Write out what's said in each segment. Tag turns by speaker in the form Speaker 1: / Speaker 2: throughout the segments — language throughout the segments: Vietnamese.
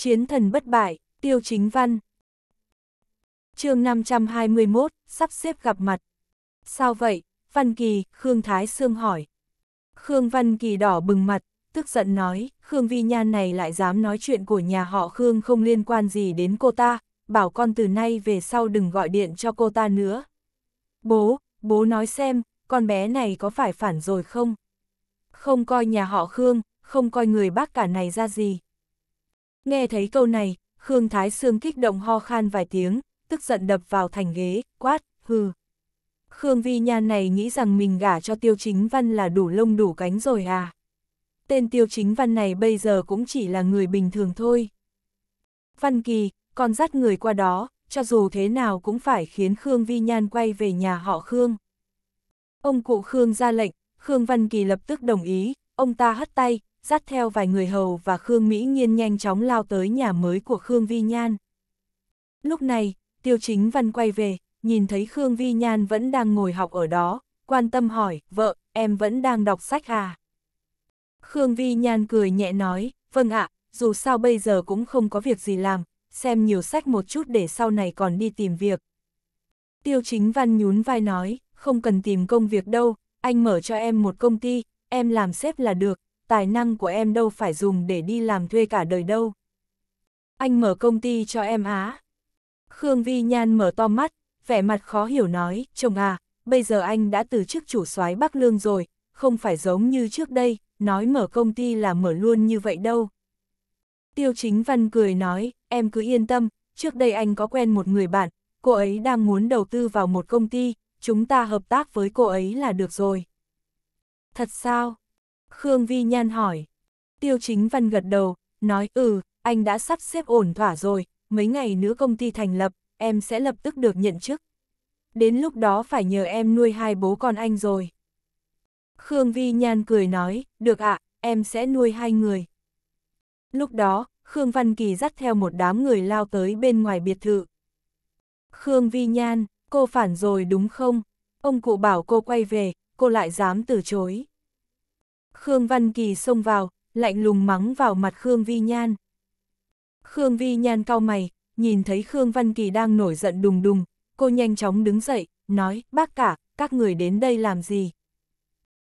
Speaker 1: Chiến thần bất bại, tiêu chính văn. chương 521, sắp xếp gặp mặt. Sao vậy? Văn Kỳ, Khương Thái Sương hỏi. Khương Văn Kỳ đỏ bừng mặt, tức giận nói, Khương Vi Nhan này lại dám nói chuyện của nhà họ Khương không liên quan gì đến cô ta, bảo con từ nay về sau đừng gọi điện cho cô ta nữa. Bố, bố nói xem, con bé này có phải phản rồi không? Không coi nhà họ Khương, không coi người bác cả này ra gì. Nghe thấy câu này, Khương Thái Sương kích động ho khan vài tiếng, tức giận đập vào thành ghế, quát, hừ. Khương Vi Nhan này nghĩ rằng mình gả cho tiêu chính văn là đủ lông đủ cánh rồi à. Tên tiêu chính văn này bây giờ cũng chỉ là người bình thường thôi. Văn Kỳ, con dắt người qua đó, cho dù thế nào cũng phải khiến Khương Vi Nhan quay về nhà họ Khương. Ông cụ Khương ra lệnh, Khương Văn Kỳ lập tức đồng ý, ông ta hất tay, dắt theo vài người hầu và Khương Mỹ nhiên nhanh chóng lao tới nhà mới của Khương Vi Nhan. Lúc này, Tiêu Chính Văn quay về, nhìn thấy Khương Vi Nhan vẫn đang ngồi học ở đó, quan tâm hỏi, vợ, em vẫn đang đọc sách à? Khương Vi Nhan cười nhẹ nói, vâng ạ, dù sao bây giờ cũng không có việc gì làm, xem nhiều sách một chút để sau này còn đi tìm việc. Tiêu Chính Văn nhún vai nói, không cần tìm công việc đâu, anh mở cho em một công ty, em làm sếp là được, tài năng của em đâu phải dùng để đi làm thuê cả đời đâu. Anh mở công ty cho em á. Khương Vi Nhan mở to mắt, vẻ mặt khó hiểu nói, chồng à, bây giờ anh đã từ chức chủ soái Bắc Lương rồi, không phải giống như trước đây, nói mở công ty là mở luôn như vậy đâu. Tiêu Chính Văn cười nói, em cứ yên tâm, trước đây anh có quen một người bạn, cô ấy đang muốn đầu tư vào một công ty, chúng ta hợp tác với cô ấy là được rồi. Thật sao? Khương Vi Nhan hỏi. Tiêu chính văn gật đầu, nói ừ, anh đã sắp xếp ổn thỏa rồi, mấy ngày nữa công ty thành lập, em sẽ lập tức được nhận chức. Đến lúc đó phải nhờ em nuôi hai bố con anh rồi. Khương Vi Nhan cười nói, được ạ, em sẽ nuôi hai người. Lúc đó, Khương Văn Kỳ dắt theo một đám người lao tới bên ngoài biệt thự. Khương Vi Nhan, cô phản rồi đúng không? Ông cụ bảo cô quay về, cô lại dám từ chối. Khương Văn Kỳ xông vào, lạnh lùng mắng vào mặt Khương Vi Nhan. Khương Vi Nhan cau mày, nhìn thấy Khương Văn Kỳ đang nổi giận đùng đùng, cô nhanh chóng đứng dậy, nói, bác cả, các người đến đây làm gì?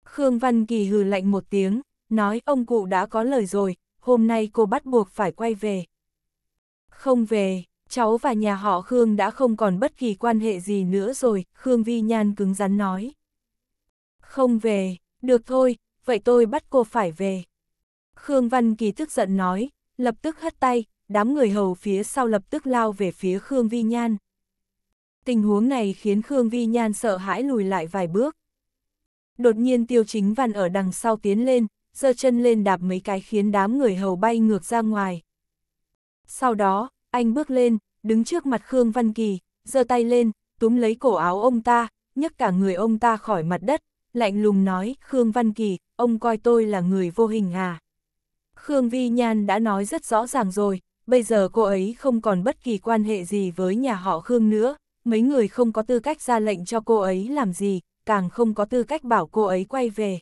Speaker 1: Khương Văn Kỳ hừ lạnh một tiếng, nói ông cụ đã có lời rồi, hôm nay cô bắt buộc phải quay về. Không về, cháu và nhà họ Khương đã không còn bất kỳ quan hệ gì nữa rồi, Khương Vi Nhan cứng rắn nói. Không về, được thôi, vậy tôi bắt cô phải về. Khương Văn Kỳ tức giận nói, lập tức hất tay, đám người hầu phía sau lập tức lao về phía Khương Vi Nhan. Tình huống này khiến Khương Vi Nhan sợ hãi lùi lại vài bước. Đột nhiên Tiêu Chính Văn ở đằng sau tiến lên, giơ chân lên đạp mấy cái khiến đám người hầu bay ngược ra ngoài. Sau đó, anh bước lên, đứng trước mặt Khương Văn Kỳ, giơ tay lên, túm lấy cổ áo ông ta, nhấc cả người ông ta khỏi mặt đất, lạnh lùng nói, Khương Văn Kỳ, ông coi tôi là người vô hình à? Khương Vi Nhan đã nói rất rõ ràng rồi, bây giờ cô ấy không còn bất kỳ quan hệ gì với nhà họ Khương nữa, mấy người không có tư cách ra lệnh cho cô ấy làm gì, càng không có tư cách bảo cô ấy quay về.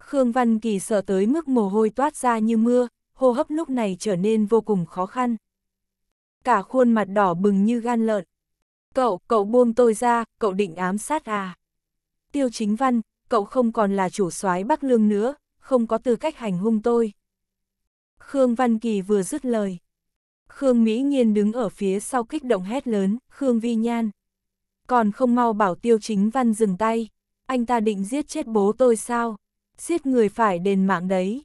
Speaker 1: Khương Văn Kỳ sợ tới mức mồ hôi toát ra như mưa, hô hấp lúc này trở nên vô cùng khó khăn. Cả khuôn mặt đỏ bừng như gan lợn. Cậu, cậu buông tôi ra, cậu định ám sát à? Tiêu chính văn, cậu không còn là chủ soái Bắc Lương nữa, không có tư cách hành hung tôi. Khương Văn Kỳ vừa dứt lời. Khương Mỹ Nhiên đứng ở phía sau kích động hét lớn, Khương Vi Nhan. Còn không mau bảo tiêu chính văn dừng tay, anh ta định giết chết bố tôi sao? Giết người phải đền mạng đấy.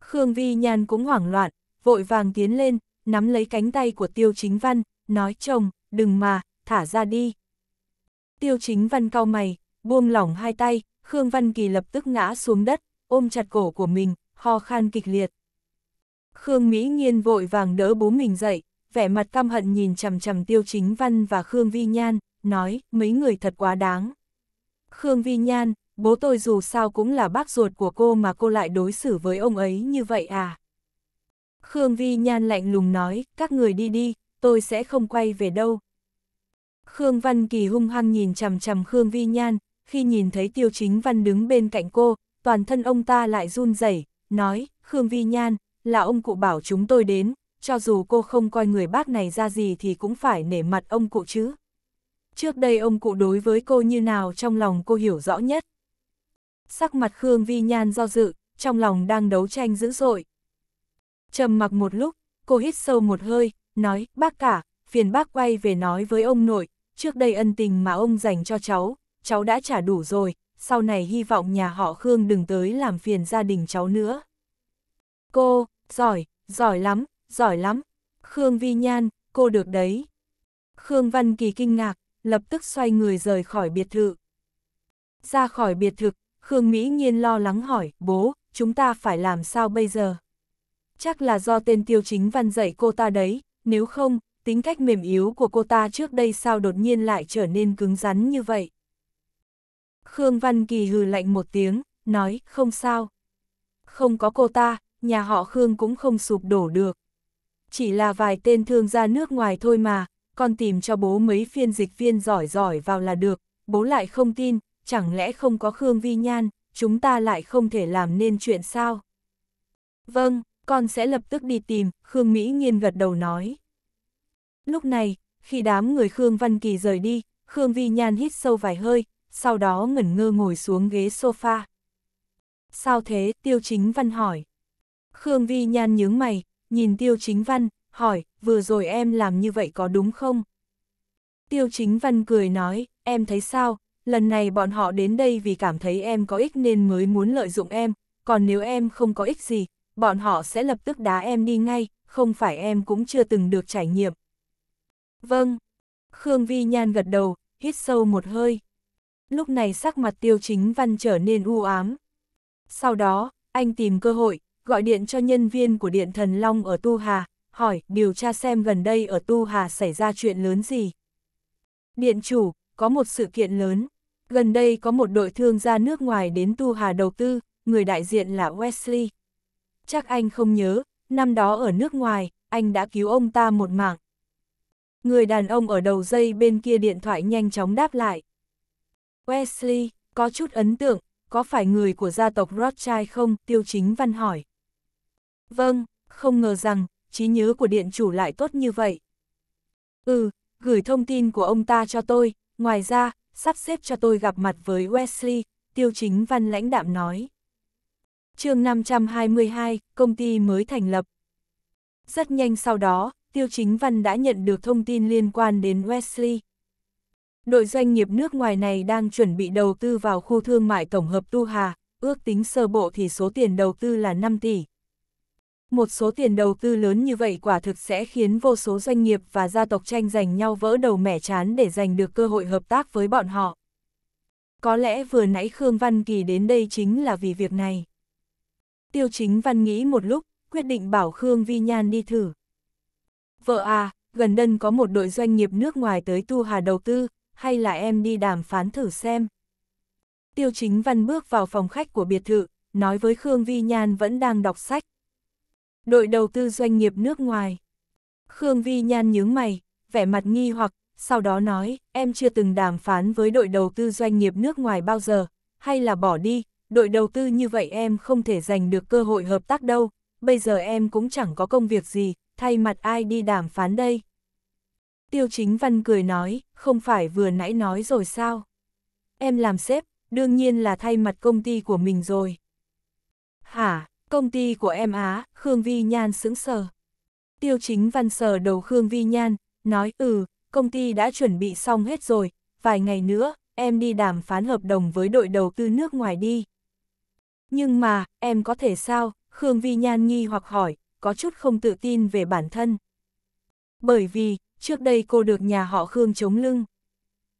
Speaker 1: Khương Vi Nhan cũng hoảng loạn, vội vàng tiến lên, nắm lấy cánh tay của tiêu chính văn, nói chồng, đừng mà, thả ra đi. Tiêu chính văn cau mày, buông lỏng hai tay, Khương Văn Kỳ lập tức ngã xuống đất, ôm chặt cổ của mình, ho khan kịch liệt. Khương Mỹ Nghiên vội vàng đỡ bố mình dậy, vẻ mặt căm hận nhìn chằm chằm Tiêu Chính Văn và Khương Vi Nhan, nói, mấy người thật quá đáng. Khương Vi Nhan, bố tôi dù sao cũng là bác ruột của cô mà cô lại đối xử với ông ấy như vậy à? Khương Vi Nhan lạnh lùng nói, các người đi đi, tôi sẽ không quay về đâu. Khương Văn Kỳ hung hăng nhìn chằm chằm Khương Vi Nhan, khi nhìn thấy Tiêu Chính Văn đứng bên cạnh cô, toàn thân ông ta lại run rẩy, nói, Khương Vi Nhan, là ông cụ bảo chúng tôi đến, cho dù cô không coi người bác này ra gì thì cũng phải nể mặt ông cụ chứ. Trước đây ông cụ đối với cô như nào trong lòng cô hiểu rõ nhất. Sắc mặt Khương Vi Nhan do dự, trong lòng đang đấu tranh dữ dội. trầm mặc một lúc, cô hít sâu một hơi, nói, bác cả, phiền bác quay về nói với ông nội, trước đây ân tình mà ông dành cho cháu, cháu đã trả đủ rồi, sau này hy vọng nhà họ Khương đừng tới làm phiền gia đình cháu nữa. Cô, giỏi, giỏi lắm, giỏi lắm. Khương Vi Nhan, cô được đấy. Khương Văn Kỳ kinh ngạc, lập tức xoay người rời khỏi biệt thự. Ra khỏi biệt thự, Khương Mỹ Nhiên lo lắng hỏi, bố, chúng ta phải làm sao bây giờ? Chắc là do tên tiêu chính văn dạy cô ta đấy, nếu không, tính cách mềm yếu của cô ta trước đây sao đột nhiên lại trở nên cứng rắn như vậy? Khương Văn Kỳ hừ lạnh một tiếng, nói, không sao. Không có cô ta, nhà họ Khương cũng không sụp đổ được. Chỉ là vài tên thương gia nước ngoài thôi mà, con tìm cho bố mấy phiên dịch viên giỏi giỏi vào là được, bố lại không tin, chẳng lẽ không có Khương Vi Nhan, chúng ta lại không thể làm nên chuyện sao? Vâng, con sẽ lập tức đi tìm, Khương Mỹ Nghiên gật đầu nói. Lúc này, khi đám người Khương Văn Kỳ rời đi, Khương Vi Nhan hít sâu vài hơi, sau đó ngẩn ngơ ngồi xuống ghế sofa. Sao thế, Tiêu Chính Văn hỏi. Khương Vi Nhan nhướng mày, nhìn Tiêu Chính Văn, hỏi, vừa rồi em làm như vậy có đúng không? Tiêu Chính Văn cười nói, em thấy sao, lần này bọn họ đến đây vì cảm thấy em có ích nên mới muốn lợi dụng em, còn nếu em không có ích gì, bọn họ sẽ lập tức đá em đi ngay, không phải em cũng chưa từng được trải nghiệm. Vâng. Khương Vi Nhan gật đầu, hít sâu một hơi. Lúc này sắc mặt tiêu chính văn trở nên u ám. Sau đó, anh tìm cơ hội, gọi điện cho nhân viên của Điện Thần Long ở Tu Hà, hỏi điều tra xem gần đây ở Tu Hà xảy ra chuyện lớn gì. Điện chủ, có một sự kiện lớn. Gần đây có một đội thương gia nước ngoài đến Tu Hà đầu tư, người đại diện là Wesley. Chắc anh không nhớ, năm đó ở nước ngoài, anh đã cứu ông ta một mạng. Người đàn ông ở đầu dây bên kia điện thoại nhanh chóng đáp lại. Wesley, có chút ấn tượng, có phải người của gia tộc Rothschild không? Tiêu chính văn hỏi. Vâng, không ngờ rằng, trí nhớ của điện chủ lại tốt như vậy. Ừ, gửi thông tin của ông ta cho tôi, ngoài ra, sắp xếp cho tôi gặp mặt với Wesley, tiêu chính văn lãnh đạm nói. chương 522, công ty mới thành lập. Rất nhanh sau đó, tiêu chính văn đã nhận được thông tin liên quan đến Wesley. Đội doanh nghiệp nước ngoài này đang chuẩn bị đầu tư vào khu thương mại tổng hợp Tu Hà, ước tính sơ bộ thì số tiền đầu tư là 5 tỷ. Một số tiền đầu tư lớn như vậy quả thực sẽ khiến vô số doanh nghiệp và gia tộc tranh giành nhau vỡ đầu mẻ chán để giành được cơ hội hợp tác với bọn họ. Có lẽ vừa nãy Khương Văn Kỳ đến đây chính là vì việc này. Tiêu chính Văn nghĩ một lúc, quyết định bảo Khương Vi Nhan đi thử. Vợ à, gần đây có một đội doanh nghiệp nước ngoài tới Tu Hà đầu tư, hay là em đi đàm phán thử xem. Tiêu chính văn bước vào phòng khách của biệt thự, nói với Khương Vi Nhan vẫn đang đọc sách. Đội đầu tư doanh nghiệp nước ngoài. Khương Vi Nhan nhướng mày, vẻ mặt nghi hoặc, sau đó nói, em chưa từng đàm phán với đội đầu tư doanh nghiệp nước ngoài bao giờ, hay là bỏ đi, đội đầu tư như vậy em không thể giành được cơ hội hợp tác đâu, bây giờ em cũng chẳng có công việc gì, thay mặt ai đi đàm phán đây. Tiêu chính văn cười nói, không phải vừa nãy nói rồi sao? Em làm sếp, đương nhiên là thay mặt công ty của mình rồi. Hả, công ty của em á, Khương Vi Nhan sững sờ. Tiêu chính văn sờ đầu Khương Vi Nhan, nói ừ, công ty đã chuẩn bị xong hết rồi, vài ngày nữa, em đi đàm phán hợp đồng với đội đầu tư nước ngoài đi. Nhưng mà, em có thể sao, Khương Vi Nhan nghi hoặc hỏi, có chút không tự tin về bản thân. Bởi vì, trước đây cô được nhà họ Khương chống lưng.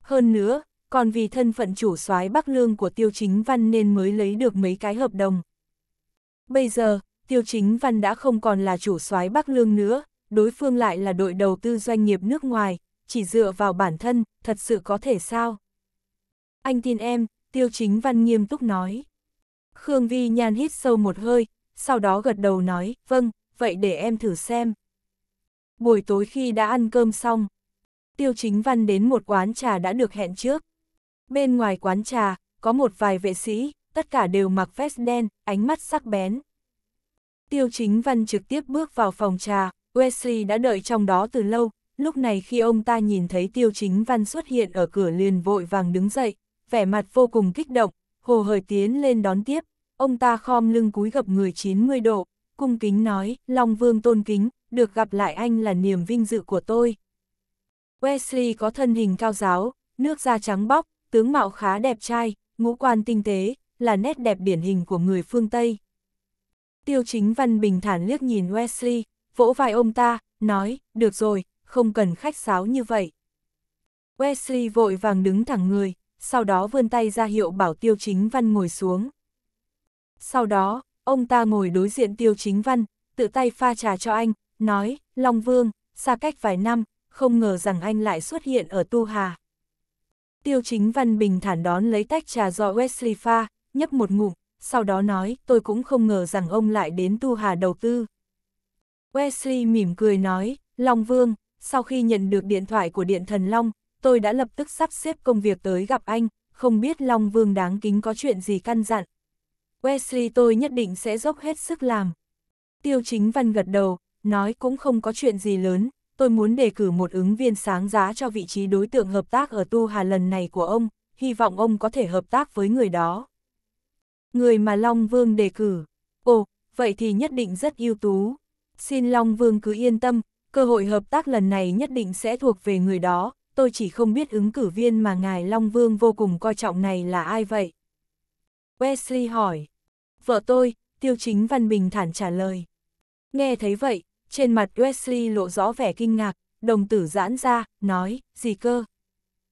Speaker 1: Hơn nữa, còn vì thân phận chủ soái Bắc Lương của Tiêu Chính Văn nên mới lấy được mấy cái hợp đồng. Bây giờ, Tiêu Chính Văn đã không còn là chủ soái Bắc Lương nữa, đối phương lại là đội đầu tư doanh nghiệp nước ngoài, chỉ dựa vào bản thân, thật sự có thể sao? Anh tin em, Tiêu Chính Văn nghiêm túc nói. Khương Vi Nhan hít sâu một hơi, sau đó gật đầu nói, vâng, vậy để em thử xem. Buổi tối khi đã ăn cơm xong, Tiêu Chính Văn đến một quán trà đã được hẹn trước. Bên ngoài quán trà, có một vài vệ sĩ, tất cả đều mặc vest đen, ánh mắt sắc bén. Tiêu Chính Văn trực tiếp bước vào phòng trà, Wesley đã đợi trong đó từ lâu, lúc này khi ông ta nhìn thấy Tiêu Chính Văn xuất hiện ở cửa liền vội vàng đứng dậy, vẻ mặt vô cùng kích động, hồ hởi tiến lên đón tiếp, ông ta khom lưng cúi gập người 90 độ, cung kính nói, Long Vương tôn kính, được gặp lại anh là niềm vinh dự của tôi. Wesley có thân hình cao giáo, nước da trắng bóc, tướng mạo khá đẹp trai, ngũ quan tinh tế, là nét đẹp điển hình của người phương Tây. Tiêu chính văn bình thản liếc nhìn Wesley, vỗ vai ông ta, nói, được rồi, không cần khách sáo như vậy. Wesley vội vàng đứng thẳng người, sau đó vươn tay ra hiệu bảo tiêu chính văn ngồi xuống. Sau đó, ông ta ngồi đối diện tiêu chính văn, tự tay pha trà cho anh, nói, Long Vương, xa cách vài năm, không ngờ rằng anh lại xuất hiện ở Tu Hà. Tiêu chính văn bình thản đón lấy tách trà do Wesley pha, nhấp một ngụm, sau đó nói, tôi cũng không ngờ rằng ông lại đến Tu Hà đầu tư. Wesley mỉm cười nói, Long Vương, sau khi nhận được điện thoại của Điện Thần Long, tôi đã lập tức sắp xếp công việc tới gặp anh, không biết Long Vương đáng kính có chuyện gì căn dặn. Wesley tôi nhất định sẽ dốc hết sức làm. Tiêu chính văn gật đầu, Nói cũng không có chuyện gì lớn, tôi muốn đề cử một ứng viên sáng giá cho vị trí đối tượng hợp tác ở Tu Hà lần này của ông, hy vọng ông có thể hợp tác với người đó. Người mà Long Vương đề cử, ồ, vậy thì nhất định rất ưu tú. Xin Long Vương cứ yên tâm, cơ hội hợp tác lần này nhất định sẽ thuộc về người đó, tôi chỉ không biết ứng cử viên mà ngài Long Vương vô cùng coi trọng này là ai vậy. Wesley hỏi. Vợ tôi, Tiêu Chính Văn Bình thản trả lời. Nghe thấy vậy, trên mặt Wesley lộ rõ vẻ kinh ngạc, đồng tử giãn ra, nói, gì cơ?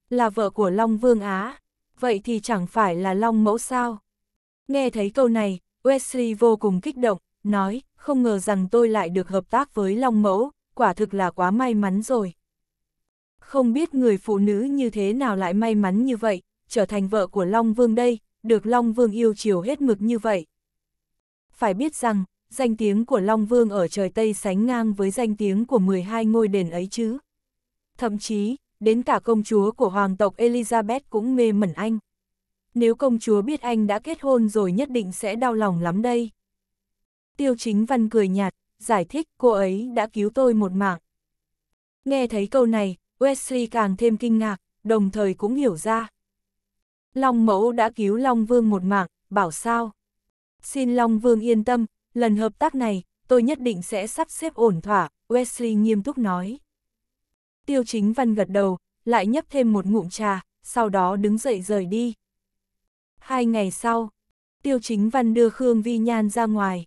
Speaker 1: Là vợ của Long Vương Á, vậy thì chẳng phải là Long Mẫu sao? Nghe thấy câu này, Wesley vô cùng kích động, nói, không ngờ rằng tôi lại được hợp tác với Long Mẫu, quả thực là quá may mắn rồi. Không biết người phụ nữ như thế nào lại may mắn như vậy, trở thành vợ của Long Vương đây, được Long Vương yêu chiều hết mực như vậy. Phải biết rằng, danh tiếng của Long Vương ở trời Tây sánh ngang với danh tiếng của 12 ngôi đền ấy chứ. Thậm chí, đến cả công chúa của hoàng tộc Elizabeth cũng mê mẩn anh. Nếu công chúa biết anh đã kết hôn rồi nhất định sẽ đau lòng lắm đây. Tiêu chính văn cười nhạt, giải thích cô ấy đã cứu tôi một mạng. Nghe thấy câu này, Wesley càng thêm kinh ngạc, đồng thời cũng hiểu ra. Long mẫu đã cứu Long Vương một mạng, bảo sao? Xin Long Vương yên tâm, lần hợp tác này, tôi nhất định sẽ sắp xếp ổn thỏa, Wesley nghiêm túc nói. Tiêu chính văn gật đầu, lại nhấp thêm một ngụm trà, sau đó đứng dậy rời đi. Hai ngày sau, tiêu chính văn đưa Khương Vi Nhan ra ngoài.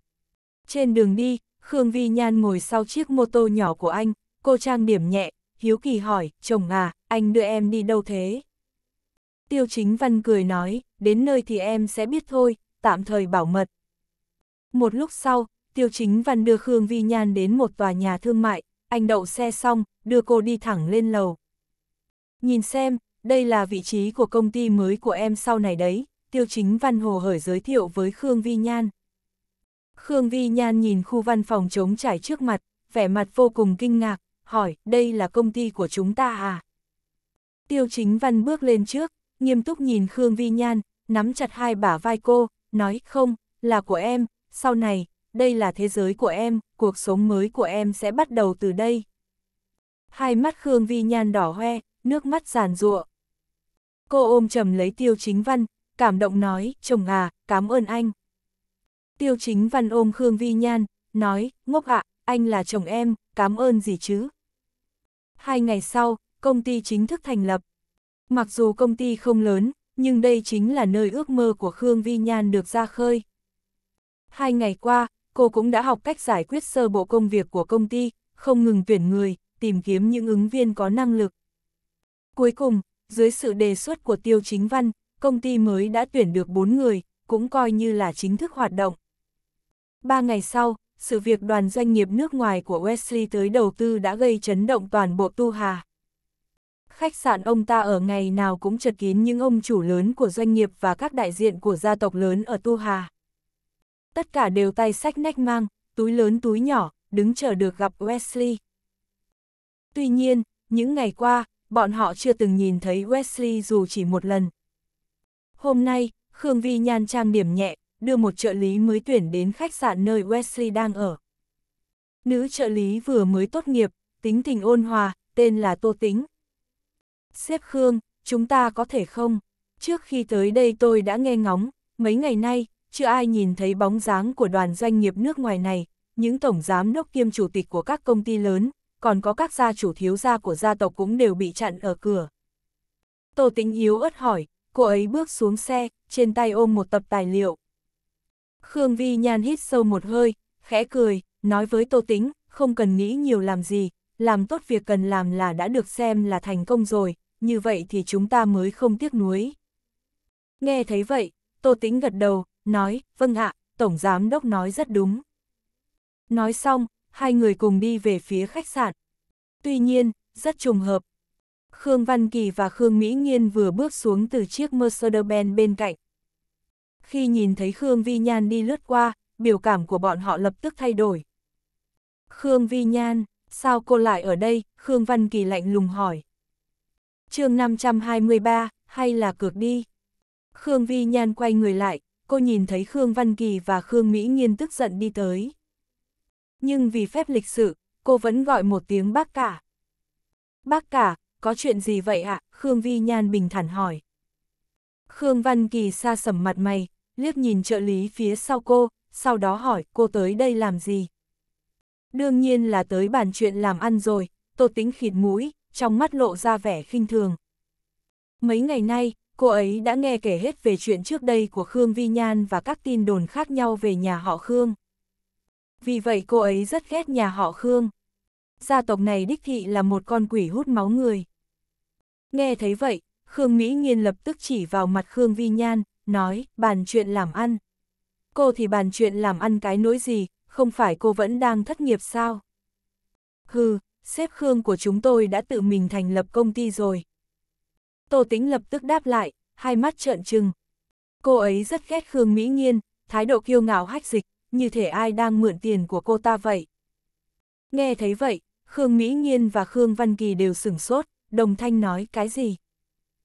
Speaker 1: Trên đường đi, Khương Vi Nhan ngồi sau chiếc mô tô nhỏ của anh, cô trang điểm nhẹ, hiếu kỳ hỏi, chồng à, anh đưa em đi đâu thế? Tiêu chính văn cười nói, đến nơi thì em sẽ biết thôi, tạm thời bảo mật. Một lúc sau, Tiêu Chính Văn đưa Khương Vi Nhan đến một tòa nhà thương mại, anh đậu xe xong, đưa cô đi thẳng lên lầu. Nhìn xem, đây là vị trí của công ty mới của em sau này đấy, Tiêu Chính Văn hồ hởi giới thiệu với Khương Vi Nhan. Khương Vi Nhan nhìn khu văn phòng trống trải trước mặt, vẻ mặt vô cùng kinh ngạc, hỏi, đây là công ty của chúng ta à? Tiêu Chính Văn bước lên trước, nghiêm túc nhìn Khương Vi Nhan, nắm chặt hai bả vai cô, nói, không, là của em, sau này, đây là thế giới của em, cuộc sống mới của em sẽ bắt đầu từ đây. Hai mắt Khương Vi Nhan đỏ hoe, nước mắt giàn giụa. Cô ôm chầm lấy Tiêu Chính Văn, cảm động nói, chồng à, cảm ơn anh. Tiêu Chính Văn ôm Khương Vi Nhan, nói, ngốc ạ, anh là chồng em, cảm ơn gì chứ. Hai ngày sau, công ty chính thức thành lập. Mặc dù công ty không lớn, nhưng đây chính là nơi ước mơ của Khương Vi Nhan được ra khơi. Hai ngày qua, cô cũng đã học cách giải quyết sơ bộ công việc của công ty, không ngừng tuyển người, tìm kiếm những ứng viên có năng lực. Cuối cùng, dưới sự đề xuất của Tiêu Chính Văn, công ty mới đã tuyển được 4 người, cũng coi như là chính thức hoạt động. Ba ngày sau, sự việc đoàn doanh nghiệp nước ngoài của Wesley tới đầu tư đã gây chấn động toàn bộ Tu Hà. Khách sạn ông ta ở ngày nào cũng chật kín những ông chủ lớn của doanh nghiệp và các đại diện của gia tộc lớn ở Tu Hà tất cả đều tay sách nách mang, túi lớn túi nhỏ, đứng chờ được gặp Wesley. Tuy nhiên, những ngày qua, bọn họ chưa từng nhìn thấy Wesley dù chỉ một lần. Hôm nay, Khương Vi Nhan trang điểm nhẹ, đưa một trợ lý mới tuyển đến khách sạn nơi Wesley đang ở. Nữ trợ lý vừa mới tốt nghiệp, tính tình ôn hòa, tên là Tô Tính. Xếp Khương, chúng ta có thể không? Trước khi tới đây tôi đã nghe ngóng, mấy ngày nay, chưa ai nhìn thấy bóng dáng của đoàn doanh nghiệp nước ngoài này, những tổng giám đốc kiêm chủ tịch của các công ty lớn, còn có các gia chủ thiếu gia của gia tộc cũng đều bị chặn ở cửa. Tô Tĩnh yếu ớt hỏi, cô ấy bước xuống xe, trên tay ôm một tập tài liệu. Khương Vi Nhan hít sâu một hơi, khẽ cười, nói với Tô Tĩnh, không cần nghĩ nhiều làm gì, làm tốt việc cần làm là đã được xem là thành công rồi, như vậy thì chúng ta mới không tiếc nuối. Nghe thấy vậy, Tô Tĩnh gật đầu, nói, vâng ạ, Tổng Giám Đốc nói rất đúng. Nói xong, hai người cùng đi về phía khách sạn. Tuy nhiên, rất trùng hợp. Khương Văn Kỳ và Khương Mỹ Nghiên vừa bước xuống từ chiếc Mercedes-Benz bên cạnh. Khi nhìn thấy Khương Vi Nhan đi lướt qua, biểu cảm của bọn họ lập tức thay đổi. Khương Vi Nhan, sao cô lại ở đây? Khương Văn Kỳ lạnh lùng hỏi. chương 523, hay là cược đi? Khương Vi Nhan quay người lại, cô nhìn thấy Khương Văn Kỳ và Khương Mỹ Nghiên tức giận đi tới. Nhưng vì phép lịch sự, cô vẫn gọi một tiếng bác cả. Bác cả, có chuyện gì vậy ạ? À? Khương Vi Nhan bình thản hỏi. Khương Văn Kỳ xa sầm mặt mày, liếc nhìn trợ lý phía sau cô, sau đó hỏi cô tới đây làm gì. Đương nhiên là tới bàn chuyện làm ăn rồi, tô tính khịt mũi, trong mắt lộ ra vẻ khinh thường. Mấy ngày nay, cô ấy đã nghe kể hết về chuyện trước đây của Khương Vi Nhan và các tin đồn khác nhau về nhà họ Khương. Vì vậy cô ấy rất ghét nhà họ Khương. Gia tộc này đích thị là một con quỷ hút máu người. Nghe thấy vậy, Khương Mỹ Nhiên lập tức chỉ vào mặt Khương Vi Nhan, nói, bàn chuyện làm ăn. Cô thì bàn chuyện làm ăn cái nỗi gì, không phải cô vẫn đang thất nghiệp sao? Hừ, sếp Khương của chúng tôi đã tự mình thành lập công ty rồi, Tô Tĩnh lập tức đáp lại, hai mắt trợn trừng. Cô ấy rất ghét Khương Mỹ Nghiên, thái độ kiêu ngạo hách dịch, như thể ai đang mượn tiền của cô ta vậy. Nghe thấy vậy, Khương Mỹ Nghiên và Khương Văn Kỳ đều sửng sốt, đồng thanh nói cái gì.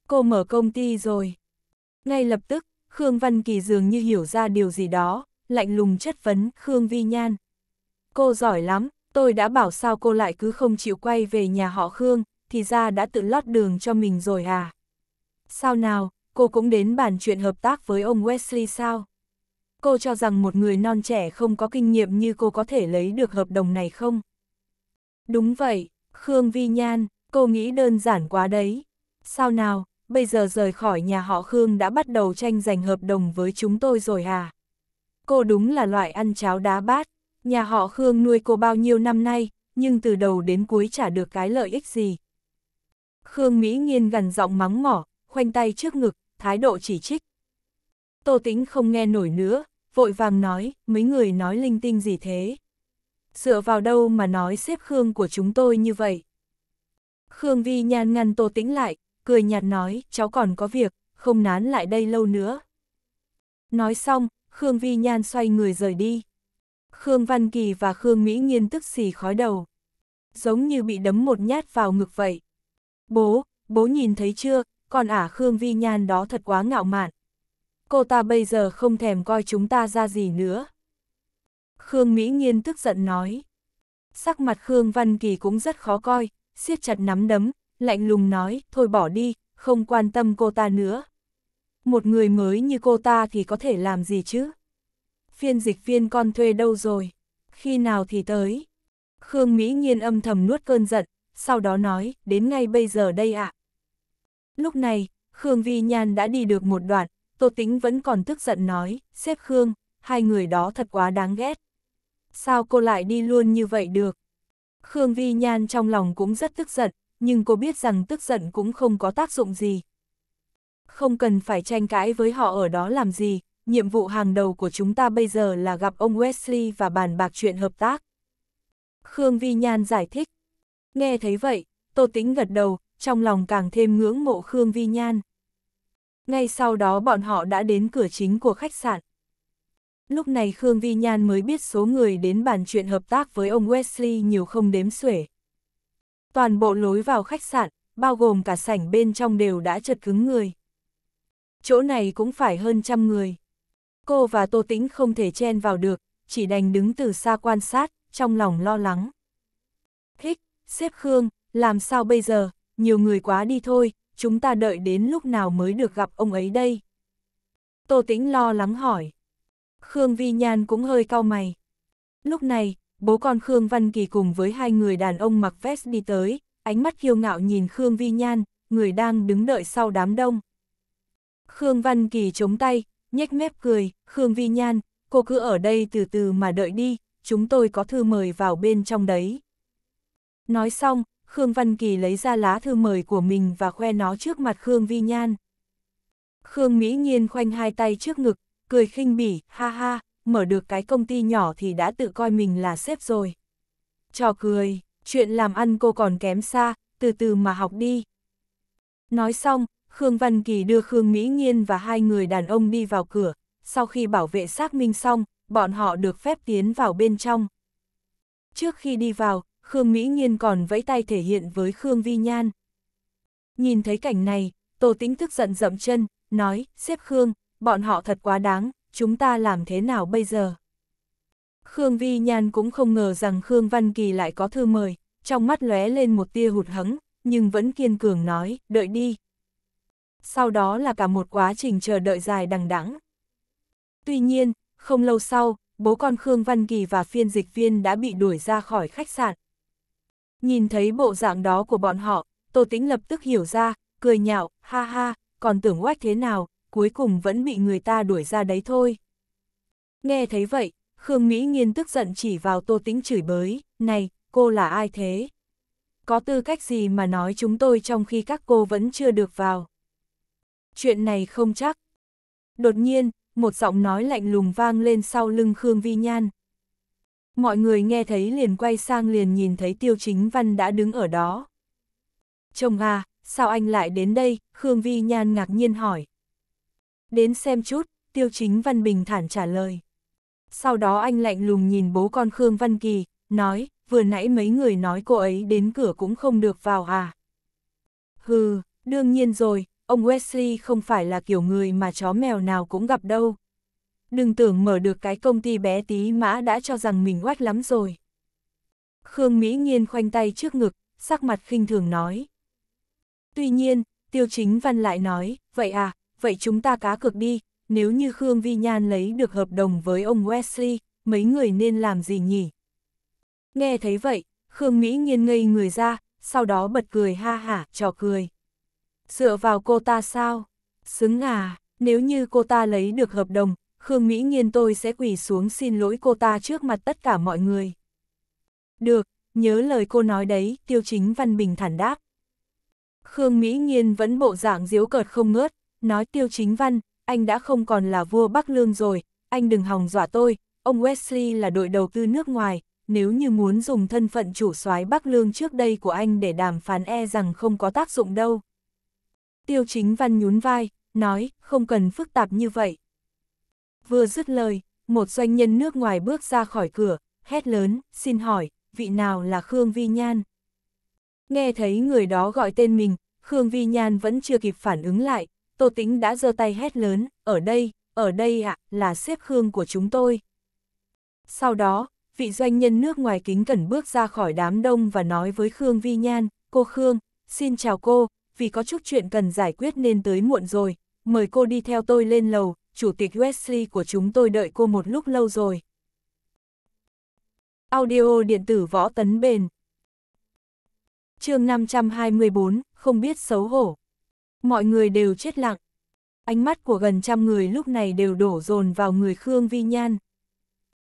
Speaker 1: Cô mở công ty rồi. Ngay lập tức, Khương Văn Kỳ dường như hiểu ra điều gì đó, lạnh lùng chất vấn Khương Vi Nhan. Cô giỏi lắm, tôi đã bảo sao cô lại cứ không chịu quay về nhà họ Khương, thì ra đã tự lót đường cho mình rồi à. Sao nào, cô cũng đến bàn chuyện hợp tác với ông Wesley sao? Cô cho rằng một người non trẻ không có kinh nghiệm như cô có thể lấy được hợp đồng này không? Đúng vậy, Khương Vi Nhan, cô nghĩ đơn giản quá đấy. Sao nào, bây giờ rời khỏi nhà họ Khương đã bắt đầu tranh giành hợp đồng với chúng tôi rồi à? Cô đúng là loại ăn cháo đá bát, nhà họ Khương nuôi cô bao nhiêu năm nay, nhưng từ đầu đến cuối chả được cái lợi ích gì, Khương Mỹ Nghiên gần giọng mắng mỏ, khoanh tay trước ngực, thái độ chỉ trích. Tô Tĩnh không nghe nổi nữa, vội vàng nói, mấy người nói linh tinh gì thế. Dựa vào đâu mà nói xếp Khương của chúng tôi như vậy. Khương Vi nhan ngăn Tô Tĩnh lại, cười nhạt nói, cháu còn có việc, không nán lại đây lâu nữa. Nói xong, Khương Vi nhan xoay người rời đi. Khương Văn Kỳ và Khương Mỹ Nghiên tức xì khói đầu. Giống như bị đấm một nhát vào ngực vậy. Bố, bố nhìn thấy chưa, còn ả Khương Vi Nhan đó thật quá ngạo mạn. Cô ta bây giờ không thèm coi chúng ta ra gì nữa. Khương Mỹ nhiên tức giận nói. Sắc mặt Khương Văn Kỳ cũng rất khó coi, siết chặt nắm đấm, lạnh lùng nói, thôi bỏ đi, không quan tâm cô ta nữa. Một người mới như cô ta thì có thể làm gì chứ? Phiên dịch viên con thuê đâu rồi? Khi nào thì tới? Khương Mỹ Nhiên âm thầm nuốt cơn giận, sau đó nói, đến ngay bây giờ đây ạ. À. Lúc này, Khương Vi Nhan đã đi được một đoạn, Tô Tĩnh vẫn còn tức giận nói, xếp Khương, hai người đó thật quá đáng ghét. Sao cô lại đi luôn như vậy được? Khương Vi Nhan trong lòng cũng rất tức giận, nhưng cô biết rằng tức giận cũng không có tác dụng gì. Không cần phải tranh cãi với họ ở đó làm gì, nhiệm vụ hàng đầu của chúng ta bây giờ là gặp ông Wesley và bàn bạc chuyện hợp tác. Khương Vi Nhan giải thích, Nghe thấy vậy, Tô Tĩnh gật đầu, trong lòng càng thêm ngưỡng mộ Khương Vi Nhan. Ngay sau đó bọn họ đã đến cửa chính của khách sạn. Lúc này Khương Vi Nhan mới biết số người đến bàn chuyện hợp tác với ông Wesley nhiều không đếm xuể. Toàn bộ lối vào khách sạn, bao gồm cả sảnh bên trong đều đã chật cứng người. Chỗ này cũng phải hơn trăm người. Cô và Tô Tĩnh không thể chen vào được, chỉ đành đứng từ xa quan sát, trong lòng lo lắng. thích Xếp Khương, làm sao bây giờ, nhiều người quá đi thôi, chúng ta đợi đến lúc nào mới được gặp ông ấy đây. Tô Tĩnh lo lắng hỏi. Khương Vi Nhan cũng hơi cau mày. Lúc này, bố con Khương Văn Kỳ cùng với hai người đàn ông mặc vest đi tới, ánh mắt kiêu ngạo nhìn Khương Vi Nhan, người đang đứng đợi sau đám đông. Khương Văn Kỳ chống tay, nhếch mép cười, Khương Vi Nhan, cô cứ ở đây từ từ mà đợi đi, chúng tôi có thư mời vào bên trong đấy. Nói xong, Khương Văn Kỳ lấy ra lá thư mời của mình và khoe nó trước mặt Khương Vi Nhan. Khương Mỹ Nhiên khoanh hai tay trước ngực, cười khinh bỉ, ha ha, mở được cái công ty nhỏ thì đã tự coi mình là sếp rồi. Cho cười, chuyện làm ăn cô còn kém xa, từ từ mà học đi. Nói xong, Khương Văn Kỳ đưa Khương Mỹ Nhiên và hai người đàn ông đi vào cửa, sau khi bảo vệ xác minh xong, bọn họ được phép tiến vào bên trong. Trước khi đi vào, Khương Mỹ nhiên còn vẫy tay thể hiện với Khương Vi Nhan. Nhìn thấy cảnh này, Tô Tĩnh tức giận dậm chân, nói, xếp Khương, bọn họ thật quá đáng, chúng ta làm thế nào bây giờ? Khương Vi Nhan cũng không ngờ rằng Khương Văn Kỳ lại có thư mời, trong mắt lóe lên một tia hụt hẫng, nhưng vẫn kiên cường nói, đợi đi. Sau đó là cả một quá trình chờ đợi dài đằng đẵng. Tuy nhiên, không lâu sau, bố con Khương Văn Kỳ và phiên dịch viên đã bị đuổi ra khỏi khách sạn, Nhìn thấy bộ dạng đó của bọn họ, Tô Tĩnh lập tức hiểu ra, cười nhạo, ha ha, còn tưởng oách thế nào, cuối cùng vẫn bị người ta đuổi ra đấy thôi. Nghe thấy vậy, Khương Mỹ Nghiên tức giận chỉ vào Tô Tĩnh chửi bới, này, cô là ai thế? Có tư cách gì mà nói chúng tôi trong khi các cô vẫn chưa được vào? Chuyện này không chắc. Đột nhiên, một giọng nói lạnh lùng vang lên sau lưng Khương Vi Nhan, Mọi người nghe thấy liền quay sang liền nhìn thấy Tiêu Chính Văn đã đứng ở đó. Chồng à, sao anh lại đến đây? Khương Vi Nhan ngạc nhiên hỏi. Đến xem chút, Tiêu Chính Văn bình thản trả lời. Sau đó anh lạnh lùng nhìn bố con Khương Văn Kỳ, nói, vừa nãy mấy người nói cô ấy đến cửa cũng không được vào à. Hừ, đương nhiên rồi, ông Wesley không phải là kiểu người mà chó mèo nào cũng gặp đâu đừng tưởng mở được cái công ty bé tí mã đã cho rằng mình oát lắm rồi. Khương Mỹ Nhiên khoanh tay trước ngực, sắc mặt khinh thường nói. Tuy nhiên, Tiêu Chính Văn lại nói, vậy à, vậy chúng ta cá cược đi, nếu như Khương Vi Nhan lấy được hợp đồng với ông Wesley, mấy người nên làm gì nhỉ? Nghe thấy vậy, Khương Mỹ Nhiên ngây người ra, sau đó bật cười ha hả, trò cười. Dựa vào cô ta sao? Xứng à, nếu như cô ta lấy được hợp đồng, Khương Mỹ Nghiên tôi sẽ quỳ xuống xin lỗi cô ta trước mặt tất cả mọi người. Được, nhớ lời cô nói đấy, Tiêu Chính Văn Bình thản đáp. Khương Mỹ Nghiên vẫn bộ dạng diếu cợt không ngớt, nói Tiêu Chính Văn, anh đã không còn là vua Bắc Lương rồi, anh đừng hòng dọa tôi, ông Wesley là đội đầu tư nước ngoài, nếu như muốn dùng thân phận chủ soái Bắc Lương trước đây của anh để đàm phán e rằng không có tác dụng đâu. Tiêu Chính Văn nhún vai, nói, không cần phức tạp như vậy. Vừa dứt lời, một doanh nhân nước ngoài bước ra khỏi cửa, hét lớn, xin hỏi, vị nào là Khương Vi Nhan? Nghe thấy người đó gọi tên mình, Khương Vi Nhan vẫn chưa kịp phản ứng lại, Tô Tĩnh đã giơ tay hét lớn, ở đây, ở đây ạ, à, là xếp Khương của chúng tôi. Sau đó, vị doanh nhân nước ngoài kính cẩn bước ra khỏi đám đông và nói với Khương Vi Nhan, cô Khương, xin chào cô, vì có chút chuyện cần giải quyết nên tới muộn rồi, mời cô đi theo tôi lên lầu, chủ tịch Wesley của chúng tôi đợi cô một lúc lâu rồi. Audio điện tử võ tấn bền chương 524, không biết xấu hổ. Mọi người đều chết lặng. Ánh mắt của gần trăm người lúc này đều đổ dồn vào người Khương Vi Nhan.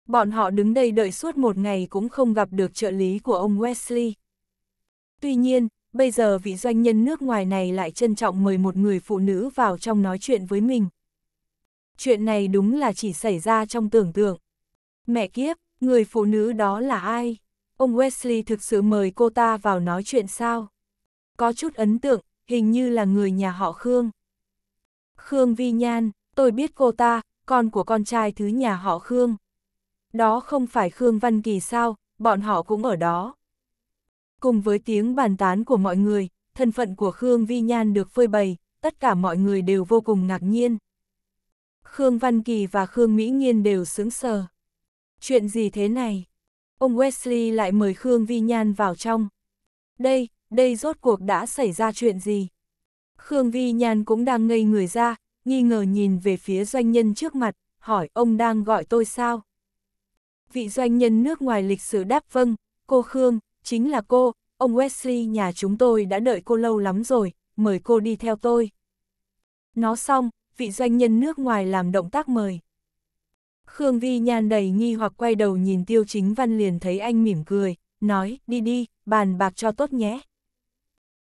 Speaker 1: Bọn họ đứng đây đợi suốt một ngày cũng không gặp được trợ lý của ông Wesley. Tuy nhiên, bây giờ vị doanh nhân nước ngoài này lại trân trọng mời một người phụ nữ vào trong nói chuyện với mình. Chuyện này đúng là chỉ xảy ra trong tưởng tượng. Mẹ kiếp, người phụ nữ đó là ai? Ông Wesley thực sự mời cô ta vào nói chuyện sao? Có chút ấn tượng, hình như là người nhà họ Khương. Khương Vi Nhan, tôi biết cô ta, con của con trai thứ nhà họ Khương. Đó không phải Khương Văn Kỳ sao, bọn họ cũng ở đó. Cùng với tiếng bàn tán của mọi người, thân phận của Khương Vi Nhan được phơi bày, tất cả mọi người đều vô cùng ngạc nhiên. Khương Văn Kỳ và Khương Mỹ Nghiên đều sướng sờ. Chuyện gì thế này? Ông Wesley lại mời Khương Vi Nhan vào trong. Đây, đây rốt cuộc đã xảy ra chuyện gì? Khương Vi Nhan cũng đang ngây người ra, nghi ngờ nhìn về phía doanh nhân trước mặt, hỏi ông đang gọi tôi sao? Vị doanh nhân nước ngoài lịch sử đáp vâng, cô Khương, chính là cô, ông Wesley nhà chúng tôi đã đợi cô lâu lắm rồi, mời cô đi theo tôi. Nó xong, vị doanh nhân nước ngoài làm động tác mời. Khương Vi Nhan đầy nghi hoặc quay đầu nhìn Tiêu Chính Văn liền thấy anh mỉm cười, nói, đi đi, bàn bạc cho tốt nhé.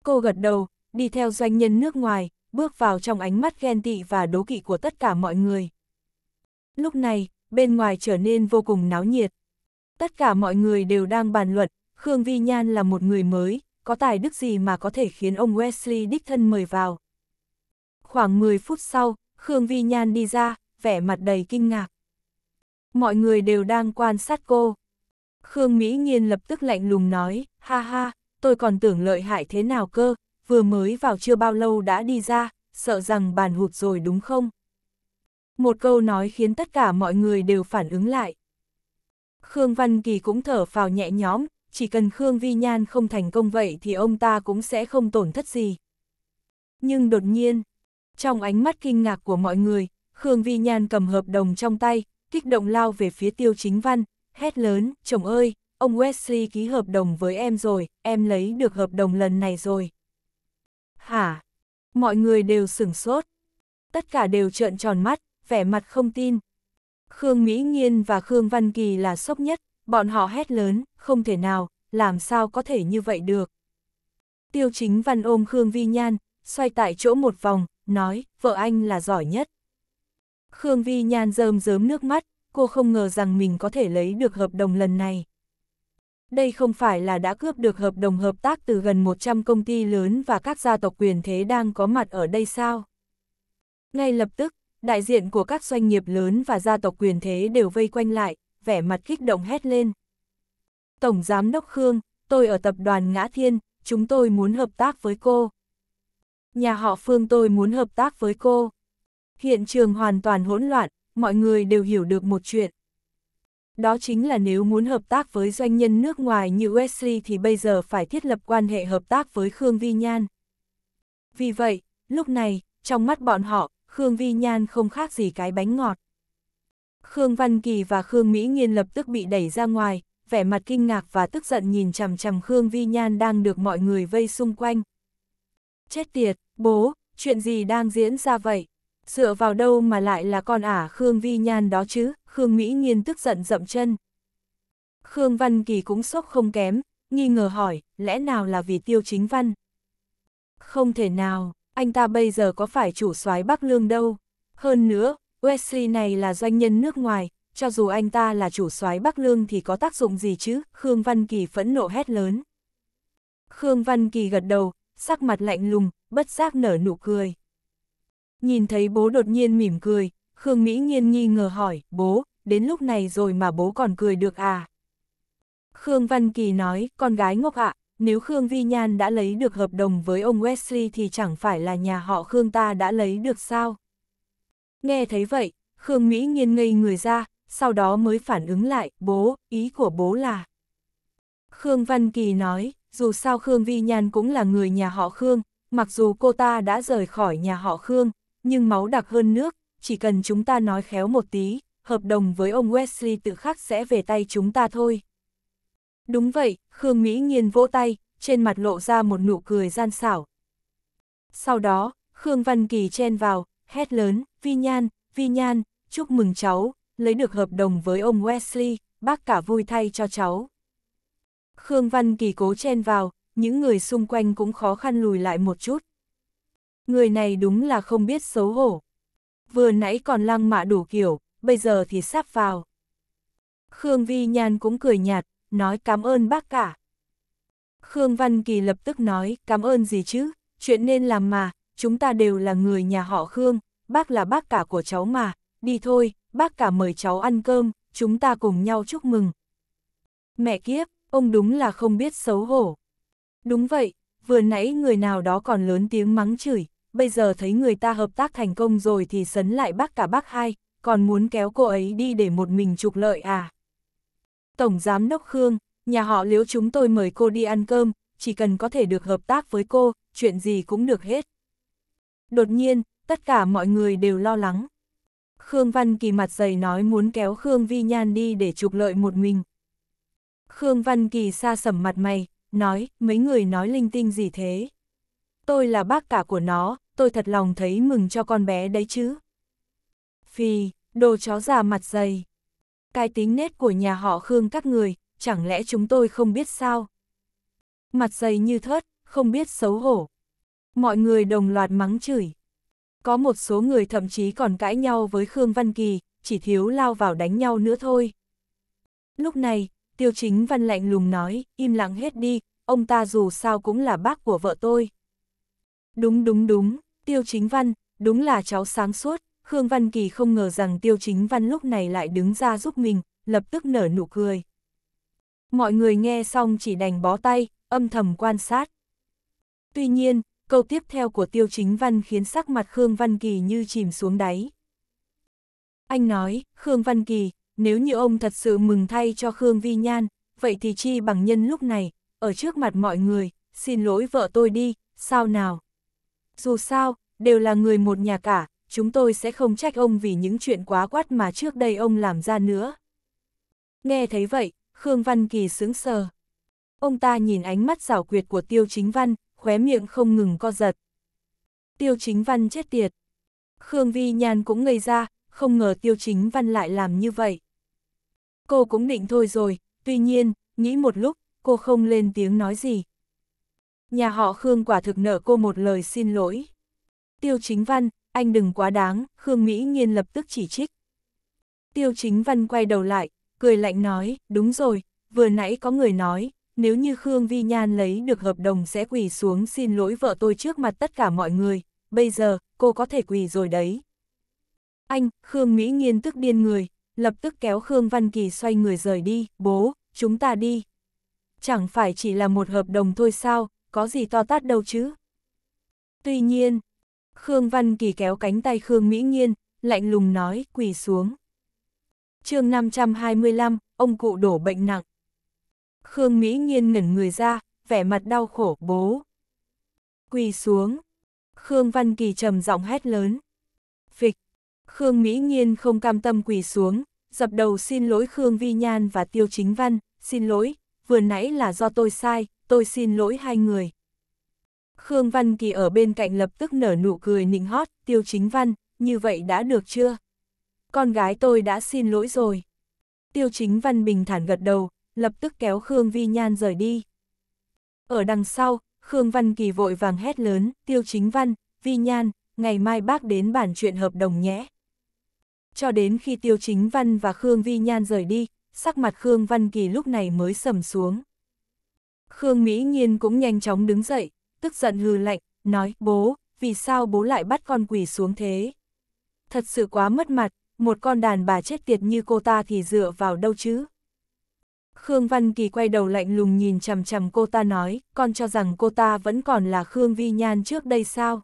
Speaker 1: Cô gật đầu, đi theo doanh nhân nước ngoài, bước vào trong ánh mắt ghen tị và đố kỵ của tất cả mọi người. Lúc này, bên ngoài trở nên vô cùng náo nhiệt. Tất cả mọi người đều đang bàn luận, Khương Vi Nhan là một người mới, có tài đức gì mà có thể khiến ông Wesley đích thân mời vào. Khoảng 10 phút sau, Khương Vi Nhan đi ra, vẻ mặt đầy kinh ngạc. Mọi người đều đang quan sát cô. Khương Mỹ Nghiên lập tức lạnh lùng nói, ha ha, tôi còn tưởng lợi hại thế nào cơ, vừa mới vào chưa bao lâu đã đi ra, sợ rằng bàn hụt rồi đúng không? Một câu nói khiến tất cả mọi người đều phản ứng lại. Khương Văn Kỳ cũng thở phào nhẹ nhõm, chỉ cần Khương Vi Nhan không thành công vậy thì ông ta cũng sẽ không tổn thất gì. Nhưng đột nhiên, trong ánh mắt kinh ngạc của mọi người, Khương Vi Nhan cầm hợp đồng trong tay, kích động lao về phía tiêu chính văn, hét lớn, chồng ơi, ông Wesley ký hợp đồng với em rồi, em lấy được hợp đồng lần này rồi. Hả? Mọi người đều sửng sốt. Tất cả đều trợn tròn mắt, vẻ mặt không tin. Khương Mỹ nhiên và Khương Văn Kỳ là sốc nhất, bọn họ hét lớn, không thể nào, làm sao có thể như vậy được. Tiêu chính văn ôm Khương Vi Nhan, xoay tại chỗ một vòng, nói, vợ anh là giỏi nhất. Khương Vi Nhan rơm rớm nước mắt, cô không ngờ rằng mình có thể lấy được hợp đồng lần này. Đây không phải là đã cướp được hợp đồng hợp tác từ gần 100 công ty lớn và các gia tộc quyền thế đang có mặt ở đây sao? Ngay lập tức, đại diện của các doanh nghiệp lớn và gia tộc quyền thế đều vây quanh lại, vẻ mặt kích động hét lên. Tổng Giám Đốc Khương, tôi ở tập đoàn Ngã Thiên, chúng tôi muốn hợp tác với cô nhà họ Phương tôi muốn hợp tác với cô. Hiện trường hoàn toàn hỗn loạn, mọi người đều hiểu được một chuyện. Đó chính là nếu muốn hợp tác với doanh nhân nước ngoài như Wesley thì bây giờ phải thiết lập quan hệ hợp tác với Khương Vi Nhan. Vì vậy, lúc này, trong mắt bọn họ, Khương Vi Nhan không khác gì cái bánh ngọt. Khương Văn Kỳ và Khương Mỹ Nghiên lập tức bị đẩy ra ngoài, vẻ mặt kinh ngạc và tức giận nhìn chằm chằm Khương Vi Nhan đang được mọi người vây xung quanh. Chết tiệt, bố, chuyện gì đang diễn ra vậy? Dựa vào đâu mà lại là con ả Khương Vi Nhan đó chứ? Khương Mỹ Nhiên tức giận dậm chân. Khương Văn Kỳ cũng sốc không kém, nghi ngờ hỏi, lẽ nào là vì tiêu chính văn? Không thể nào, anh ta bây giờ có phải chủ soái Bắc Lương đâu. Hơn nữa, Wesley này là doanh nhân nước ngoài, cho dù anh ta là chủ soái Bắc Lương thì có tác dụng gì chứ? Khương Văn Kỳ phẫn nộ hét lớn. Khương Văn Kỳ gật đầu, sắc mặt lạnh lùng, bất giác nở nụ cười. Nhìn thấy bố đột nhiên mỉm cười, Khương Mỹ Nghiên nghi ngờ hỏi, bố, đến lúc này rồi mà bố còn cười được à? Khương Văn Kỳ nói, con gái ngốc ạ, nếu Khương Vi Nhan đã lấy được hợp đồng với ông Wesley thì chẳng phải là nhà họ Khương ta đã lấy được sao? Nghe thấy vậy, Khương Mỹ Nghiên ngây người ra, sau đó mới phản ứng lại, bố, ý của bố là... Khương Văn Kỳ nói, dù sao Khương Vi Nhan cũng là người nhà họ Khương, mặc dù cô ta đã rời khỏi nhà họ Khương, nhưng máu đặc hơn nước, chỉ cần chúng ta nói khéo một tí, hợp đồng với ông Wesley tự khắc sẽ về tay chúng ta thôi. Đúng vậy, Khương Mỹ Nhiên vỗ tay, trên mặt lộ ra một nụ cười gian xảo. Sau đó, Khương Văn Kỳ chen vào, hét lớn, Vi Nhan, Vi Nhan, chúc mừng cháu, lấy được hợp đồng với ông Wesley, bác cả vui thay cho cháu. Khương Văn Kỳ cố chen vào, những người xung quanh cũng khó khăn lùi lại một chút. Người này đúng là không biết xấu hổ. Vừa nãy còn lăng mạ đủ kiểu, bây giờ thì sắp vào. Khương Vi Nhan cũng cười nhạt, nói cảm ơn bác cả. Khương Văn Kỳ lập tức nói cảm ơn gì chứ, chuyện nên làm mà, chúng ta đều là người nhà họ Khương, bác là bác cả của cháu mà, đi thôi, bác cả mời cháu ăn cơm, chúng ta cùng nhau chúc mừng. Mẹ kiếp, ông đúng là không biết xấu hổ. Đúng vậy, vừa nãy người nào đó còn lớn tiếng mắng chửi, bây giờ thấy người ta hợp tác thành công rồi thì sấn lại bác cả bác hai, còn muốn kéo cô ấy đi để một mình trục lợi à. Tổng Giám Đốc Khương, nhà họ liếu chúng tôi mời cô đi ăn cơm, chỉ cần có thể được hợp tác với cô, chuyện gì cũng được hết. Đột nhiên, tất cả mọi người đều lo lắng. Khương Văn Kỳ mặt dày nói muốn kéo Khương Vi Nhan đi để trục lợi một mình. Khương Văn Kỳ xa sầm mặt mày, nói, mấy người nói linh tinh gì thế? Tôi là bác cả của nó, tôi thật lòng thấy mừng cho con bé đấy chứ. Phi, đồ chó già mặt dày. Cái tính nết của nhà họ Khương các người, chẳng lẽ chúng tôi không biết sao? Mặt dày như thớt, không biết xấu hổ. Mọi người đồng loạt mắng chửi. Có một số người thậm chí còn cãi nhau với Khương Văn Kỳ, chỉ thiếu lao vào đánh nhau nữa thôi. Lúc này, tiêu chính văn lạnh lùng nói, im lặng hết đi, ông ta dù sao cũng là bác của vợ tôi. Đúng đúng đúng, tiêu chính văn, đúng là cháu sáng suốt, Khương Văn Kỳ không ngờ rằng tiêu chính văn lúc này lại đứng ra giúp mình, lập tức nở nụ cười. Mọi người nghe xong chỉ đành bó tay, âm thầm quan sát. Tuy nhiên, câu tiếp theo của tiêu chính văn khiến sắc mặt Khương Văn Kỳ như chìm xuống đáy. Anh nói, Khương Văn Kỳ, nếu như ông thật sự mừng thay cho Khương Vi Nhan, vậy thì chi bằng nhân lúc này, ở trước mặt mọi người, xin lỗi vợ tôi đi, sao nào? Dù sao, đều là người một nhà cả, chúng tôi sẽ không trách ông vì những chuyện quá quát mà trước đây ông làm ra nữa. Nghe thấy vậy, Khương Văn Kỳ sướng sờ. Ông ta nhìn ánh mắt xảo quyệt của Tiêu Chính Văn, khóe miệng không ngừng co giật. Tiêu Chính Văn chết tiệt. Khương Vi Nhan cũng ngây ra, không ngờ Tiêu Chính Văn lại làm như vậy cô cũng định thôi rồi, tuy nhiên, nghĩ một lúc, cô không lên tiếng nói gì. Nhà họ Khương quả thực nợ cô một lời xin lỗi. Tiêu Chính Văn, anh đừng quá đáng, Khương Mỹ nhiên lập tức chỉ trích. Tiêu Chính Văn quay đầu lại, cười lạnh nói, đúng rồi, vừa nãy có người nói, nếu như Khương Vi Nhan lấy được hợp đồng sẽ quỳ xuống xin lỗi vợ tôi trước mặt tất cả mọi người, bây giờ, cô có thể quỳ rồi đấy. Anh, Khương Mỹ nhiên tức điên người, lập tức kéo Khương Văn Kỳ xoay người rời đi, bố, chúng ta đi. Chẳng phải chỉ là một hợp đồng thôi sao, có gì to tát đâu chứ. Tuy nhiên, Khương Văn Kỳ kéo cánh tay Khương Mỹ nhiên lạnh lùng nói, quỳ xuống. chương 525, ông cụ đổ bệnh nặng. Khương Mỹ nhiên ngẩn người ra, vẻ mặt đau khổ, bố. Quỳ xuống. Khương Văn Kỳ trầm giọng hét lớn. Phịch. Khương Mỹ nhiên không cam tâm quỳ xuống, dập đầu xin lỗi Khương Vi Nhan và Tiêu Chính Văn, xin lỗi, vừa nãy là do tôi sai, tôi xin lỗi hai người. Khương Văn Kỳ ở bên cạnh lập tức nở nụ cười nịnh hót, Tiêu Chính Văn, như vậy đã được chưa? Con gái tôi đã xin lỗi rồi. Tiêu Chính Văn bình thản gật đầu, lập tức kéo Khương Vi Nhan rời đi. Ở đằng sau, Khương Văn Kỳ vội vàng hét lớn, Tiêu Chính Văn, Vi Nhan, ngày mai bác đến bản chuyện hợp đồng nhé cho đến khi Tiêu Chính Văn và Khương Vi Nhan rời đi, sắc mặt Khương Văn Kỳ lúc này mới sầm xuống. Khương Mỹ Nhiên cũng nhanh chóng đứng dậy, tức giận hừ lạnh, nói, bố, vì sao bố lại bắt con quỷ xuống thế? Thật sự quá mất mặt, một con đàn bà chết tiệt như cô ta thì dựa vào đâu chứ? Khương Văn Kỳ quay đầu lạnh lùng nhìn chằm chằm cô ta nói, con cho rằng cô ta vẫn còn là Khương Vi Nhan trước đây sao?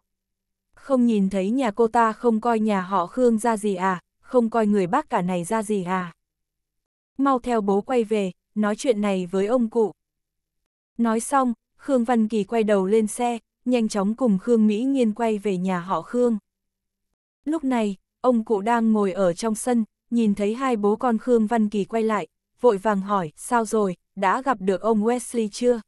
Speaker 1: Không nhìn thấy nhà cô ta không coi nhà họ Khương ra gì à, không coi người bác cả này ra gì à. Mau theo bố quay về, nói chuyện này với ông cụ. Nói xong, Khương Văn Kỳ quay đầu lên xe, nhanh chóng cùng Khương Mỹ Nghiên quay về nhà họ Khương. Lúc này, ông cụ đang ngồi ở trong sân, nhìn thấy hai bố con Khương Văn Kỳ quay lại, vội vàng hỏi, sao rồi, đã gặp được ông Wesley chưa?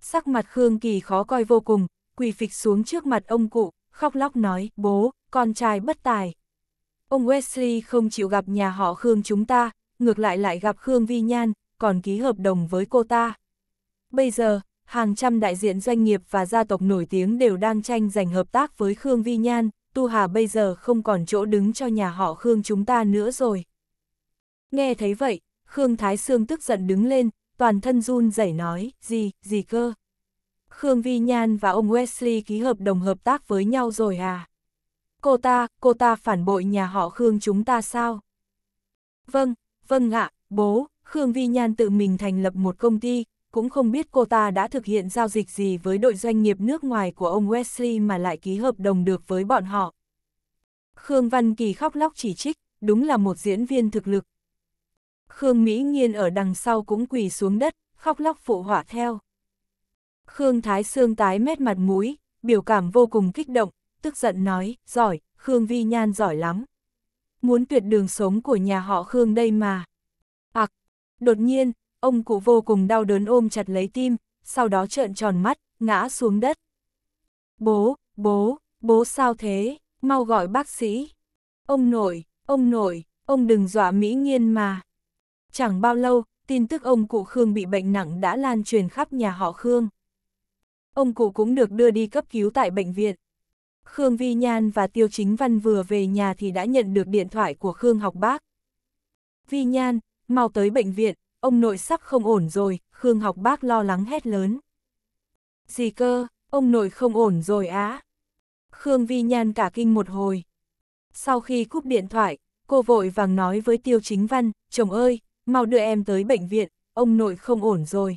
Speaker 1: Sắc mặt Khương Kỳ khó coi vô cùng, quỳ phịch xuống trước mặt ông cụ, khóc lóc nói, bố, con trai bất tài. Ông Wesley không chịu gặp nhà họ Khương chúng ta, ngược lại lại gặp Khương Vi Nhan, còn ký hợp đồng với cô ta. Bây giờ, hàng trăm đại diện doanh nghiệp và gia tộc nổi tiếng đều đang tranh giành hợp tác với Khương Vi Nhan, Tu Hà bây giờ không còn chỗ đứng cho nhà họ Khương chúng ta nữa rồi. Nghe thấy vậy, Khương Thái Sương tức giận đứng lên, toàn thân run rẩy nói, gì, gì cơ? Khương Vi Nhan và ông Wesley ký hợp đồng hợp tác với nhau rồi à? Cô ta, cô ta phản bội nhà họ Khương chúng ta sao? Vâng, vâng ạ, bố, Khương Vi Nhan tự mình thành lập một công ty, cũng không biết cô ta đã thực hiện giao dịch gì với đội doanh nghiệp nước ngoài của ông Wesley mà lại ký hợp đồng được với bọn họ. Khương Văn Kỳ khóc lóc chỉ trích, đúng là một diễn viên thực lực. Khương Mỹ Nhiên ở đằng sau cũng quỳ xuống đất, khóc lóc phụ họa theo. Khương Thái Sương tái mét mặt mũi, biểu cảm vô cùng kích động, tức giận nói, giỏi, Khương Vi Nhan giỏi lắm. Muốn tuyệt đường sống của nhà họ Khương đây mà. Ặc, à, đột nhiên, ông cụ vô cùng đau đớn ôm chặt lấy tim, sau đó trợn tròn mắt, ngã xuống đất. Bố, bố, bố sao thế, mau gọi bác sĩ. Ông nội, ông nội, ông đừng dọa Mỹ Nghiên mà. Chẳng bao lâu, tin tức ông cụ Khương bị bệnh nặng đã lan truyền khắp nhà họ Khương. Ông cụ cũng được đưa đi cấp cứu tại bệnh viện. Khương Vi Nhan và Tiêu Chính Văn vừa về nhà thì đã nhận được điện thoại của Khương học bác. Vi Nhan, mau tới bệnh viện, ông nội sắp không ổn rồi, Khương học bác lo lắng hét lớn. Gì cơ, ông nội không ổn rồi á. Khương Vi Nhan cả kinh một hồi. Sau khi cúp điện thoại, cô vội vàng nói với Tiêu Chính Văn, chồng ơi, mau đưa em tới bệnh viện, ông nội không ổn rồi.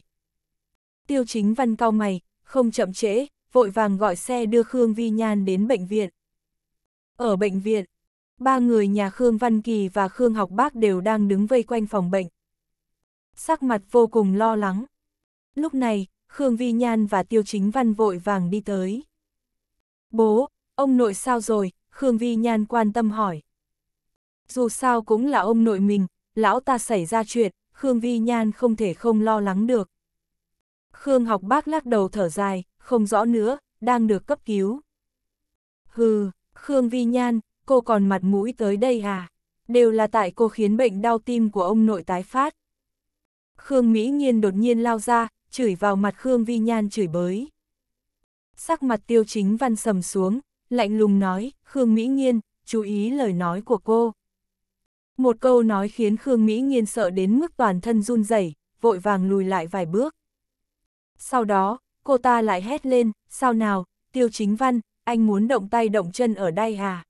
Speaker 1: Tiêu Chính Văn cau mày, không chậm trễ, vội vàng gọi xe đưa Khương Vi Nhan đến bệnh viện. Ở bệnh viện, ba người nhà Khương Văn Kỳ và Khương Học Bác đều đang đứng vây quanh phòng bệnh. Sắc mặt vô cùng lo lắng. Lúc này, Khương Vi Nhan và Tiêu Chính Văn vội vàng đi tới. Bố, ông nội sao rồi? Khương Vi Nhan quan tâm hỏi. Dù sao cũng là ông nội mình, lão ta xảy ra chuyện, Khương Vi Nhan không thể không lo lắng được. Khương học bác lắc đầu thở dài, không rõ nữa, đang được cấp cứu. Hừ, Khương Vi Nhan, cô còn mặt mũi tới đây à? Đều là tại cô khiến bệnh đau tim của ông nội tái phát. Khương Mỹ nhiên đột nhiên lao ra, chửi vào mặt Khương Vi Nhan chửi bới. Sắc mặt tiêu chính văn sầm xuống, lạnh lùng nói, Khương Mỹ nhiên chú ý lời nói của cô. Một câu nói khiến Khương Mỹ nhiên sợ đến mức toàn thân run rẩy, vội vàng lùi lại vài bước. Sau đó, cô ta lại hét lên, sao nào, tiêu chính văn, anh muốn động tay động chân ở đây à?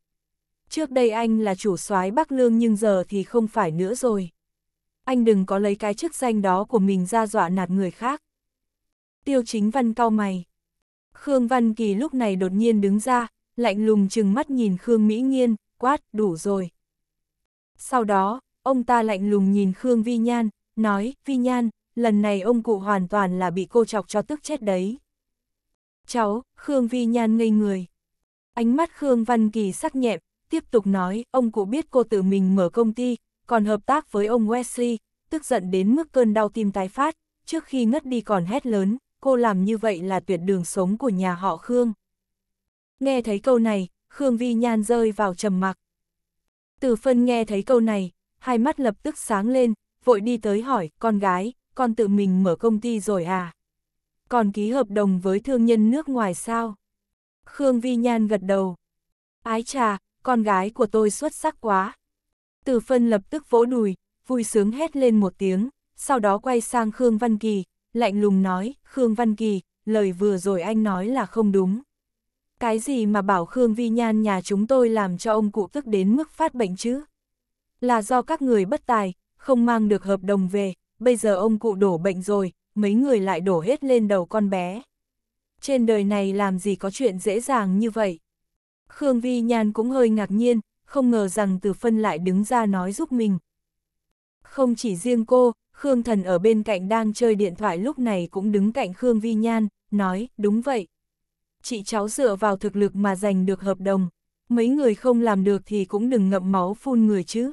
Speaker 1: Trước đây anh là chủ soái Bắc Lương nhưng giờ thì không phải nữa rồi. Anh đừng có lấy cái chức danh đó của mình ra dọa nạt người khác. Tiêu chính văn cau mày. Khương Văn Kỳ lúc này đột nhiên đứng ra, lạnh lùng chừng mắt nhìn Khương Mỹ Nghiên, quát, đủ rồi. Sau đó, ông ta lạnh lùng nhìn Khương Vi Nhan, nói, Vi Nhan, lần này ông cụ hoàn toàn là bị cô chọc cho tức chết đấy. Cháu, Khương Vi Nhan ngây người. Ánh mắt Khương Văn Kỳ sắc nhẹm, tiếp tục nói, ông cụ biết cô tự mình mở công ty, còn hợp tác với ông Wesley, tức giận đến mức cơn đau tim tái phát, trước khi ngất đi còn hét lớn, cô làm như vậy là tuyệt đường sống của nhà họ Khương. Nghe thấy câu này, Khương Vi Nhan rơi vào trầm mặc. Từ phân nghe thấy câu này, hai mắt lập tức sáng lên, vội đi tới hỏi, con gái, con tự mình mở công ty rồi à? Còn ký hợp đồng với thương nhân nước ngoài sao? Khương Vi Nhan gật đầu. Ái trà, con gái của tôi xuất sắc quá. Từ phân lập tức vỗ đùi, vui sướng hét lên một tiếng, sau đó quay sang Khương Văn Kỳ, lạnh lùng nói, Khương Văn Kỳ, lời vừa rồi anh nói là không đúng. Cái gì mà bảo Khương Vi Nhan nhà chúng tôi làm cho ông cụ tức đến mức phát bệnh chứ? Là do các người bất tài, không mang được hợp đồng về, bây giờ ông cụ đổ bệnh rồi, mấy người lại đổ hết lên đầu con bé. Trên đời này làm gì có chuyện dễ dàng như vậy. Khương Vi Nhan cũng hơi ngạc nhiên, không ngờ rằng Từ Phân lại đứng ra nói giúp mình. Không chỉ riêng cô, Khương Thần ở bên cạnh đang chơi điện thoại lúc này cũng đứng cạnh Khương Vi Nhan, nói, đúng vậy. Chị cháu dựa vào thực lực mà giành được hợp đồng, mấy người không làm được thì cũng đừng ngậm máu phun người chứ.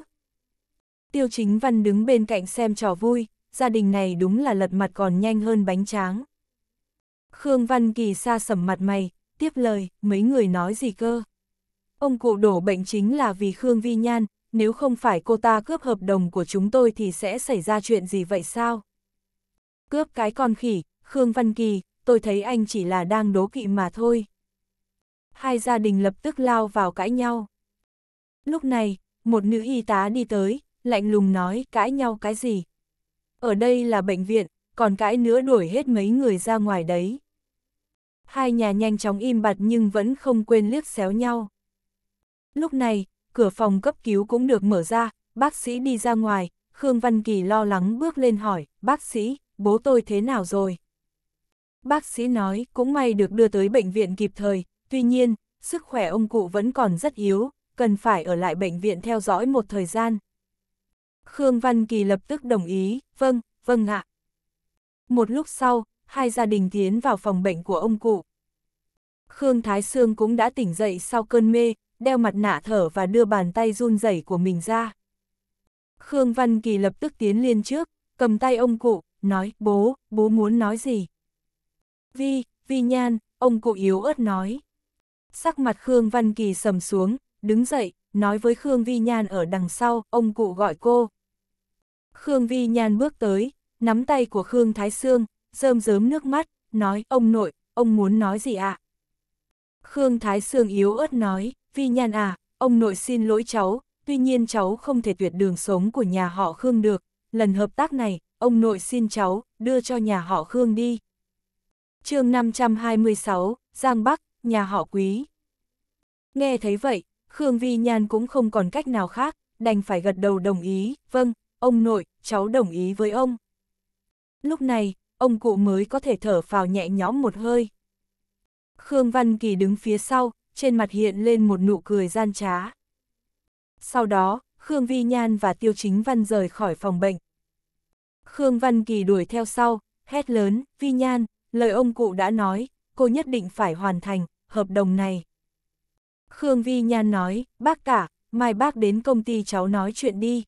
Speaker 1: Tiêu Chính Văn đứng bên cạnh xem trò vui, gia đình này đúng là lật mặt còn nhanh hơn bánh tráng. Khương Văn Kỳ xa sầm mặt mày, tiếp lời, mấy người nói gì cơ. Ông cụ đổ bệnh chính là vì Khương Vi Nhan, nếu không phải cô ta cướp hợp đồng của chúng tôi thì sẽ xảy ra chuyện gì vậy sao? Cướp cái con khỉ, Khương Văn Kỳ, tôi thấy anh chỉ là đang đố kỵ mà thôi. Hai gia đình lập tức lao vào cãi nhau. Lúc này, một nữ y tá đi tới, lạnh lùng nói cãi nhau cái gì, ở đây là bệnh viện, còn cãi nữa đuổi hết mấy người ra ngoài đấy. Hai nhà nhanh chóng im bặt nhưng vẫn không quên liếc xéo nhau. Lúc này, cửa phòng cấp cứu cũng được mở ra, bác sĩ đi ra ngoài, Khương Văn Kỳ lo lắng bước lên hỏi, bác sĩ, bố tôi thế nào rồi? Bác sĩ nói, cũng may được đưa tới bệnh viện kịp thời, tuy nhiên, sức khỏe ông cụ vẫn còn rất yếu, cần phải ở lại bệnh viện theo dõi một thời gian. Khương Văn Kỳ lập tức đồng ý, vâng, vâng ạ. Một lúc sau, hai gia đình tiến vào phòng bệnh của ông cụ. Khương Thái Sương cũng đã tỉnh dậy sau cơn mê, đeo mặt nạ thở và đưa bàn tay run rẩy của mình ra. Khương Văn Kỳ lập tức tiến lên trước, cầm tay ông cụ, nói, bố, bố muốn nói gì? Vi, vi nhan, ông cụ yếu ớt nói. Sắc mặt Khương Văn Kỳ sầm xuống, đứng dậy, nói với Khương Vi Nhan ở đằng sau, ông cụ gọi cô. Khương Vi Nhan bước tới, nắm tay của Khương Thái Sương, rơm rớm nước mắt, nói, ông nội, ông muốn nói gì ạ? À? Khương Thái Sương yếu ớt nói, Vi Nhan à, ông nội xin lỗi cháu, tuy nhiên cháu không thể tuyệt đường sống của nhà họ Khương được, lần hợp tác này, ông nội xin cháu, đưa cho nhà họ Khương đi. chương 526, Giang Bắc, nhà họ Quý. Nghe thấy vậy, Khương Vi Nhan cũng không còn cách nào khác, đành phải gật đầu đồng ý, vâng, ông nội, cháu đồng ý với ông. Lúc này, ông cụ mới có thể thở phào nhẹ nhõm một hơi. Khương Văn Kỳ đứng phía sau, trên mặt hiện lên một nụ cười gian trá. Sau đó, Khương Vi Nhan và Tiêu Chính Văn rời khỏi phòng bệnh. Khương Văn Kỳ đuổi theo sau, hét lớn, Vi Nhan, lời ông cụ đã nói, cô nhất định phải hoàn thành, hợp đồng này. Khương Vi Nhan nói, bác cả, mai bác đến công ty cháu nói chuyện đi.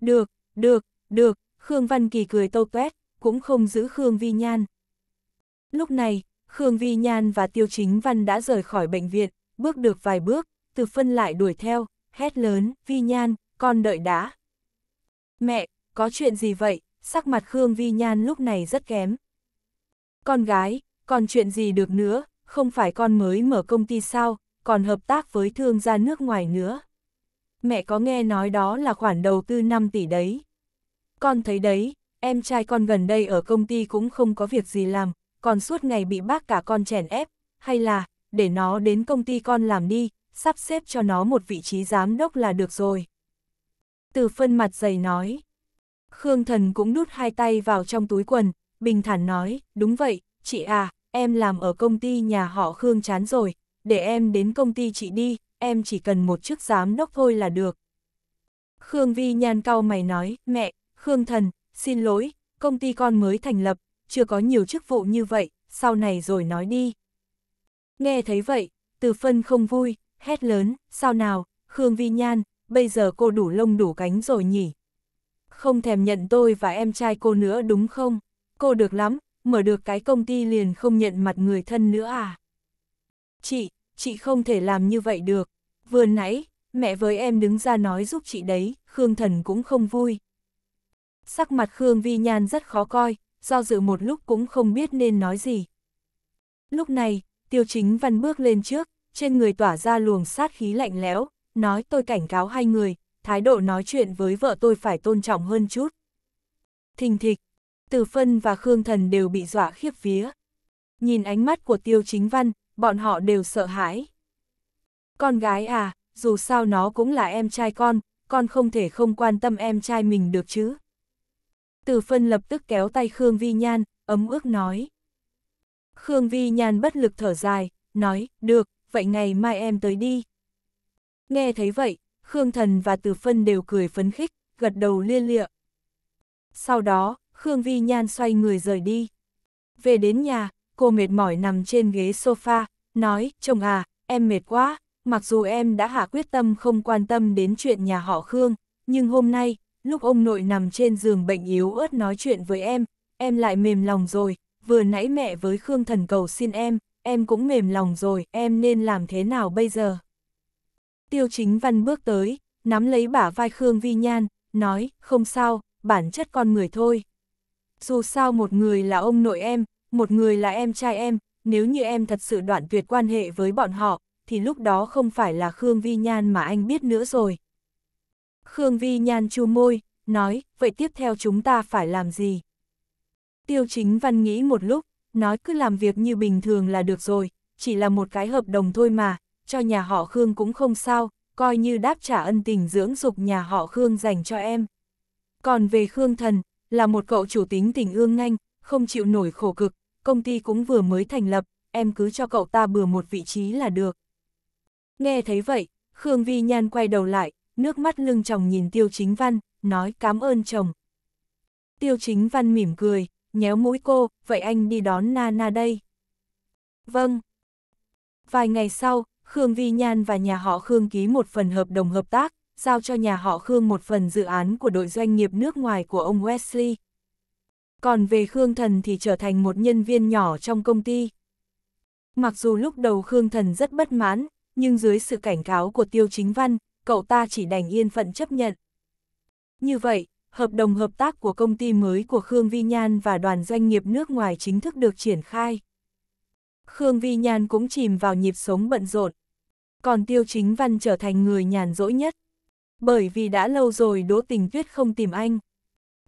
Speaker 1: Được, được, được, Khương Văn Kỳ cười tô tuét, cũng không giữ Khương Vi Nhan. Lúc này, Khương Vi Nhan và Tiêu Chính Văn đã rời khỏi bệnh viện, bước được vài bước, từ phân lại đuổi theo, hét lớn, Vi Nhan, con đợi đã. Mẹ, có chuyện gì vậy? Sắc mặt Khương Vi Nhan lúc này rất kém. Con gái, còn chuyện gì được nữa, không phải con mới mở công ty sao, còn hợp tác với thương gia nước ngoài nữa. Mẹ có nghe nói đó là khoản đầu tư 5 tỷ đấy. Con thấy đấy, em trai con gần đây ở công ty cũng không có việc gì làm, còn suốt ngày bị bác cả con chèn ép, hay là, để nó đến công ty con làm đi, sắp xếp cho nó một vị trí giám đốc là được rồi. Từ phân mặt dày nói. Khương Thần cũng đút hai tay vào trong túi quần, bình thản nói, đúng vậy, chị à, em làm ở công ty nhà họ Khương chán rồi, để em đến công ty chị đi, em chỉ cần một chức giám đốc thôi là được. Khương Vi nhan cau mày nói, mẹ, Khương Thần, xin lỗi, công ty con mới thành lập, chưa có nhiều chức vụ như vậy, sau này rồi nói đi. Nghe thấy vậy, từ phân không vui, hét lớn, sao nào, Khương Vi Nhan, bây giờ cô đủ lông đủ cánh rồi nhỉ. Không thèm nhận tôi và em trai cô nữa đúng không? Cô được lắm, mở được cái công ty liền không nhận mặt người thân nữa à? Chị, chị không thể làm như vậy được. Vừa nãy, mẹ với em đứng ra nói giúp chị đấy, Khương Thần cũng không vui, sắc mặt Khương Vi Nhan rất khó coi, do dự một lúc cũng không biết nên nói gì. Lúc này, tiêu chính văn bước lên trước, trên người tỏa ra luồng sát khí lạnh lẽo, nói tôi cảnh cáo hai người, thái độ nói chuyện với vợ tôi phải tôn trọng hơn chút. Thình thịch, Từ Phân và Khương Thần đều bị dọa khiếp vía. Nhìn ánh mắt của tiêu chính văn, bọn họ đều sợ hãi. Con gái à, dù sao nó cũng là em trai con, con không thể không quan tâm em trai mình được chứ. Từ phân lập tức kéo tay Khương Vi Nhan, ấm ước nói. Khương Vi Nhan bất lực thở dài, nói, được, vậy ngày mai em tới đi. Nghe thấy vậy, Khương Thần và Từ Phân đều cười phấn khích, gật đầu lia lịa. Sau đó, Khương Vi Nhan xoay người rời đi. Về đến nhà, cô mệt mỏi nằm trên ghế sofa, nói, chồng à, em mệt quá, mặc dù em đã hạ quyết tâm không quan tâm đến chuyện nhà họ Khương, nhưng hôm nay, lúc ông nội nằm trên giường bệnh yếu ớt nói chuyện với em, em lại mềm lòng rồi, vừa nãy mẹ với Khương Thần cầu xin em, em cũng mềm lòng rồi, em nên làm thế nào bây giờ? Tiêu chính văn bước tới, nắm lấy bả vai Khương Vi Nhan, nói, không sao, bản chất con người thôi. Dù sao một người là ông nội em, một người là em trai em, nếu như em thật sự đoạn tuyệt quan hệ với bọn họ, thì lúc đó không phải là Khương Vi Nhan mà anh biết nữa rồi, Khương Vi Nhan chu môi, nói, vậy tiếp theo chúng ta phải làm gì? Tiêu chính văn nghĩ một lúc, nói cứ làm việc như bình thường là được rồi, chỉ là một cái hợp đồng thôi mà, cho nhà họ Khương cũng không sao, coi như đáp trả ân tình dưỡng dục nhà họ Khương dành cho em. Còn về Khương Thần, là một cậu chủ tính tình ương nhanh, không chịu nổi khổ cực, công ty cũng vừa mới thành lập, em cứ cho cậu ta bừa một vị trí là được. Nghe thấy vậy, Khương Vi Nhan quay đầu lại, nước mắt lưng chồng nhìn Tiêu Chính Văn, nói cảm ơn chồng. Tiêu Chính Văn mỉm cười, nhéo mũi cô, vậy anh đi đón Nana na đây. Vâng. Vài ngày sau, Khương Vi Nhan và nhà họ Khương ký một phần hợp đồng hợp tác, giao cho nhà họ Khương một phần dự án của đội doanh nghiệp nước ngoài của ông Wesley. Còn về Khương Thần thì trở thành một nhân viên nhỏ trong công ty. Mặc dù lúc đầu Khương Thần rất bất mãn, nhưng dưới sự cảnh cáo của Tiêu Chính Văn, cậu ta chỉ đành yên phận chấp nhận. Như vậy, hợp đồng hợp tác của công ty mới của Khương Vi Nhan và đoàn doanh nghiệp nước ngoài chính thức được triển khai. Khương Vi Nhan cũng chìm vào nhịp sống bận rộn. Còn Tiêu Chính Văn trở thành người nhàn rỗi nhất. Bởi vì đã lâu rồi Đỗ Tình Tuyết không tìm anh.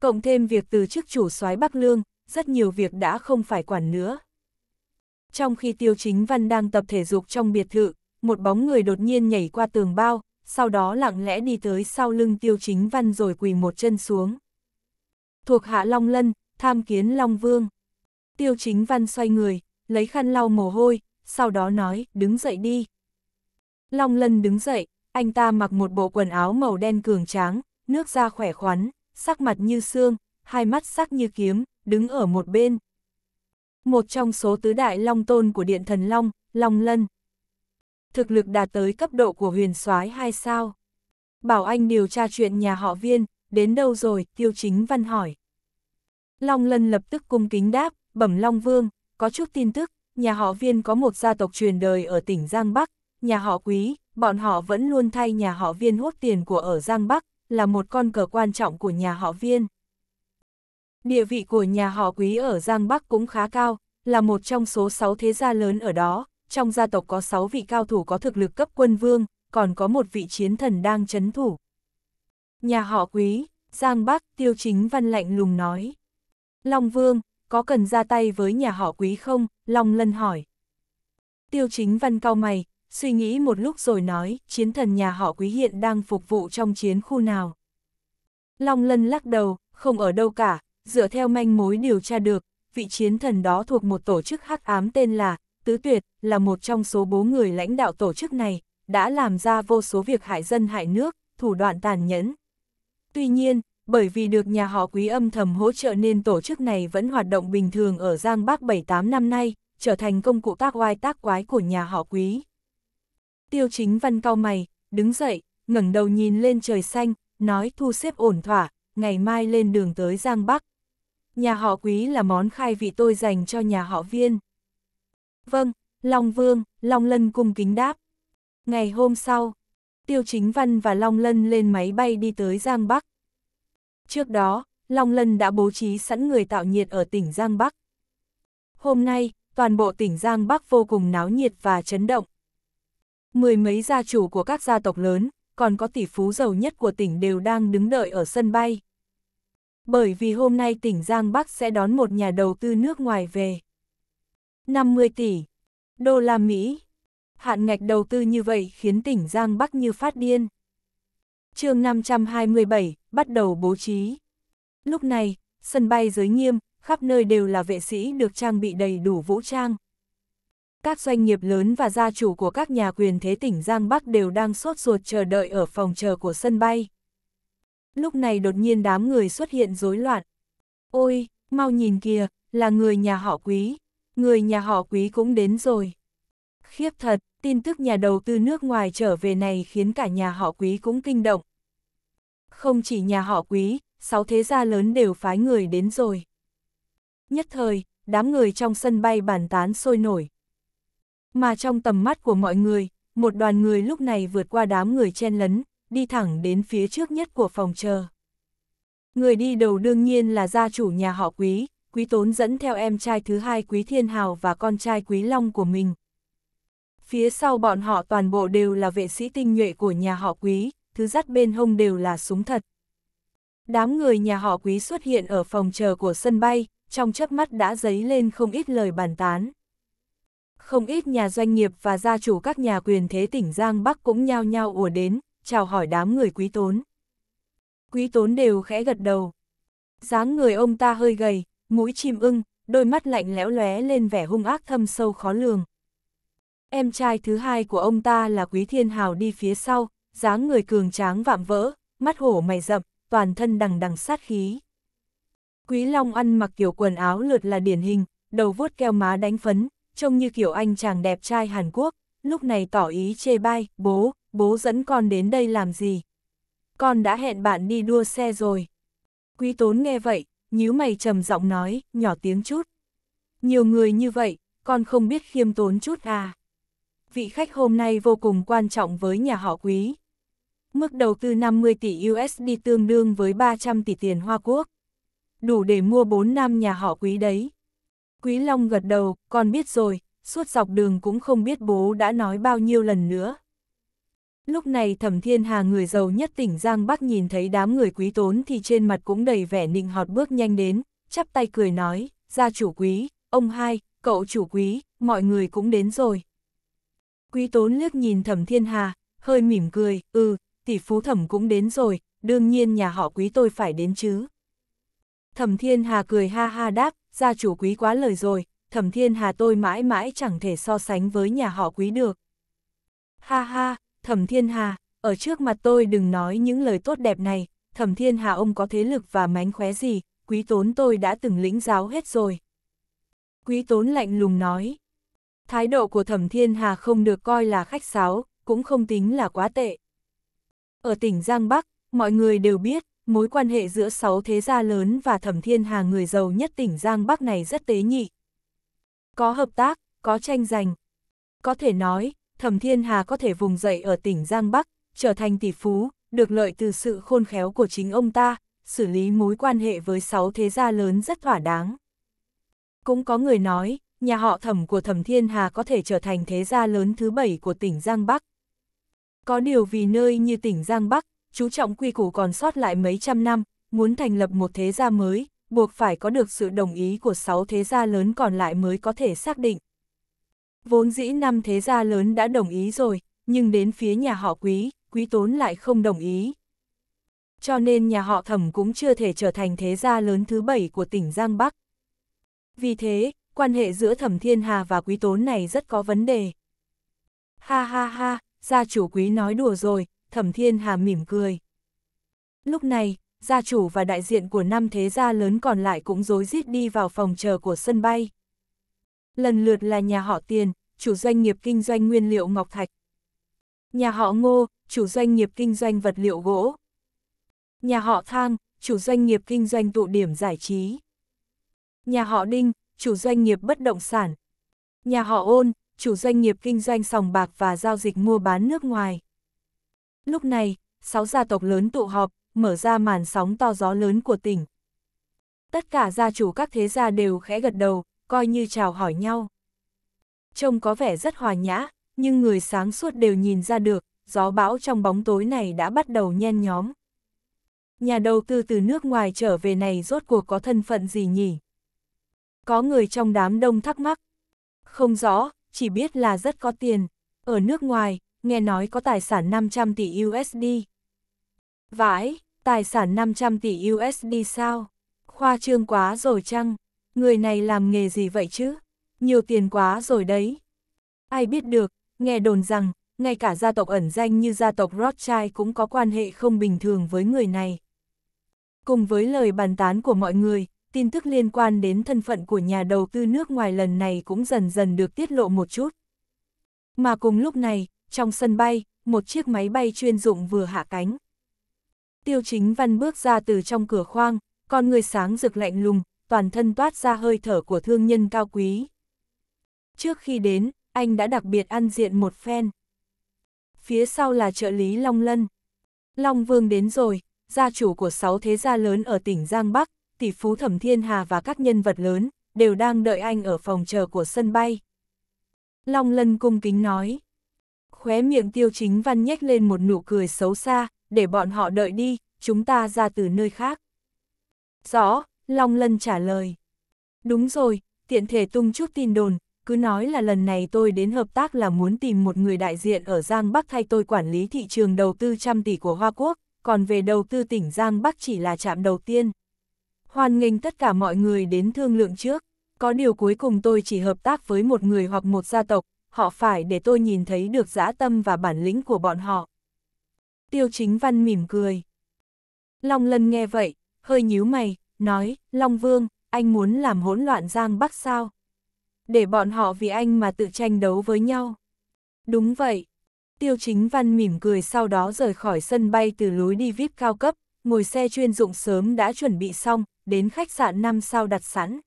Speaker 1: Cộng thêm việc từ chức chủ soái Bắc Lương, rất nhiều việc đã không phải quản nữa. Trong khi Tiêu Chính Văn đang tập thể dục trong biệt thự, một bóng người đột nhiên nhảy qua tường bao, sau đó lặng lẽ đi tới sau lưng tiêu chính văn rồi quỳ một chân xuống. Thuộc hạ Long Lân, tham kiến Long Vương. Tiêu chính văn xoay người, lấy khăn lau mồ hôi, sau đó nói, đứng dậy đi. Long Lân đứng dậy, anh ta mặc một bộ quần áo màu đen cường tráng, nước da khỏe khoắn, sắc mặt như xương, hai mắt sắc như kiếm, đứng ở một bên. Một trong số tứ đại Long Tôn của Điện Thần Long, Long Lân thực lực đạt tới cấp độ của huyền soái hay sao? Bảo anh điều tra chuyện nhà họ viên, đến đâu rồi, tiêu chính văn hỏi. Long lân lập tức cung kính đáp, bẩm Long Vương, có chút tin tức, nhà họ viên có một gia tộc truyền đời ở tỉnh Giang Bắc, nhà họ quý, bọn họ vẫn luôn thay nhà họ viên hút tiền của ở Giang Bắc, là một con cờ quan trọng của nhà họ viên. Địa vị của nhà họ quý ở Giang Bắc cũng khá cao, là một trong số 6 thế gia lớn ở đó, trong gia tộc có 6 vị cao thủ có thực lực cấp quân vương, còn có một vị chiến thần đang chấn thủ. Nhà họ quý, Giang Bắc, Tiêu Chính Văn lạnh lùng nói. Long Vương, có cần ra tay với nhà họ quý không? Long Lân hỏi. Tiêu Chính Văn cau mày, suy nghĩ một lúc rồi nói, chiến thần nhà họ quý hiện đang phục vụ trong chiến khu nào. Long Lân lắc đầu, không ở đâu cả, dựa theo manh mối điều tra được, vị chiến thần đó thuộc một tổ chức hắc ám tên là Tứ Tuyệt, là một trong số bố người lãnh đạo tổ chức này, đã làm ra vô số việc hại dân hại nước, thủ đoạn tàn nhẫn. Tuy nhiên, bởi vì được nhà họ quý âm thầm hỗ trợ nên tổ chức này vẫn hoạt động bình thường ở Giang Bắc 7-8 năm nay, trở thành công cụ tác oai tác quái của nhà họ quý. Tiêu chính văn cao mày, đứng dậy, ngẩng đầu nhìn lên trời xanh, nói thu xếp ổn thỏa, ngày mai lên đường tới Giang Bắc. Nhà họ quý là món khai vị tôi dành cho nhà họ viên. Vâng, Long Vương, Long Lân cung kính đáp. Ngày hôm sau, Tiêu Chính Văn và Long Lân lên máy bay đi tới Giang Bắc. Trước đó, Long Lân đã bố trí sẵn người tạo nhiệt ở tỉnh Giang Bắc. Hôm nay, toàn bộ tỉnh Giang Bắc vô cùng náo nhiệt và chấn động. Mười mấy gia chủ của các gia tộc lớn, còn có tỷ phú giàu nhất của tỉnh đều đang đứng đợi ở sân bay. Bởi vì hôm nay tỉnh Giang Bắc sẽ đón một nhà đầu tư nước ngoài về. 50 tỷ đô la Mỹ. Hạn ngạch đầu tư như vậy khiến tỉnh Giang Bắc như phát điên. chương 527, bắt đầu bố trí. Lúc này, sân bay giới nghiêm, khắp nơi đều là vệ sĩ được trang bị đầy đủ vũ trang. Các doanh nghiệp lớn và gia chủ của các nhà quyền thế tỉnh Giang Bắc đều đang sốt ruột chờ đợi ở phòng chờ của sân bay. Lúc này đột nhiên đám người xuất hiện rối loạn. Ôi, mau nhìn kìa, là người nhà họ quý, người nhà họ quý cũng đến rồi. Khiếp thật, tin tức nhà đầu tư nước ngoài trở về này khiến cả nhà họ quý cũng kinh động. Không chỉ nhà họ quý, sáu thế gia lớn đều phái người đến rồi. Nhất thời, đám người trong sân bay bàn tán sôi nổi. Mà trong tầm mắt của mọi người, một đoàn người lúc này vượt qua đám người chen lấn, đi thẳng đến phía trước nhất của phòng chờ. Người đi đầu đương nhiên là gia chủ nhà họ quý, Quý Tốn dẫn theo em trai thứ hai Quý Thiên Hào và con trai Quý Long của mình. Phía sau bọn họ toàn bộ đều là vệ sĩ tinh nhuệ của nhà họ Quý, thứ dắt bên hông đều là súng thật. Đám người nhà họ Quý xuất hiện ở phòng chờ của sân bay, trong chớp mắt đã dấy lên không ít lời bàn tán. Không ít nhà doanh nghiệp và gia chủ các nhà quyền thế tỉnh Giang Bắc cũng nhao nhao ùa đến, chào hỏi đám người quý tốn. Quý tốn đều khẽ gật đầu. dáng người ông ta hơi gầy, mũi chim ưng, đôi mắt lạnh lẽo lóe lên vẻ hung ác thâm sâu khó lường. Em trai thứ hai của ông ta là Quý Thiên Hào đi phía sau, dáng người cường tráng vạm vỡ, mắt hổ mày rậm, toàn thân đằng đằng sát khí. Quý Long ăn mặc kiểu quần áo lượt là điển hình, đầu vuốt keo má đánh phấn, trông như kiểu anh chàng đẹp trai Hàn Quốc, lúc này tỏ ý chê bai, bố, bố dẫn con đến đây làm gì? Con đã hẹn bạn đi đua xe rồi. Quý Tốn nghe vậy, nhíu mày trầm giọng nói, nhỏ tiếng chút. Nhiều người như vậy, con không biết khiêm tốn chút à. Vị khách hôm nay vô cùng quan trọng với nhà họ quý. Mức đầu tư 50 tỷ USD tương đương với 300 tỷ tiền Hoa Quốc. Đủ để mua 4 năm nhà họ quý đấy. Quý Long gật đầu, con biết rồi, suốt dọc đường cũng không biết bố đã nói bao nhiêu lần nữa. Lúc này Thẩm Thiên Hà người giàu nhất tỉnh Giang Bắc nhìn thấy đám người quý tốn thì trên mặt cũng đầy vẻ nịnh họt bước nhanh đến, chắp tay cười nói, gia chủ quý, ông hai, cậu chủ quý, mọi người cũng đến rồi. Quý tốn liếc nhìn Thẩm Thiên Hà, hơi mỉm cười, ừ, tỷ phú thẩm cũng đến rồi, đương nhiên nhà họ quý tôi phải đến chứ. Thẩm Thiên Hà cười ha ha đáp, gia chủ quý quá lời rồi, Thẩm Thiên Hà tôi mãi mãi chẳng thể so sánh với nhà họ quý được. Ha ha, Thẩm Thiên Hà, ở trước mặt tôi đừng nói những lời tốt đẹp này, Thẩm Thiên Hà ông có thế lực và mánh khóe gì, quý tốn tôi đã từng lĩnh giáo hết rồi. Quý tốn lạnh lùng nói. Thái độ của Thẩm Thiên Hà không được coi là khách sáo, cũng không tính là quá tệ. Ở tỉnh Giang Bắc, mọi người đều biết, mối quan hệ giữa sáu thế gia lớn và Thẩm Thiên Hà người giàu nhất tỉnh Giang Bắc này rất tế nhị. Có hợp tác, có tranh giành. Có thể nói, Thẩm Thiên Hà có thể vùng dậy ở tỉnh Giang Bắc, trở thành tỷ phú, được lợi từ sự khôn khéo của chính ông ta, xử lý mối quan hệ với sáu thế gia lớn rất thỏa đáng. Cũng có người nói, nhà họ thẩm của thẩm Thiên Hà có thể trở thành thế gia lớn thứ bảy của tỉnh Giang Bắc. Có điều vì nơi như tỉnh Giang Bắc, chú trọng quy củ còn sót lại mấy trăm năm, muốn thành lập một thế gia mới, buộc phải có được sự đồng ý của sáu thế gia lớn còn lại mới có thể xác định. Vốn dĩ năm thế gia lớn đã đồng ý rồi, nhưng đến phía nhà họ quý, quý tốn lại không đồng ý. Cho nên nhà họ thẩm cũng chưa thể trở thành thế gia lớn thứ bảy của tỉnh Giang Bắc. Vì thế, quan hệ giữa thẩm thiên hà và quý tốn này rất có vấn đề. Ha ha ha, gia chủ quý nói đùa rồi, thẩm thiên hà mỉm cười. Lúc này, gia chủ và đại diện của năm thế gia lớn còn lại cũng rối rít đi vào phòng chờ của sân bay. Lần lượt là nhà họ Tiền, chủ doanh nghiệp kinh doanh nguyên liệu ngọc thạch. Nhà họ Ngô, chủ doanh nghiệp kinh doanh vật liệu gỗ. Nhà họ Thang, chủ doanh nghiệp kinh doanh tụ điểm giải trí. Nhà họ Đinh, chủ doanh nghiệp bất động sản. Nhà họ Ôn, chủ doanh nghiệp kinh doanh sòng bạc và giao dịch mua bán nước ngoài. Lúc này, sáu gia tộc lớn tụ họp, mở ra màn sóng to gió lớn của tỉnh. Tất cả gia chủ các thế gia đều khẽ gật đầu, coi như chào hỏi nhau. Trông có vẻ rất hòa nhã, nhưng người sáng suốt đều nhìn ra được, gió bão trong bóng tối này đã bắt đầu nhen nhóm. Nhà đầu tư từ nước ngoài trở về này rốt cuộc có thân phận gì nhỉ? Có người trong đám đông thắc mắc. Không rõ, chỉ biết là rất có tiền. Ở nước ngoài, nghe nói có tài sản 500 tỷ USD. Vãi, tài sản 500 tỷ USD sao? Khoa trương quá rồi chăng? người này làm nghề gì vậy chứ? Nhiều tiền quá rồi đấy. Ai biết được, nghe đồn rằng, ngay cả gia tộc ẩn danh như gia tộc Rothschild cũng có quan hệ không bình thường với người này. Cùng với lời bàn tán của mọi người, tin tức liên quan đến thân phận của nhà đầu tư nước ngoài lần này cũng dần dần được tiết lộ một chút. Mà cùng lúc này, trong sân bay, một chiếc máy bay chuyên dụng vừa hạ cánh. Tiêu chính văn bước ra từ trong cửa khoang, con người sáng rực lạnh lùng, toàn thân toát ra hơi thở của thương nhân cao quý. Trước khi đến, anh đã đặc biệt ăn diện một phen. Phía sau là trợ lý Long Lân. Long Vương đến rồi, gia chủ của sáu thế gia lớn ở tỉnh Giang Bắc, tỷ phú Thẩm Thiên Hà và các nhân vật lớn, đều đang đợi anh ở phòng chờ của sân bay. Long Lân cung kính nói. Khóe miệng tiêu chính văn nhếch lên một nụ cười xấu xa, để bọn họ đợi đi, chúng ta ra từ nơi khác. Rõ, Long Lân trả lời. Đúng rồi, tiện thể tung chút tin đồn, cứ nói là lần này tôi đến hợp tác là muốn tìm một người đại diện ở Giang Bắc thay tôi quản lý thị trường đầu tư trăm tỷ của Hoa Quốc, còn về đầu tư tỉnh Giang Bắc chỉ là trạm đầu tiên. Hoan nghênh tất cả mọi người đến thương lượng trước, có điều cuối cùng tôi chỉ hợp tác với một người hoặc một gia tộc, họ phải để tôi nhìn thấy được dã tâm và bản lĩnh của bọn họ. Tiêu chính văn mỉm cười. Long lân nghe vậy, hơi nhíu mày, nói, Long Vương, anh muốn làm hỗn loạn Giang Bắc sao? Để bọn họ vì anh mà tự tranh đấu với nhau. Đúng vậy. Tiêu chính văn mỉm cười sau đó rời khỏi sân bay từ lối đi VIP cao cấp, ngồi xe chuyên dụng sớm đã chuẩn bị xong, đến khách sạn 5 sao đặt sẵn.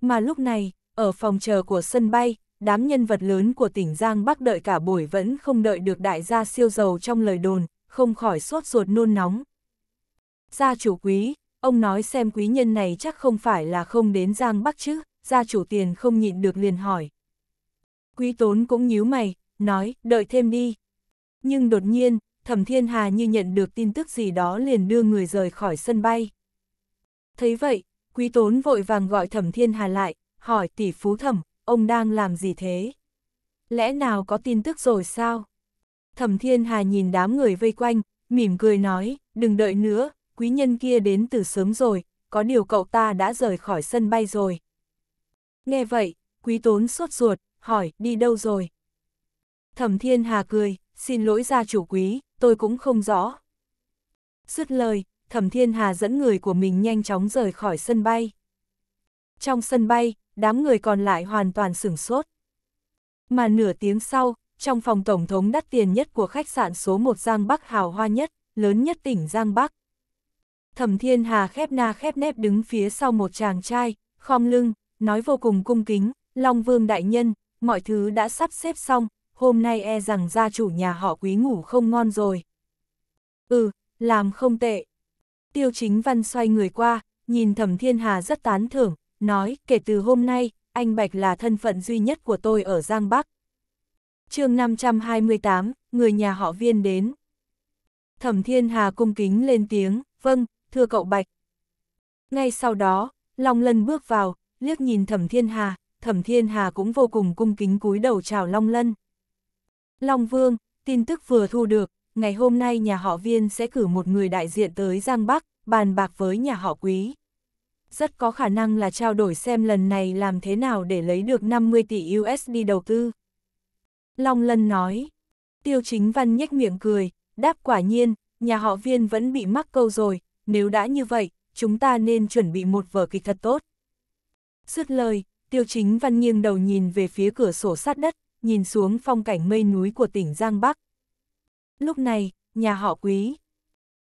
Speaker 1: Mà lúc này, ở phòng chờ của sân bay, đám nhân vật lớn của tỉnh Giang Bắc đợi cả buổi vẫn không đợi được đại gia siêu giàu trong lời đồn, không khỏi sốt ruột nôn nóng. Gia chủ quý, ông nói xem quý nhân này chắc không phải là không đến Giang Bắc chứ, gia chủ tiền không nhịn được liền hỏi. Quý tốn cũng nhíu mày, nói, đợi thêm đi. Nhưng đột nhiên, Thẩm Thiên Hà như nhận được tin tức gì đó liền đưa người rời khỏi sân bay. Thấy vậy, Quý Tốn vội vàng gọi Thẩm Thiên Hà lại, hỏi tỷ phú Thẩm, ông đang làm gì thế? Lẽ nào có tin tức rồi sao? Thẩm Thiên Hà nhìn đám người vây quanh, mỉm cười nói, đừng đợi nữa, quý nhân kia đến từ sớm rồi, có điều cậu ta đã rời khỏi sân bay rồi. Nghe vậy, quý tốn sốt ruột, hỏi, đi đâu rồi? Thẩm thiên hà cười, xin lỗi gia chủ quý, tôi cũng không rõ. Dứt lời, thẩm thiên hà dẫn người của mình nhanh chóng rời khỏi sân bay. Trong sân bay, đám người còn lại hoàn toàn sửng sốt. Mà nửa tiếng sau, trong phòng tổng thống đắt tiền nhất của khách sạn số 1 Giang Bắc hào hoa nhất, lớn nhất tỉnh Giang Bắc, thẩm thiên hà khép na khép nép đứng phía sau một chàng trai, khom lưng, nói vô cùng cung kính, Long Vương Đại Nhân, mọi thứ đã sắp xếp xong, hôm nay e rằng gia chủ nhà họ quý ngủ không ngon rồi. Ừ, làm không tệ. Tiêu chính văn xoay người qua, nhìn thẩm thiên hà rất tán thưởng, nói kể từ hôm nay, anh Bạch là thân phận duy nhất của tôi ở Giang Bắc. chương 528, người nhà họ viên đến. Thẩm thiên hà cung kính lên tiếng, vâng, thưa cậu Bạch. Ngay sau đó, Long Lân bước vào, liếc nhìn Thẩm Thiên Hà, Thẩm Thiên Hà cũng vô cùng cung kính cúi đầu chào Long Lân. Long Vương, tin tức vừa thu được, ngày hôm nay nhà họ Viên sẽ cử một người đại diện tới Giang Bắc, bàn bạc với nhà họ Quý. Rất có khả năng là trao đổi xem lần này làm thế nào để lấy được 50 tỷ USD đầu tư. Long Lân nói, Tiêu Chính Văn nhếch miệng cười, đáp quả nhiên, nhà họ Viên vẫn bị mắc câu rồi, nếu đã như vậy, chúng ta nên chuẩn bị một vở kịch thật tốt. Dứt lời, tiêu chính văn nghiêng đầu nhìn về phía cửa sổ sát đất, nhìn xuống phong cảnh mây núi của tỉnh Giang Bắc. Lúc này, nhà họ quý.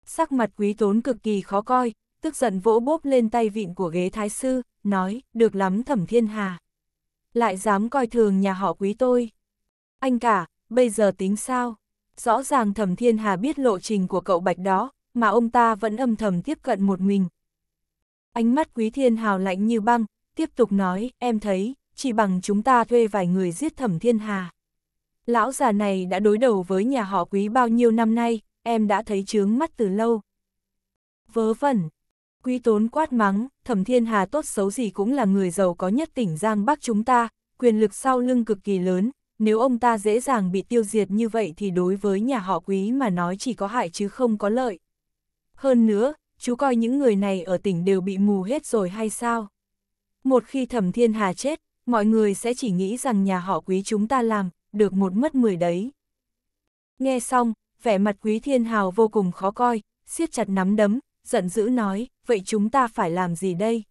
Speaker 1: Sắc mặt quý tốn cực kỳ khó coi, tức giận vỗ bóp lên tay vịn của ghế thái sư, nói, được lắm thẩm thiên hà. Lại dám coi thường nhà họ quý tôi. Anh cả, bây giờ tính sao? Rõ ràng thẩm thiên hà biết lộ trình của cậu bạch đó, mà ông ta vẫn âm thầm tiếp cận một mình. Ánh mắt quý thiên hào lạnh như băng, tiếp tục nói, em thấy, chỉ bằng chúng ta thuê vài người giết thẩm thiên hà. Lão già này đã đối đầu với nhà họ quý bao nhiêu năm nay, em đã thấy chướng mắt từ lâu. Vớ vẩn, quý tốn quát mắng, thẩm thiên hà tốt xấu gì cũng là người giàu có nhất tỉnh Giang Bắc chúng ta, quyền lực sau lưng cực kỳ lớn, nếu ông ta dễ dàng bị tiêu diệt như vậy thì đối với nhà họ quý mà nói chỉ có hại chứ không có lợi. Hơn nữa, chú coi những người này ở tỉnh đều bị mù hết rồi hay sao? Một khi thẩm thiên hà chết, mọi người sẽ chỉ nghĩ rằng nhà họ quý chúng ta làm, được một mất mười đấy. Nghe xong, vẻ mặt quý thiên hào vô cùng khó coi, siết chặt nắm đấm, giận dữ nói, vậy chúng ta phải làm gì đây?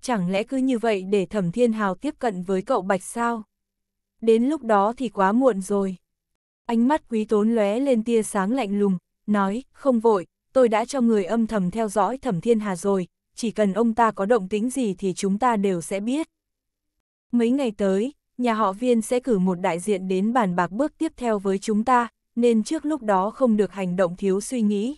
Speaker 1: Chẳng lẽ cứ như vậy để thẩm thiên hào tiếp cận với cậu Bạch sao? Đến lúc đó thì quá muộn rồi. Ánh mắt quý tốn lóe lên tia sáng lạnh lùng, nói, không vội, tôi đã cho người âm thầm theo dõi thẩm thiên hà rồi, chỉ cần ông ta có động tính gì thì chúng ta đều sẽ biết. Mấy ngày tới, nhà họ viên sẽ cử một đại diện đến bàn bạc bước tiếp theo với chúng ta, nên trước lúc đó không được hành động thiếu suy nghĩ.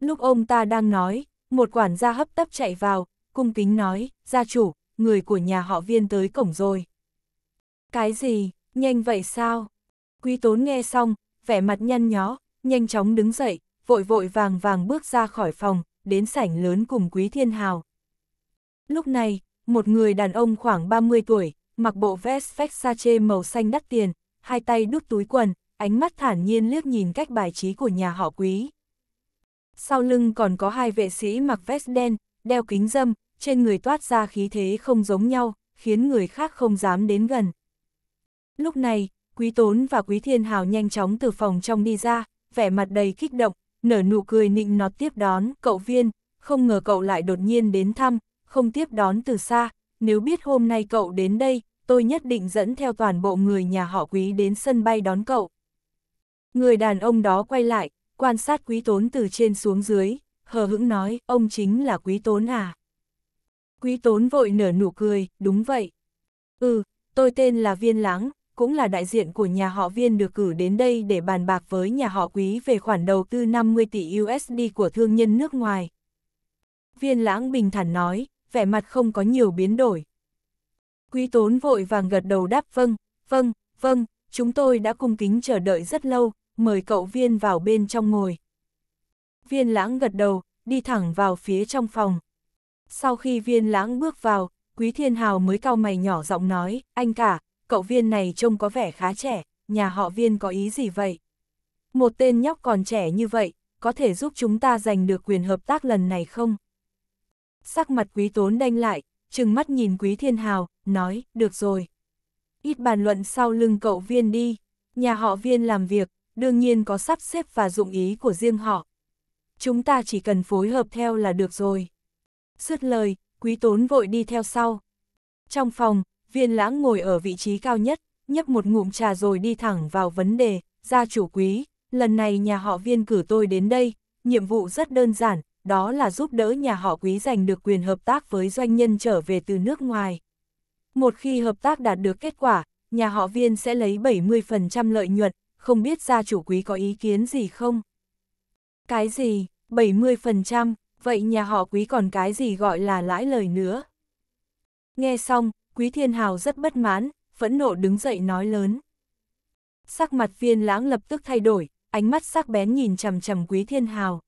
Speaker 1: Lúc ông ta đang nói, một quản gia hấp tấp chạy vào, cung kính nói, gia chủ, người của nhà họ viên tới cổng rồi. Cái gì, nhanh vậy sao? Quý tốn nghe xong, vẻ mặt nhăn nhó, nhanh chóng đứng dậy, vội vội vàng vàng bước ra khỏi phòng, đến sảnh lớn cùng Quý Thiên Hào. Lúc này, một người đàn ông khoảng 30 tuổi, mặc bộ vest Versace màu xanh đắt tiền, hai tay đút túi quần, ánh mắt thản nhiên liếc nhìn cách bài trí của nhà họ Quý. Sau lưng còn có hai vệ sĩ mặc vest đen, đeo kính dâm, trên người toát ra khí thế không giống nhau, khiến người khác không dám đến gần. Lúc này, Quý Tốn và Quý Thiên Hào nhanh chóng từ phòng trong đi ra, vẻ mặt đầy kích động, nở nụ cười nịnh nọt tiếp đón, cậu viên, không ngờ cậu lại đột nhiên đến thăm, không tiếp đón từ xa, nếu biết hôm nay cậu đến đây, tôi nhất định dẫn theo toàn bộ người nhà họ quý đến sân bay đón cậu. Người đàn ông đó quay lại, quan sát quý tốn từ trên xuống dưới, hờ hững nói, ông chính là quý tốn à? Quý tốn vội nở nụ cười, đúng vậy. Ừ, tôi tên là Viên Lãng, cũng là đại diện của nhà họ viên được cử đến đây để bàn bạc với nhà họ quý về khoản đầu tư 50 tỷ USD của thương nhân nước ngoài. Viên lãng bình thản nói, vẻ mặt không có nhiều biến đổi. Quý tốn vội vàng gật đầu đáp vâng, vâng, vâng, chúng tôi đã cung kính chờ đợi rất lâu, mời cậu viên vào bên trong ngồi. Viên lãng gật đầu, đi thẳng vào phía trong phòng. Sau khi viên lãng bước vào, Quý Thiên Hào mới cau mày nhỏ giọng nói, anh cả, cậu viên này trông có vẻ khá trẻ, nhà họ viên có ý gì vậy? Một tên nhóc còn trẻ như vậy, có thể giúp chúng ta giành được quyền hợp tác lần này không? Sắc mặt quý tốn đanh lại, trừng mắt nhìn quý thiên hào, nói, được rồi. Ít bàn luận sau lưng cậu viên đi, nhà họ viên làm việc, đương nhiên có sắp xếp và dụng ý của riêng họ. Chúng ta chỉ cần phối hợp theo là được rồi. Sứt lời, quý tốn vội đi theo sau. Trong phòng, Viên lãng ngồi ở vị trí cao nhất, nhấp một ngụm trà rồi đi thẳng vào vấn đề, gia chủ quý, lần này nhà họ viên cử tôi đến đây, nhiệm vụ rất đơn giản, đó là giúp đỡ nhà họ quý giành được quyền hợp tác với doanh nhân trở về từ nước ngoài. Một khi hợp tác đạt được kết quả, nhà họ viên sẽ lấy 70% lợi nhuận, không biết gia chủ quý có ý kiến gì không? Cái gì, 70%, vậy nhà họ quý còn cái gì gọi là lãi lời nữa? Nghe xong, Quý Thiên Hào rất bất mãn, phẫn nộ đứng dậy nói lớn. Sắc mặt viên lãng lập tức thay đổi, ánh mắt sắc bén nhìn chầm chầm Quý Thiên Hào.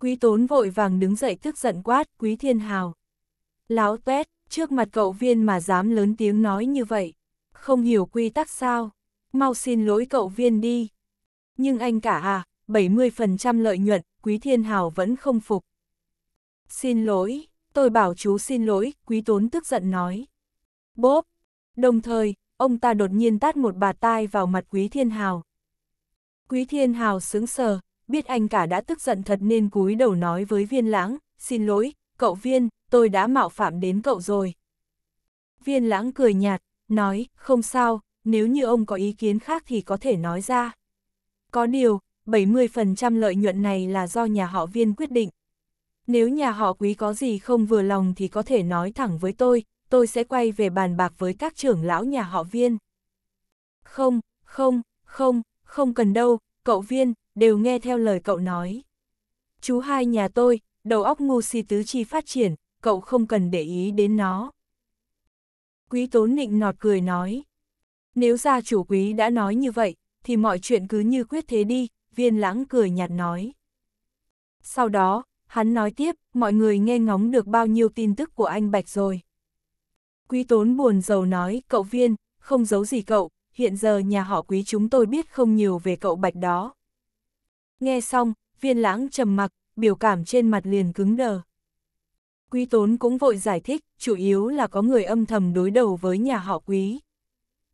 Speaker 1: Quý Tốn vội vàng đứng dậy tức giận quát Quý Thiên Hào. Láo tuét, trước mặt cậu viên mà dám lớn tiếng nói như vậy. Không hiểu quy tắc sao, mau xin lỗi cậu viên đi. Nhưng anh cả à, 70% lợi nhuận, Quý Thiên Hào vẫn không phục. Xin lỗi, tôi bảo chú xin lỗi, Quý Tốn tức giận nói. Bốp! Đồng thời, ông ta đột nhiên tát một bà tai vào mặt Quý Thiên Hào. Quý Thiên Hào sướng sờ, biết anh cả đã tức giận thật nên cúi đầu nói với viên lãng, xin lỗi, cậu viên, tôi đã mạo phạm đến cậu rồi. Viên lãng cười nhạt, nói, không sao, nếu như ông có ý kiến khác thì có thể nói ra. Có điều, 70% lợi nhuận này là do nhà họ viên quyết định. Nếu nhà họ quý có gì không vừa lòng thì có thể nói thẳng với tôi, tôi sẽ quay về bàn bạc với các trưởng lão nhà họ viên. Không, không, không, không cần đâu, cậu viên, đều nghe theo lời cậu nói. Chú hai nhà tôi, đầu óc ngu si tứ chi phát triển, cậu không cần để ý đến nó. Quý tốn nịnh nọt cười nói. Nếu gia chủ quý đã nói như vậy, thì mọi chuyện cứ như quyết thế đi, viên lãng cười nhạt nói. Sau đó, hắn nói tiếp, mọi người nghe ngóng được bao nhiêu tin tức của anh Bạch rồi. Quý tốn buồn giàu nói, cậu viên, không giấu gì cậu, hiện giờ nhà họ quý chúng tôi biết không nhiều về cậu bạch đó. Nghe xong, viên lãng trầm mặc, biểu cảm trên mặt liền cứng đờ. Quý tốn cũng vội giải thích, chủ yếu là có người âm thầm đối đầu với nhà họ quý.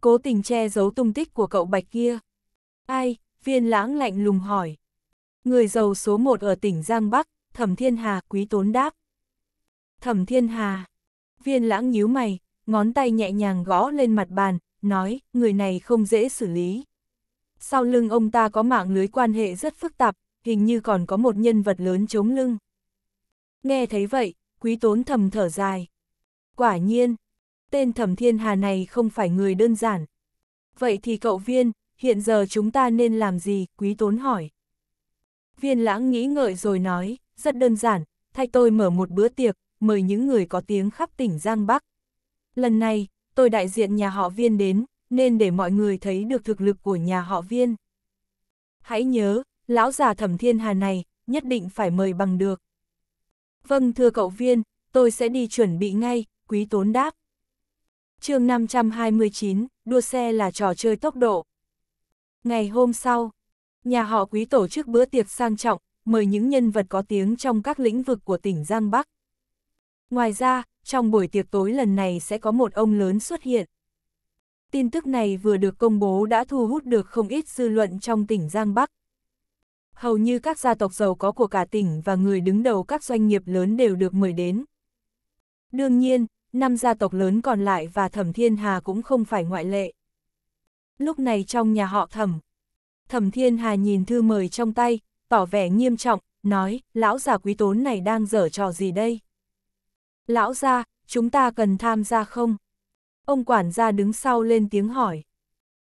Speaker 1: Cố tình che giấu tung tích của cậu bạch kia. Ai, viên lãng lạnh lùng hỏi. Người giàu số một ở tỉnh Giang Bắc, Thẩm Thiên Hà quý tốn đáp. Thẩm Thiên Hà, viên lãng nhíu mày, ngón tay nhẹ nhàng gõ lên mặt bàn, nói, người này không dễ xử lý. Sau lưng ông ta có mạng lưới quan hệ rất phức tạp, hình như còn có một nhân vật lớn chống lưng. Nghe thấy vậy, quý tốn thầm thở dài. Quả nhiên, tên thẩm thiên hà này không phải người đơn giản. Vậy thì cậu viên, hiện giờ chúng ta nên làm gì, quý tốn hỏi. Viên lãng nghĩ ngợi rồi nói, rất đơn giản, thay tôi mở một bữa tiệc, mời những người có tiếng khắp tỉnh Giang Bắc, Lần này, tôi đại diện nhà họ viên đến, nên để mọi người thấy được thực lực của nhà họ viên. Hãy nhớ, lão già thẩm thiên hà này, nhất định phải mời bằng được. Vâng thưa cậu viên, tôi sẽ đi chuẩn bị ngay, quý tốn đáp. chương 529, đua xe là trò chơi tốc độ. Ngày hôm sau, nhà họ quý tổ chức bữa tiệc sang trọng, mời những nhân vật có tiếng trong các lĩnh vực của tỉnh Giang Bắc. Ngoài ra, trong buổi tiệc tối lần này sẽ có một ông lớn xuất hiện. Tin tức này vừa được công bố đã thu hút được không ít dư luận trong tỉnh Giang Bắc. Hầu như các gia tộc giàu có của cả tỉnh và người đứng đầu các doanh nghiệp lớn đều được mời đến. Đương nhiên, năm gia tộc lớn còn lại và Thẩm Thiên Hà cũng không phải ngoại lệ. Lúc này trong nhà họ Thẩm, Thẩm Thiên Hà nhìn thư mời trong tay, tỏ vẻ nghiêm trọng, nói, lão già quý tốn này đang dở trò gì đây? Lão gia, chúng ta cần tham gia không? Ông quản gia đứng sau lên tiếng hỏi.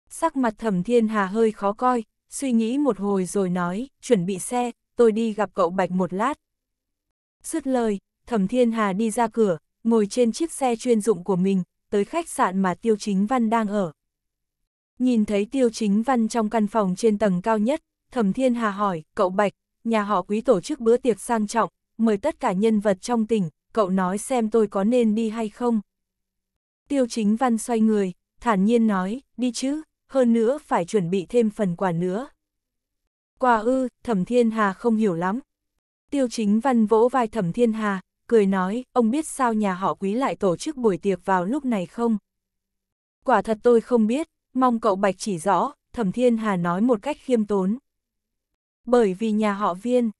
Speaker 1: Sắc mặt thẩm thiên hà hơi khó coi, suy nghĩ một hồi rồi nói, chuẩn bị xe, tôi đi gặp cậu Bạch một lát. Dứt lời, thẩm thiên hà đi ra cửa, ngồi trên chiếc xe chuyên dụng của mình, tới khách sạn mà Tiêu Chính Văn đang ở. Nhìn thấy Tiêu Chính Văn trong căn phòng trên tầng cao nhất, Thẩm Thiên Hà hỏi, cậu Bạch, nhà họ quý tổ chức bữa tiệc sang trọng, mời tất cả nhân vật trong tỉnh, cậu nói xem tôi có nên đi hay không. Tiêu chính văn xoay người, thản nhiên nói, đi chứ, hơn nữa phải chuẩn bị thêm phần quà nữa. Quà ư, thẩm thiên hà không hiểu lắm. Tiêu chính văn vỗ vai thẩm thiên hà, cười nói, ông biết sao nhà họ quý lại tổ chức buổi tiệc vào lúc này không? Quả thật tôi không biết, mong cậu bạch chỉ rõ, thẩm thiên hà nói một cách khiêm tốn. Bởi vì nhà họ viên.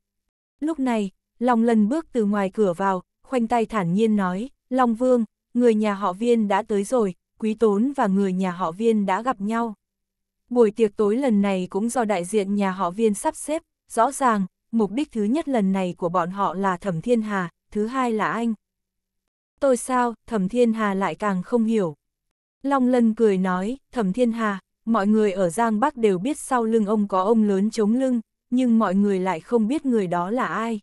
Speaker 1: Lúc này, Long Lân bước từ ngoài cửa vào, khoanh tay thản nhiên nói, Long Vương, người nhà họ viên đã tới rồi, quý tốn và người nhà họ viên đã gặp nhau. Buổi tiệc tối lần này cũng do đại diện nhà họ viên sắp xếp, rõ ràng, mục đích thứ nhất lần này của bọn họ là Thẩm Thiên Hà, thứ hai là anh. Tôi sao, Thẩm Thiên Hà lại càng không hiểu. Long Lân cười nói, Thẩm Thiên Hà, mọi người ở Giang Bắc đều biết sau lưng ông có ông lớn chống lưng, nhưng mọi người lại không biết người đó là ai.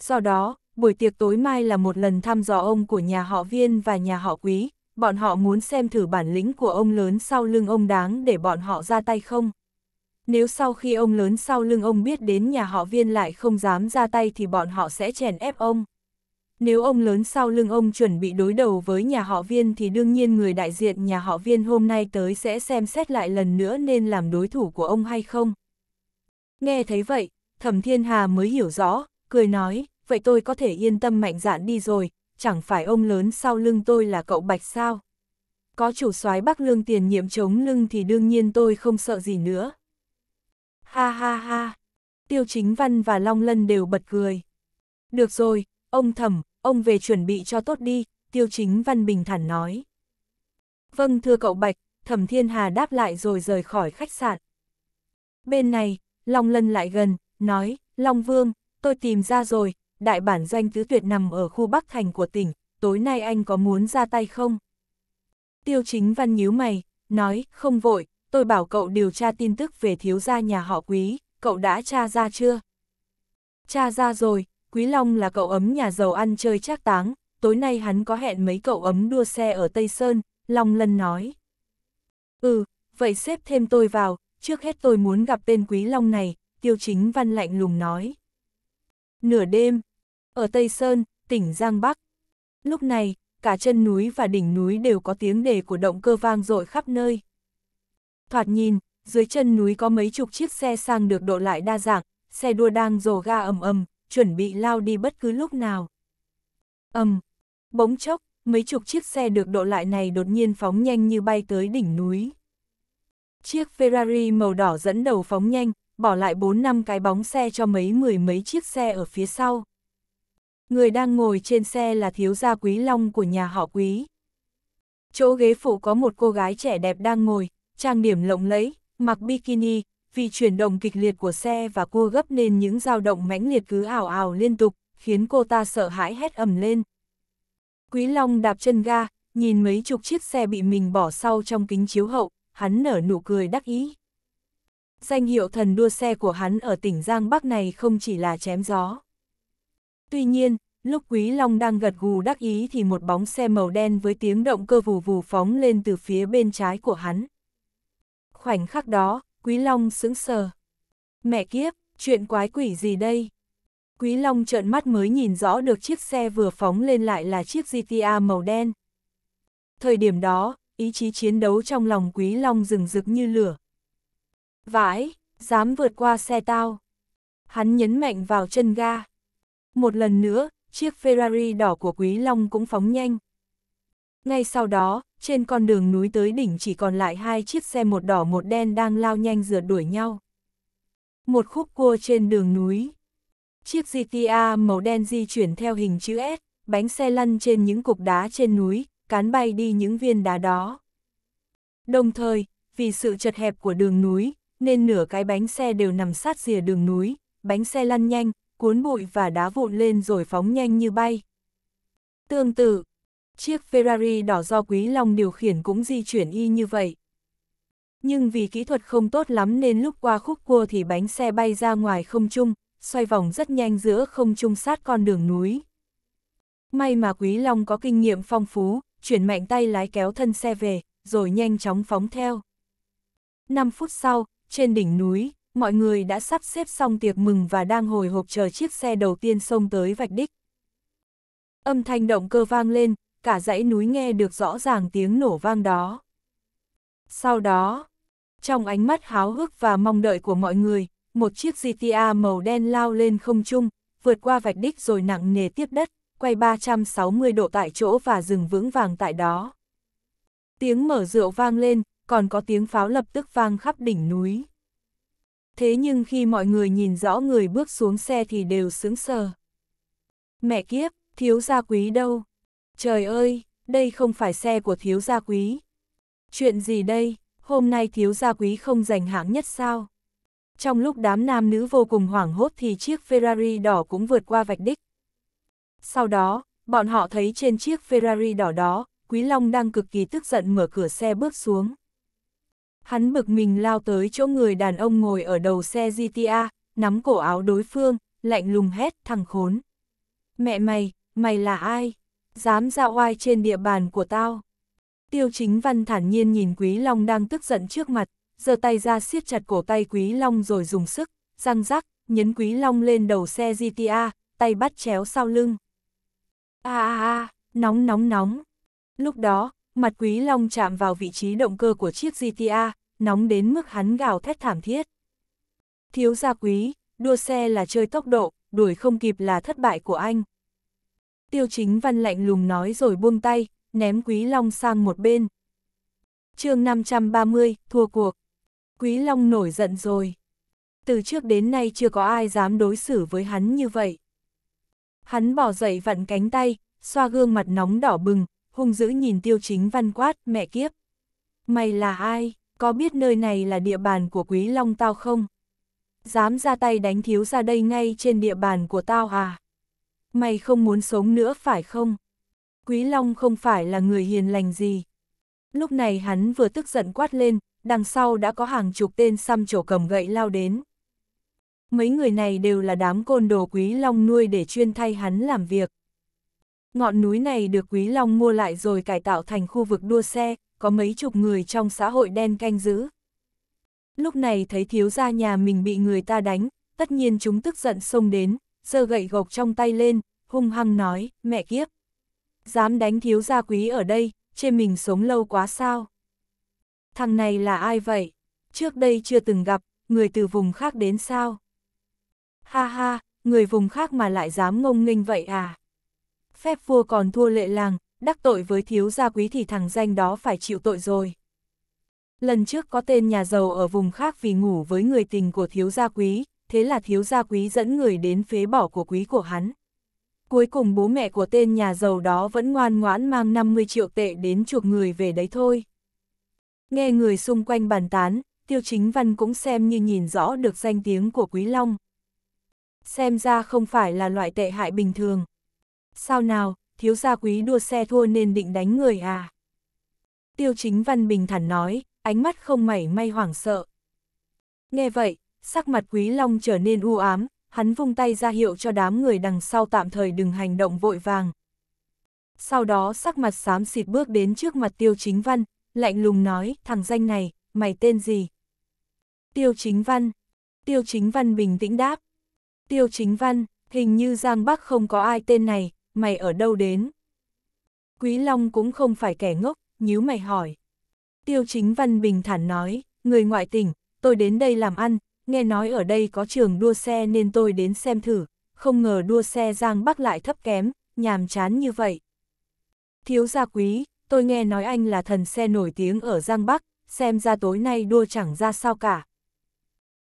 Speaker 1: Do đó, buổi tiệc tối mai là một lần thăm dò ông của nhà họ viên và nhà họ quý, bọn họ muốn xem thử bản lĩnh của ông lớn sau lưng ông đáng để bọn họ ra tay không. Nếu sau khi ông lớn sau lưng ông biết đến nhà họ viên lại không dám ra tay thì bọn họ sẽ chèn ép ông. Nếu ông lớn sau lưng ông chuẩn bị đối đầu với nhà họ viên thì đương nhiên người đại diện nhà họ viên hôm nay tới sẽ xem xét lại lần nữa nên làm đối thủ của ông hay không. Nghe thấy vậy, Thẩm Thiên Hà mới hiểu rõ, cười nói, vậy tôi có thể yên tâm mạnh dạn đi rồi, chẳng phải ông lớn sau lưng tôi là cậu Bạch sao? Có chủ soái Bắc Lương tiền nhiệm chống lưng thì đương nhiên tôi không sợ gì nữa. Ha ha ha, Tiêu Chính Văn và Long Lân đều bật cười. Được rồi, ông thẩm, ông về chuẩn bị cho tốt đi, Tiêu Chính Văn bình thản nói. Vâng thưa cậu Bạch, Thẩm Thiên Hà đáp lại rồi rời khỏi khách sạn. Bên này, Long Lân lại gần, nói, Long Vương, tôi tìm ra rồi, đại bản doanh tứ tuyệt nằm ở khu Bắc Thành của tỉnh, tối nay anh có muốn ra tay không? Tiêu chính văn nhíu mày, nói, không vội, tôi bảo cậu điều tra tin tức về thiếu gia nhà họ quý, cậu đã tra ra chưa? Tra ra rồi, Quý Long là cậu ấm nhà giàu ăn chơi trác táng, tối nay hắn có hẹn mấy cậu ấm đua xe ở Tây Sơn, Long Lân nói. Ừ, vậy xếp thêm tôi vào, trước hết tôi muốn gặp tên Quý Long này, Tiêu Chính Văn lạnh lùng nói nửa đêm, ở Tây Sơn, tỉnh Giang Bắc. Lúc này, cả chân núi và đỉnh núi đều có tiếng đề của động cơ vang dội khắp nơi. Thoạt nhìn, dưới chân núi có mấy chục chiếc xe sang được độ lại đa dạng, xe đua đang rồ ga ầm ầm, chuẩn bị lao đi bất cứ lúc nào. Ầm, bỗng chốc, mấy chục chiếc xe được độ lại này đột nhiên phóng nhanh như bay tới đỉnh núi. Chiếc Ferrari màu đỏ dẫn đầu phóng nhanh, bỏ lại 4 năm cái bóng xe cho mấy mười mấy chiếc xe ở phía sau. Người đang ngồi trên xe là thiếu gia quý long của nhà họ quý. Chỗ ghế phụ có một cô gái trẻ đẹp đang ngồi, trang điểm lộng lẫy, mặc bikini, vì chuyển động kịch liệt của xe và cua gấp nên những dao động mãnh liệt cứ ảo ảo liên tục, khiến cô ta sợ hãi hét ầm lên. Quý Long đạp chân ga, nhìn mấy chục chiếc xe bị mình bỏ sau trong kính chiếu hậu, hắn nở nụ cười đắc ý danh hiệu thần đua xe của hắn ở tỉnh Giang Bắc này không chỉ là chém gió. Tuy nhiên, lúc Quý Long đang gật gù đắc ý thì một bóng xe màu đen với tiếng động cơ vù vù phóng lên từ phía bên trái của hắn. Khoảnh khắc đó, Quý Long sững sờ. Mẹ kiếp, chuyện quái quỷ gì đây? Quý Long trợn mắt mới nhìn rõ được chiếc xe vừa phóng lên lại là chiếc GTA màu đen. Thời điểm đó, ý chí chiến đấu trong lòng Quý Long rừng rực như lửa, Vãi, dám vượt qua xe tao. Hắn nhấn mạnh vào chân ga. Một lần nữa, chiếc Ferrari đỏ của Quý Long cũng phóng nhanh. Ngay sau đó, trên con đường núi tới đỉnh chỉ còn lại hai chiếc xe một đỏ một đen đang lao nhanh rượt đuổi nhau. Một khúc cua trên đường núi. Chiếc GTA màu đen di chuyển theo hình chữ S, bánh xe lăn trên những cục đá trên núi, cán bay đi những viên đá đó. Đồng thời, vì sự chật hẹp của đường núi, nên nửa cái bánh xe đều nằm sát rìa đường núi, bánh xe lăn nhanh, cuốn bụi và đá vụn lên rồi phóng nhanh như bay. Tương tự, chiếc Ferrari đỏ do Quý Long điều khiển cũng di chuyển y như vậy. Nhưng vì kỹ thuật không tốt lắm nên lúc qua khúc cua thì bánh xe bay ra ngoài không trung, xoay vòng rất nhanh giữa không trung sát con đường núi. May mà Quý Long có kinh nghiệm phong phú, chuyển mạnh tay lái kéo thân xe về, rồi nhanh chóng phóng theo. 5 phút sau, trên đỉnh núi, mọi người đã sắp xếp xong tiệc mừng và đang hồi hộp chờ chiếc xe đầu tiên xông tới vạch đích. Âm thanh động cơ vang lên, cả dãy núi nghe được rõ ràng tiếng nổ vang đó. Sau đó, trong ánh mắt háo hức và mong đợi của mọi người, một chiếc GTA màu đen lao lên không trung, vượt qua vạch đích rồi nặng nề tiếp đất, quay 360 độ tại chỗ và dừng vững vàng tại đó. Tiếng mở rượu vang lên, còn có tiếng pháo lập tức vang khắp đỉnh núi. Thế nhưng khi mọi người nhìn rõ người bước xuống xe thì đều sững sờ. Mẹ kiếp, thiếu gia quý đâu? Trời ơi, đây không phải xe của thiếu gia quý. Chuyện gì đây, hôm nay thiếu gia quý không giành hạng nhất sao? Trong lúc đám nam nữ vô cùng hoảng hốt thì chiếc Ferrari đỏ cũng vượt qua vạch đích. Sau đó, bọn họ thấy trên chiếc Ferrari đỏ đó, Quý Long đang cực kỳ tức giận mở cửa xe bước xuống hắn bực mình lao tới chỗ người đàn ông ngồi ở đầu xe GTA, nắm cổ áo đối phương, lạnh lùng hét thằng khốn. Mẹ mày, mày là ai? Dám ra oai trên địa bàn của tao. Tiêu chính văn thản nhiên nhìn Quý Long đang tức giận trước mặt, giơ tay ra siết chặt cổ tay Quý Long rồi dùng sức, răng rắc, nhấn Quý Long lên đầu xe GTA, tay bắt chéo sau lưng. a a a, nóng nóng nóng. Lúc đó, mặt Quý Long chạm vào vị trí động cơ của chiếc GTA, nóng đến mức hắn gào thét thảm thiết. Thiếu gia Quý, đua xe là chơi tốc độ, đuổi không kịp là thất bại của anh. Tiêu chính văn lạnh lùng nói rồi buông tay, ném Quý Long sang một bên. chương 530, thua cuộc. Quý Long nổi giận rồi. Từ trước đến nay chưa có ai dám đối xử với hắn như vậy. Hắn bỏ dậy vặn cánh tay, xoa gương mặt nóng đỏ bừng, hung dữ nhìn tiêu chính văn quát, mẹ kiếp. Mày là ai, có biết nơi này là địa bàn của quý long tao không? Dám ra tay đánh thiếu ra đây ngay trên địa bàn của tao à? Mày không muốn sống nữa phải không? Quý Long không phải là người hiền lành gì. Lúc này hắn vừa tức giận quát lên, đằng sau đã có hàng chục tên xăm trổ cầm gậy lao đến. Mấy người này đều là đám côn đồ Quý Long nuôi để chuyên thay hắn làm việc. Ngọn núi này được Quý Long mua lại rồi cải tạo thành khu vực đua xe, có mấy chục người trong xã hội đen canh giữ. Lúc này thấy thiếu gia nhà mình bị người ta đánh, tất nhiên chúng tức giận xông đến, giơ gậy gộc trong tay lên, hung hăng nói, mẹ kiếp. Dám đánh thiếu gia quý ở đây, trên mình sống lâu quá sao? Thằng này là ai vậy? Trước đây chưa từng gặp, người từ vùng khác đến sao? Ha ha, người vùng khác mà lại dám ngông nghênh vậy à? phép vua còn thua lệ làng, đắc tội với thiếu gia quý thì thằng danh đó phải chịu tội rồi. Lần trước có tên nhà giàu ở vùng khác vì ngủ với người tình của thiếu gia quý, thế là thiếu gia quý dẫn người đến phế bỏ của quý của hắn. Cuối cùng bố mẹ của tên nhà giàu đó vẫn ngoan ngoãn mang 50 triệu tệ đến chuộc người về đấy thôi. Nghe người xung quanh bàn tán, tiêu chính văn cũng xem như nhìn rõ được danh tiếng của Quý Long. Xem ra không phải là loại tệ hại bình thường sao nào, thiếu gia quý đua xe thua nên định đánh người à? Tiêu chính văn bình thản nói, ánh mắt không mảy may hoảng sợ. Nghe vậy, sắc mặt quý long trở nên u ám, hắn vung tay ra hiệu cho đám người đằng sau tạm thời đừng hành động vội vàng. Sau đó sắc mặt xám xịt bước đến trước mặt tiêu chính văn, lạnh lùng nói, thằng danh này, mày tên gì? Tiêu chính văn. Tiêu chính văn bình tĩnh đáp. Tiêu chính văn, hình như Giang Bắc không có ai tên này, mày ở đâu đến? Quý Long cũng không phải kẻ ngốc, nhíu mày hỏi. Tiêu chính văn bình thản nói, người ngoại tỉnh, tôi đến đây làm ăn, nghe nói ở đây có trường đua xe nên tôi đến xem thử, không ngờ đua xe Giang Bắc lại thấp kém, nhàm chán như vậy. Thiếu gia quý, tôi nghe nói anh là thần xe nổi tiếng ở Giang Bắc, xem ra tối nay đua chẳng ra sao cả.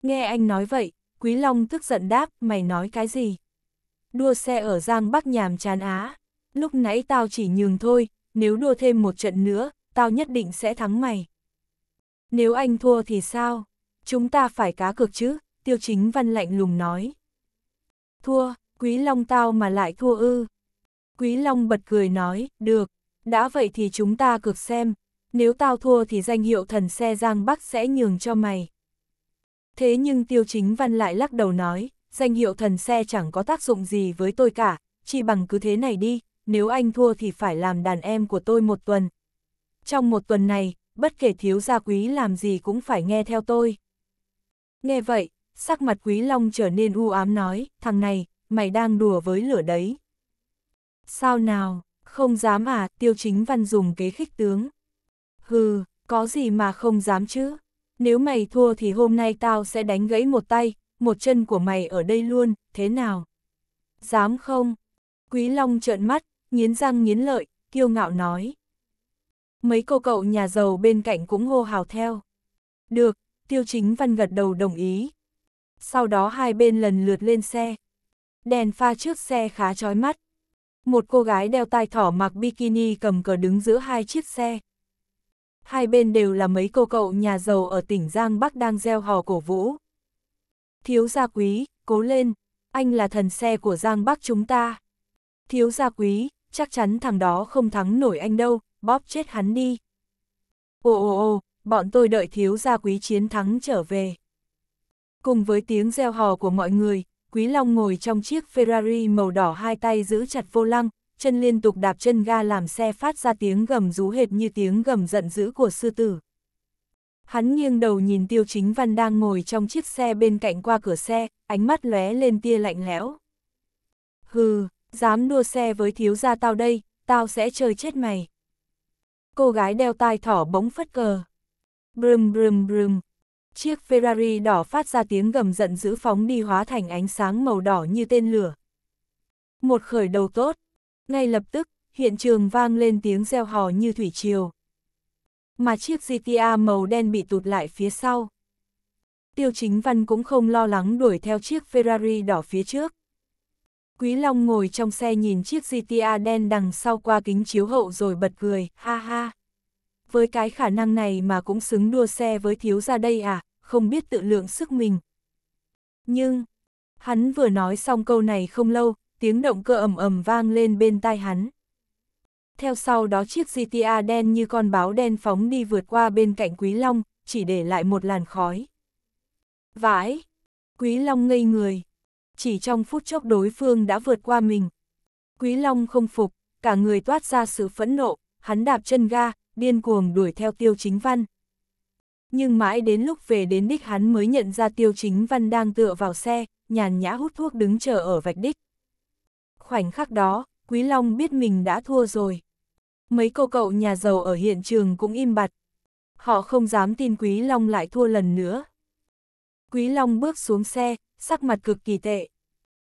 Speaker 1: Nghe anh nói vậy, Quý Long tức giận đáp, mày nói cái gì? đua xe ở Giang Bắc nhàm chán á. Lúc nãy tao chỉ nhường thôi, nếu đua thêm một trận nữa, tao nhất định sẽ thắng mày. Nếu anh thua thì sao? Chúng ta phải cá cược chứ, tiêu chính văn lạnh lùng nói. Thua, quý long tao mà lại thua ư. Quý long bật cười nói, được, đã vậy thì chúng ta cược xem, nếu tao thua thì danh hiệu thần xe Giang Bắc sẽ nhường cho mày. Thế nhưng tiêu chính văn lại lắc đầu nói, danh hiệu thần xe chẳng có tác dụng gì với tôi cả, chỉ bằng cứ thế này đi, nếu anh thua thì phải làm đàn em của tôi một tuần. Trong một tuần này, bất kể thiếu gia quý làm gì cũng phải nghe theo tôi. Nghe vậy, sắc mặt quý long trở nên u ám nói, thằng này, mày đang đùa với lửa đấy. Sao nào, không dám à, tiêu chính văn dùng kế khích tướng. Hừ, có gì mà không dám chứ, nếu mày thua thì hôm nay tao sẽ đánh gãy một tay, một chân của mày ở đây luôn, thế nào? Dám không? Quý Long trợn mắt, nghiến răng nghiến lợi, kiêu ngạo nói. Mấy cô cậu nhà giàu bên cạnh cũng hô hào theo. Được, Tiêu Chính Văn gật đầu đồng ý. Sau đó hai bên lần lượt lên xe. Đèn pha trước xe khá chói mắt. Một cô gái đeo tai thỏ mặc bikini cầm cờ đứng giữa hai chiếc xe. Hai bên đều là mấy cô cậu nhà giàu ở tỉnh Giang Bắc đang gieo hò cổ vũ. Thiếu gia quý, cố lên, anh là thần xe của Giang Bắc chúng ta. Thiếu gia quý, chắc chắn thằng đó không thắng nổi anh đâu, bóp chết hắn đi. Ồ ồ ồ, bọn tôi đợi thiếu gia quý chiến thắng trở về. Cùng với tiếng reo hò của mọi người, Quý Long ngồi trong chiếc Ferrari màu đỏ hai tay giữ chặt vô lăng, chân liên tục đạp chân ga làm xe phát ra tiếng gầm rú hệt như tiếng gầm giận dữ của sư tử. Hắn nghiêng đầu nhìn tiêu chính văn đang ngồi trong chiếc xe bên cạnh qua cửa xe, ánh mắt lóe lên tia lạnh lẽo. Hừ, dám đua xe với thiếu gia tao đây, tao sẽ chơi chết mày. Cô gái đeo tai thỏ bóng phất cờ. Brum brum brum. Chiếc Ferrari đỏ phát ra tiếng gầm giận dữ phóng đi hóa thành ánh sáng màu đỏ như tên lửa. Một khởi đầu tốt. Ngay lập tức, hiện trường vang lên tiếng reo hò như thủy triều mà chiếc GTA màu đen bị tụt lại phía sau. Tiêu chính văn cũng không lo lắng đuổi theo chiếc Ferrari đỏ phía trước. Quý Long ngồi trong xe nhìn chiếc GTA đen đằng sau qua kính chiếu hậu rồi bật cười, ha ha. Với cái khả năng này mà cũng xứng đua xe với thiếu ra đây à, không biết tự lượng sức mình. Nhưng, hắn vừa nói xong câu này không lâu, tiếng động cơ ầm ầm vang lên bên tai hắn theo sau đó chiếc GTA đen như con báo đen phóng đi vượt qua bên cạnh Quý Long, chỉ để lại một làn khói. Vãi! Quý Long ngây người. Chỉ trong phút chốc đối phương đã vượt qua mình. Quý Long không phục, cả người toát ra sự phẫn nộ, hắn đạp chân ga, điên cuồng đuổi theo tiêu chính văn. Nhưng mãi đến lúc về đến đích hắn mới nhận ra tiêu chính văn đang tựa vào xe, nhàn nhã hút thuốc đứng chờ ở vạch đích. Khoảnh khắc đó, Quý Long biết mình đã thua rồi mấy cô cậu nhà giàu ở hiện trường cũng im bặt. Họ không dám tin Quý Long lại thua lần nữa. Quý Long bước xuống xe, sắc mặt cực kỳ tệ.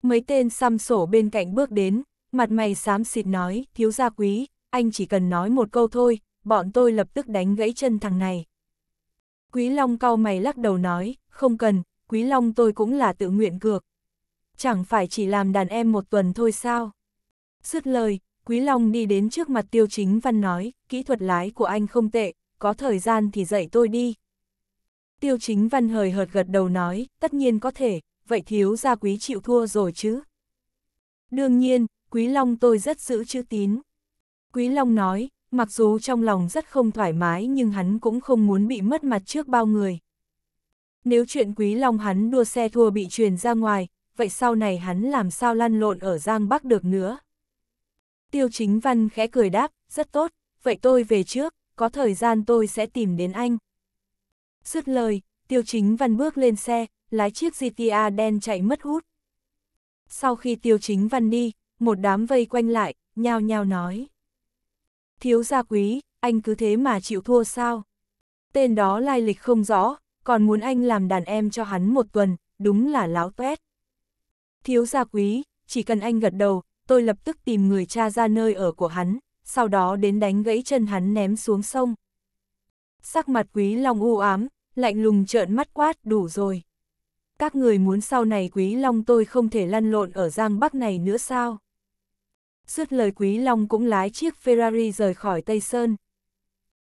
Speaker 1: Mấy tên xăm sổ bên cạnh bước đến, mặt mày xám xịt nói, thiếu gia quý, anh chỉ cần nói một câu thôi, bọn tôi lập tức đánh gãy chân thằng này. Quý Long cau mày lắc đầu nói, không cần, Quý Long tôi cũng là tự nguyện cược. Chẳng phải chỉ làm đàn em một tuần thôi sao? Sứt lời, Quý Long đi đến trước mặt tiêu chính văn nói, kỹ thuật lái của anh không tệ, có thời gian thì dạy tôi đi. Tiêu chính văn hời hợt gật đầu nói, tất nhiên có thể, vậy thiếu gia quý chịu thua rồi chứ. Đương nhiên, Quý Long tôi rất giữ chữ tín. Quý Long nói, mặc dù trong lòng rất không thoải mái nhưng hắn cũng không muốn bị mất mặt trước bao người. Nếu chuyện Quý Long hắn đua xe thua bị truyền ra ngoài, vậy sau này hắn làm sao lăn lộn ở Giang Bắc được nữa. Tiêu chính văn khẽ cười đáp, rất tốt, vậy tôi về trước, có thời gian tôi sẽ tìm đến anh. Dứt lời, tiêu chính văn bước lên xe, lái chiếc GTA đen chạy mất hút. Sau khi tiêu chính văn đi, một đám vây quanh lại, nhao nhao nói. Thiếu gia quý, anh cứ thế mà chịu thua sao? Tên đó lai lịch không rõ, còn muốn anh làm đàn em cho hắn một tuần, đúng là láo tuét. Thiếu gia quý, chỉ cần anh gật đầu, tôi lập tức tìm người cha ra nơi ở của hắn, sau đó đến đánh gãy chân hắn ném xuống sông. Sắc mặt Quý Long u ám, lạnh lùng trợn mắt quát đủ rồi. Các người muốn sau này Quý Long tôi không thể lăn lộn ở Giang Bắc này nữa sao? Dứt lời Quý Long cũng lái chiếc Ferrari rời khỏi Tây Sơn.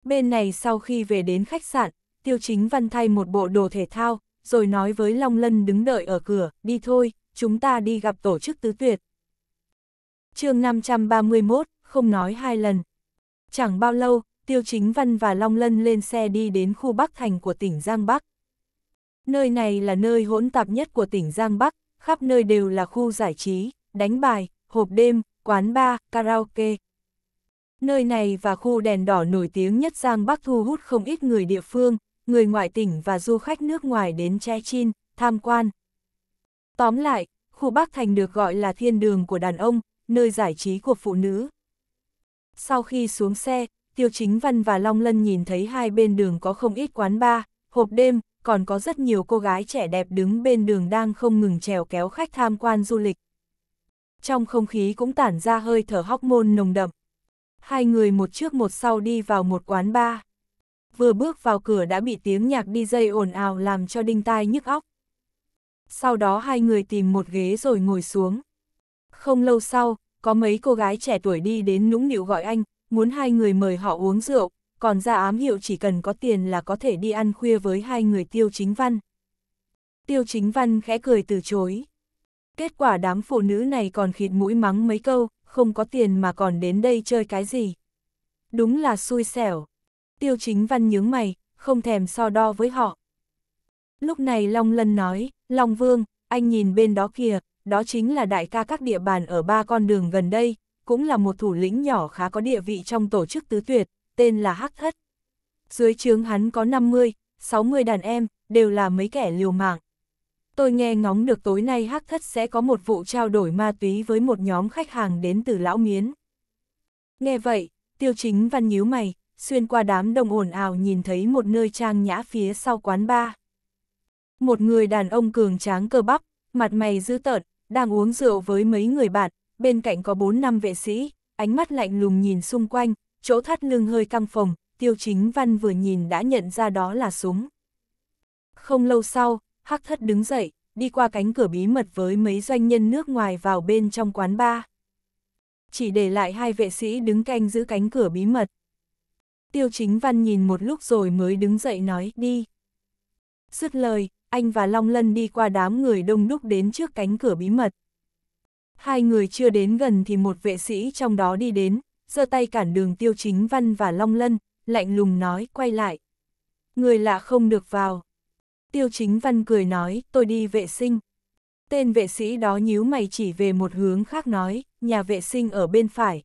Speaker 1: Bên này sau khi về đến khách sạn, Tiêu Chính Văn thay một bộ đồ thể thao, rồi nói với Long Lân đứng đợi ở cửa, đi thôi, chúng ta đi gặp tổ chức tứ tuyệt, chương 531, không nói hai lần. Chẳng bao lâu, Tiêu Chính Văn và Long Lân lên xe đi đến khu Bắc Thành của tỉnh Giang Bắc. Nơi này là nơi hỗn tạp nhất của tỉnh Giang Bắc, khắp nơi đều là khu giải trí, đánh bài, hộp đêm, quán bar, karaoke. Nơi này và khu đèn đỏ nổi tiếng nhất Giang Bắc thu hút không ít người địa phương, người ngoại tỉnh và du khách nước ngoài đến che chin, tham quan. Tóm lại, khu Bắc Thành được gọi là thiên đường của đàn ông, nơi giải trí của phụ nữ. Sau khi xuống xe, Tiêu Chính Văn và Long Lân nhìn thấy hai bên đường có không ít quán bar, hộp đêm, còn có rất nhiều cô gái trẻ đẹp đứng bên đường đang không ngừng trèo kéo khách tham quan du lịch. Trong không khí cũng tản ra hơi thở hóc môn nồng đậm. Hai người một trước một sau đi vào một quán bar. Vừa bước vào cửa đã bị tiếng nhạc DJ ồn ào làm cho đinh tai nhức óc. Sau đó hai người tìm một ghế rồi ngồi xuống. Không lâu sau, có mấy cô gái trẻ tuổi đi đến nũng nịu gọi anh, muốn hai người mời họ uống rượu, còn ra ám hiệu chỉ cần có tiền là có thể đi ăn khuya với hai người tiêu chính văn. Tiêu chính văn khẽ cười từ chối. Kết quả đám phụ nữ này còn khịt mũi mắng mấy câu, không có tiền mà còn đến đây chơi cái gì. Đúng là xui xẻo. Tiêu chính văn nhướng mày, không thèm so đo với họ. Lúc này Long Lân nói, Long Vương, anh nhìn bên đó kìa, đó chính là đại ca các địa bàn ở ba con đường gần đây, cũng là một thủ lĩnh nhỏ khá có địa vị trong tổ chức tứ tuyệt, tên là Hắc Thất. Dưới trướng hắn có 50, 60 đàn em, đều là mấy kẻ liều mạng. Tôi nghe ngóng được tối nay Hắc Thất sẽ có một vụ trao đổi ma túy với một nhóm khách hàng đến từ Lão Miến. Nghe vậy, tiêu chính văn nhíu mày, xuyên qua đám đông ồn ào nhìn thấy một nơi trang nhã phía sau quán bar. Một người đàn ông cường tráng cơ bắp, mặt mày dữ tợn, đang uống rượu với mấy người bạn, bên cạnh có bốn năm vệ sĩ, ánh mắt lạnh lùng nhìn xung quanh, chỗ thắt lưng hơi căng phồng, tiêu chính văn vừa nhìn đã nhận ra đó là súng. Không lâu sau, Hắc Thất đứng dậy, đi qua cánh cửa bí mật với mấy doanh nhân nước ngoài vào bên trong quán bar. Chỉ để lại hai vệ sĩ đứng canh giữ cánh cửa bí mật. Tiêu chính văn nhìn một lúc rồi mới đứng dậy nói đi. Dứt lời, anh và Long Lân đi qua đám người đông đúc đến trước cánh cửa bí mật. Hai người chưa đến gần thì một vệ sĩ trong đó đi đến, giơ tay cản đường Tiêu Chính Văn và Long Lân, lạnh lùng nói quay lại. Người lạ không được vào. Tiêu Chính Văn cười nói tôi đi vệ sinh. Tên vệ sĩ đó nhíu mày chỉ về một hướng khác nói, nhà vệ sinh ở bên phải.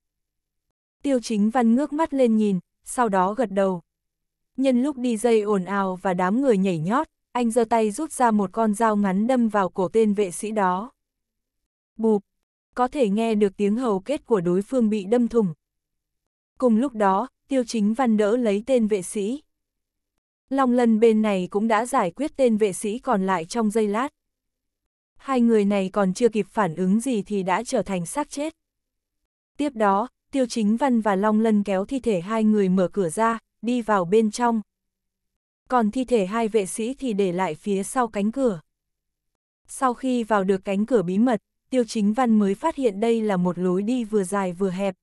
Speaker 1: Tiêu Chính Văn ngước mắt lên nhìn, sau đó gật đầu. Nhân lúc đi dây ồn ào và đám người nhảy nhót, anh giơ tay rút ra một con dao ngắn đâm vào cổ tên vệ sĩ đó. Bụp, có thể nghe được tiếng hầu kết của đối phương bị đâm thủng. Cùng lúc đó, tiêu chính văn đỡ lấy tên vệ sĩ. Long lân bên này cũng đã giải quyết tên vệ sĩ còn lại trong giây lát. Hai người này còn chưa kịp phản ứng gì thì đã trở thành xác chết. Tiếp đó, Tiêu Chính Văn và Long Lân kéo thi thể hai người mở cửa ra, đi vào bên trong còn thi thể hai vệ sĩ thì để lại phía sau cánh cửa. Sau khi vào được cánh cửa bí mật, Tiêu Chính Văn mới phát hiện đây là một lối đi vừa dài vừa hẹp.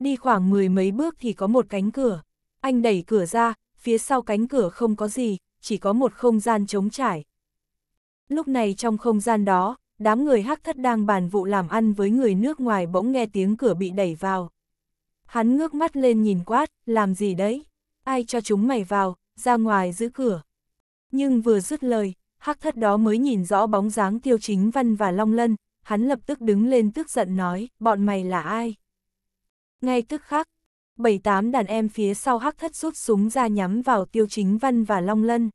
Speaker 1: Đi khoảng mười mấy bước thì có một cánh cửa. Anh đẩy cửa ra, phía sau cánh cửa không có gì, chỉ có một không gian trống trải. Lúc này trong không gian đó, đám người hắc thất đang bàn vụ làm ăn với người nước ngoài bỗng nghe tiếng cửa bị đẩy vào. Hắn ngước mắt lên nhìn quát, làm gì đấy? Ai cho chúng mày vào, ra ngoài giữ cửa. Nhưng vừa dứt lời, hắc thất đó mới nhìn rõ bóng dáng tiêu chính văn và long lân, hắn lập tức đứng lên tức giận nói, bọn mày là ai? Ngay tức khắc, bảy tám đàn em phía sau hắc thất rút súng ra nhắm vào tiêu chính văn và long lân.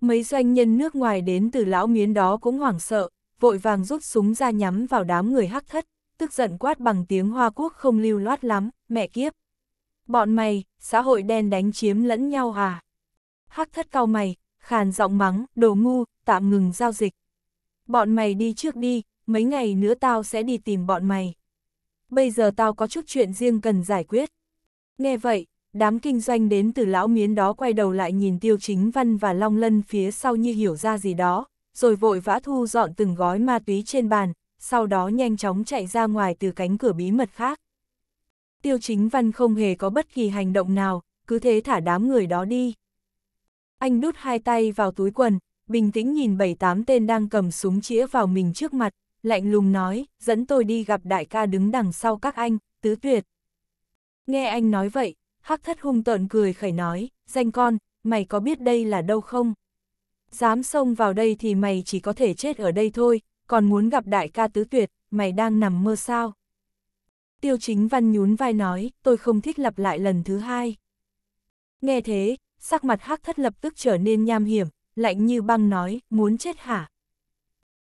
Speaker 1: Mấy doanh nhân nước ngoài đến từ lão miến đó cũng hoảng sợ, vội vàng rút súng ra nhắm vào đám người hắc thất, tức giận quát bằng tiếng Hoa Quốc không lưu loát lắm, mẹ kiếp. Bọn mày, xã hội đen đánh chiếm lẫn nhau à? Hắc thất cao mày, khàn giọng mắng, đồ ngu, tạm ngừng giao dịch. Bọn mày đi trước đi, mấy ngày nữa tao sẽ đi tìm bọn mày. Bây giờ tao có chút chuyện riêng cần giải quyết. Nghe vậy, đám kinh doanh đến từ lão miến đó quay đầu lại nhìn tiêu chính văn và long lân phía sau như hiểu ra gì đó, rồi vội vã thu dọn từng gói ma túy trên bàn, sau đó nhanh chóng chạy ra ngoài từ cánh cửa bí mật khác tiêu chính văn không hề có bất kỳ hành động nào, cứ thế thả đám người đó đi. Anh đút hai tay vào túi quần, bình tĩnh nhìn bảy tám tên đang cầm súng chĩa vào mình trước mặt, lạnh lùng nói, dẫn tôi đi gặp đại ca đứng đằng sau các anh, tứ tuyệt. Nghe anh nói vậy, hắc thất hung tợn cười khẩy nói, danh con, mày có biết đây là đâu không? Dám xông vào đây thì mày chỉ có thể chết ở đây thôi, còn muốn gặp đại ca tứ tuyệt, mày đang nằm mơ sao? Tiêu chính văn nhún vai nói, tôi không thích lặp lại lần thứ hai. Nghe thế, sắc mặt hắc thất lập tức trở nên nham hiểm, lạnh như băng nói, muốn chết hả?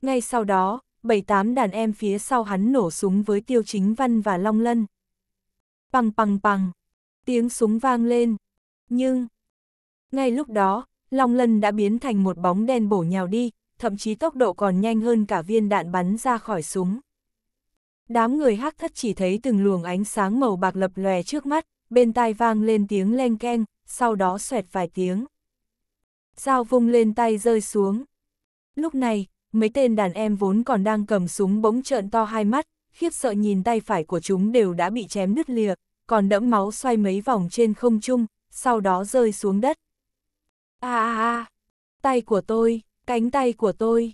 Speaker 1: Ngay sau đó, bảy tám đàn em phía sau hắn nổ súng với tiêu chính văn và long lân. Bằng bằng bằng, tiếng súng vang lên. Nhưng, ngay lúc đó, long lân đã biến thành một bóng đen bổ nhào đi, thậm chí tốc độ còn nhanh hơn cả viên đạn bắn ra khỏi súng đám người hắc thất chỉ thấy từng luồng ánh sáng màu bạc lập lòe trước mắt, bên tai vang lên tiếng len keng, sau đó xoẹt vài tiếng. Dao vung lên tay rơi xuống. Lúc này, mấy tên đàn em vốn còn đang cầm súng bỗng trợn to hai mắt, khiếp sợ nhìn tay phải của chúng đều đã bị chém đứt lìa, còn đẫm máu xoay mấy vòng trên không trung, sau đó rơi xuống đất. A a a, tay của tôi, cánh tay của tôi.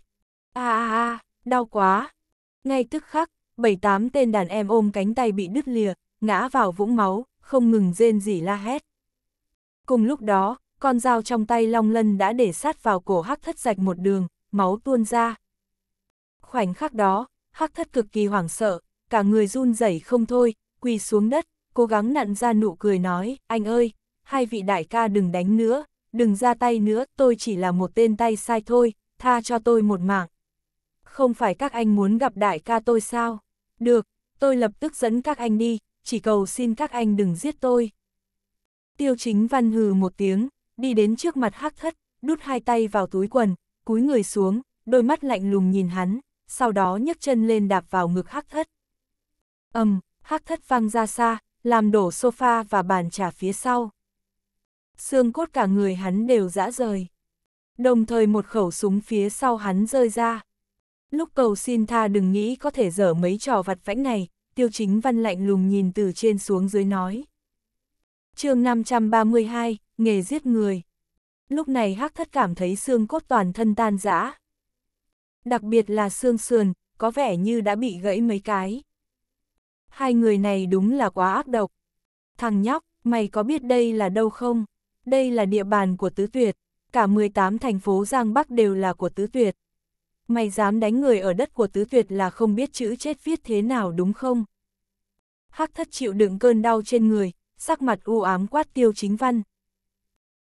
Speaker 1: A a a, đau quá. Ngay tức khắc, bảy tám tên đàn em ôm cánh tay bị đứt lìa, ngã vào vũng máu, không ngừng rên rỉ la hét. Cùng lúc đó, con dao trong tay Long Lân đã để sát vào cổ hắc thất rạch một đường, máu tuôn ra. Khoảnh khắc đó, hắc thất cực kỳ hoảng sợ, cả người run rẩy không thôi, quỳ xuống đất, cố gắng nặn ra nụ cười nói, anh ơi, hai vị đại ca đừng đánh nữa, đừng ra tay nữa, tôi chỉ là một tên tay sai thôi, tha cho tôi một mạng. Không phải các anh muốn gặp đại ca tôi sao? Được, tôi lập tức dẫn các anh đi, chỉ cầu xin các anh đừng giết tôi. Tiêu chính văn hừ một tiếng, đi đến trước mặt hắc thất, đút hai tay vào túi quần, cúi người xuống, đôi mắt lạnh lùng nhìn hắn, sau đó nhấc chân lên đạp vào ngực hắc thất. ầm, hắc thất văng ra xa, làm đổ sofa và bàn trà phía sau. Xương cốt cả người hắn đều dã rời. Đồng thời một khẩu súng phía sau hắn rơi ra. Lúc cầu xin tha đừng nghĩ có thể dở mấy trò vặt vãnh này, tiêu chính văn lạnh lùng nhìn từ trên xuống dưới nói. chương 532, nghề giết người. Lúc này hắc thất cảm thấy xương cốt toàn thân tan rã. Đặc biệt là xương sườn, có vẻ như đã bị gãy mấy cái. Hai người này đúng là quá ác độc. Thằng nhóc, mày có biết đây là đâu không? Đây là địa bàn của tứ tuyệt. Cả 18 thành phố Giang Bắc đều là của tứ tuyệt mày dám đánh người ở đất của tứ tuyệt là không biết chữ chết viết thế nào đúng không? Hắc thất chịu đựng cơn đau trên người, sắc mặt u ám quát tiêu chính văn.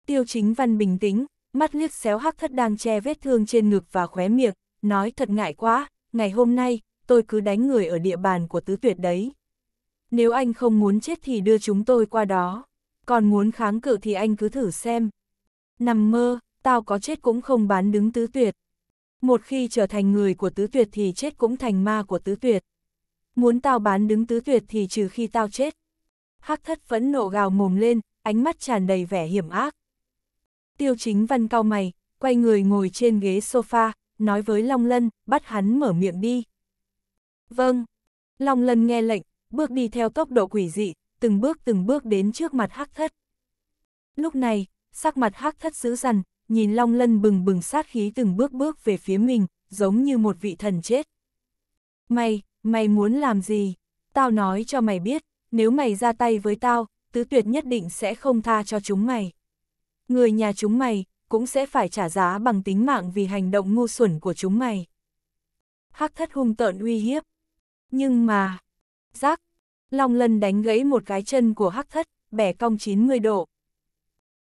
Speaker 1: Tiêu chính văn bình tĩnh, mắt liếc xéo hắc thất đang che vết thương trên ngực và khóe miệng, nói thật ngại quá, ngày hôm nay, tôi cứ đánh người ở địa bàn của tứ tuyệt đấy. Nếu anh không muốn chết thì đưa chúng tôi qua đó, còn muốn kháng cự thì anh cứ thử xem. Nằm mơ, tao có chết cũng không bán đứng tứ tuyệt một khi trở thành người của tứ tuyệt thì chết cũng thành ma của tứ tuyệt. Muốn tao bán đứng tứ tuyệt thì trừ khi tao chết. Hắc thất phẫn nộ gào mồm lên, ánh mắt tràn đầy vẻ hiểm ác. Tiêu chính văn cao mày, quay người ngồi trên ghế sofa, nói với Long Lân, bắt hắn mở miệng đi. Vâng. Long Lân nghe lệnh, bước đi theo tốc độ quỷ dị, từng bước từng bước đến trước mặt hắc thất. Lúc này, sắc mặt hắc thất dữ dằn, nhìn Long Lân bừng bừng sát khí từng bước bước về phía mình, giống như một vị thần chết. Mày, mày muốn làm gì? Tao nói cho mày biết, nếu mày ra tay với tao, tứ tuyệt nhất định sẽ không tha cho chúng mày. Người nhà chúng mày cũng sẽ phải trả giá bằng tính mạng vì hành động ngu xuẩn của chúng mày. Hắc thất hung tợn uy hiếp. Nhưng mà... Giác! Long lân đánh gãy một cái chân của hắc thất, bẻ cong 90 độ.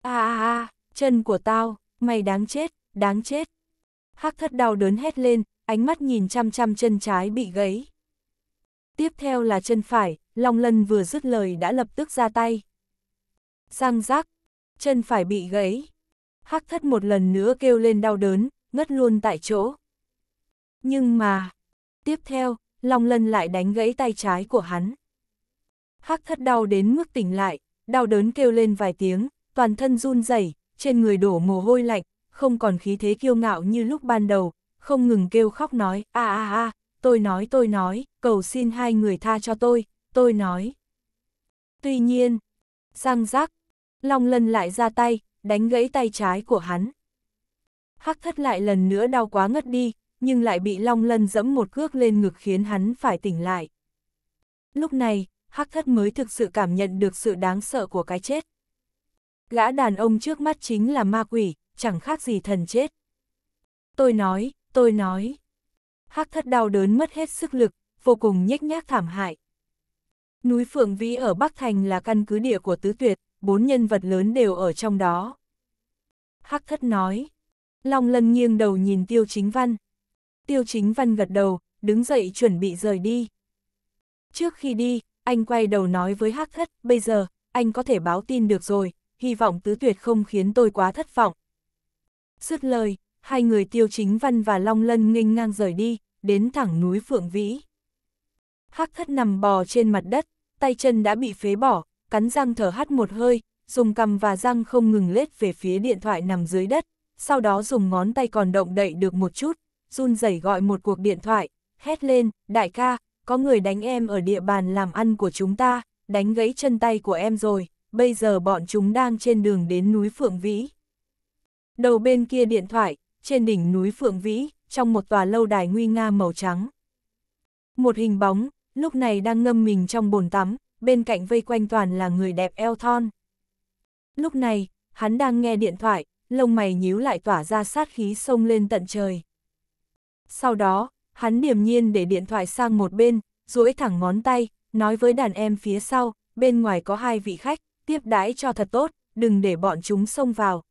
Speaker 1: a a a, chân của tao! mày đáng chết, đáng chết. Hắc thất đau đớn hét lên, ánh mắt nhìn chăm chăm chân trái bị gãy. Tiếp theo là chân phải, Long Lân vừa dứt lời đã lập tức ra tay. Giang giác, chân phải bị gãy. Hắc thất một lần nữa kêu lên đau đớn, ngất luôn tại chỗ. Nhưng mà, tiếp theo, Long Lân lại đánh gãy tay trái của hắn. Hắc thất đau đến mức tỉnh lại, đau đớn kêu lên vài tiếng, toàn thân run rẩy trên người đổ mồ hôi lạnh, không còn khí thế kiêu ngạo như lúc ban đầu, không ngừng kêu khóc nói, a a a, tôi nói tôi nói, cầu xin hai người tha cho tôi, tôi nói. Tuy nhiên, sang giác, Long Lân lại ra tay, đánh gãy tay trái của hắn. Hắc thất lại lần nữa đau quá ngất đi, nhưng lại bị Long Lân dẫm một cước lên ngực khiến hắn phải tỉnh lại. Lúc này, Hắc thất mới thực sự cảm nhận được sự đáng sợ của cái chết. Gã đàn ông trước mắt chính là ma quỷ, chẳng khác gì thần chết. Tôi nói, tôi nói. Hắc thất đau đớn mất hết sức lực, vô cùng nhếch nhác thảm hại. Núi Phượng Vĩ ở Bắc Thành là căn cứ địa của tứ tuyệt, bốn nhân vật lớn đều ở trong đó. Hắc thất nói. Long lân nghiêng đầu nhìn Tiêu Chính Văn. Tiêu Chính Văn gật đầu, đứng dậy chuẩn bị rời đi. Trước khi đi, anh quay đầu nói với Hắc thất, bây giờ, anh có thể báo tin được rồi, hy vọng tứ tuyệt không khiến tôi quá thất vọng. Dứt lời, hai người tiêu chính văn và long lân nghênh ngang rời đi, đến thẳng núi Phượng Vĩ. Hắc thất nằm bò trên mặt đất, tay chân đã bị phế bỏ, cắn răng thở hắt một hơi, dùng cằm và răng không ngừng lết về phía điện thoại nằm dưới đất, sau đó dùng ngón tay còn động đậy được một chút, run rẩy gọi một cuộc điện thoại, hét lên, đại ca, có người đánh em ở địa bàn làm ăn của chúng ta, đánh gãy chân tay của em rồi bây giờ bọn chúng đang trên đường đến núi Phượng Vĩ. Đầu bên kia điện thoại, trên đỉnh núi Phượng Vĩ, trong một tòa lâu đài nguy nga màu trắng. Một hình bóng, lúc này đang ngâm mình trong bồn tắm, bên cạnh vây quanh toàn là người đẹp eo thon. Lúc này, hắn đang nghe điện thoại, lông mày nhíu lại tỏa ra sát khí sông lên tận trời. Sau đó, hắn điềm nhiên để điện thoại sang một bên, duỗi thẳng ngón tay, nói với đàn em phía sau, bên ngoài có hai vị khách, tiếp đãi cho thật tốt, đừng để bọn chúng xông vào.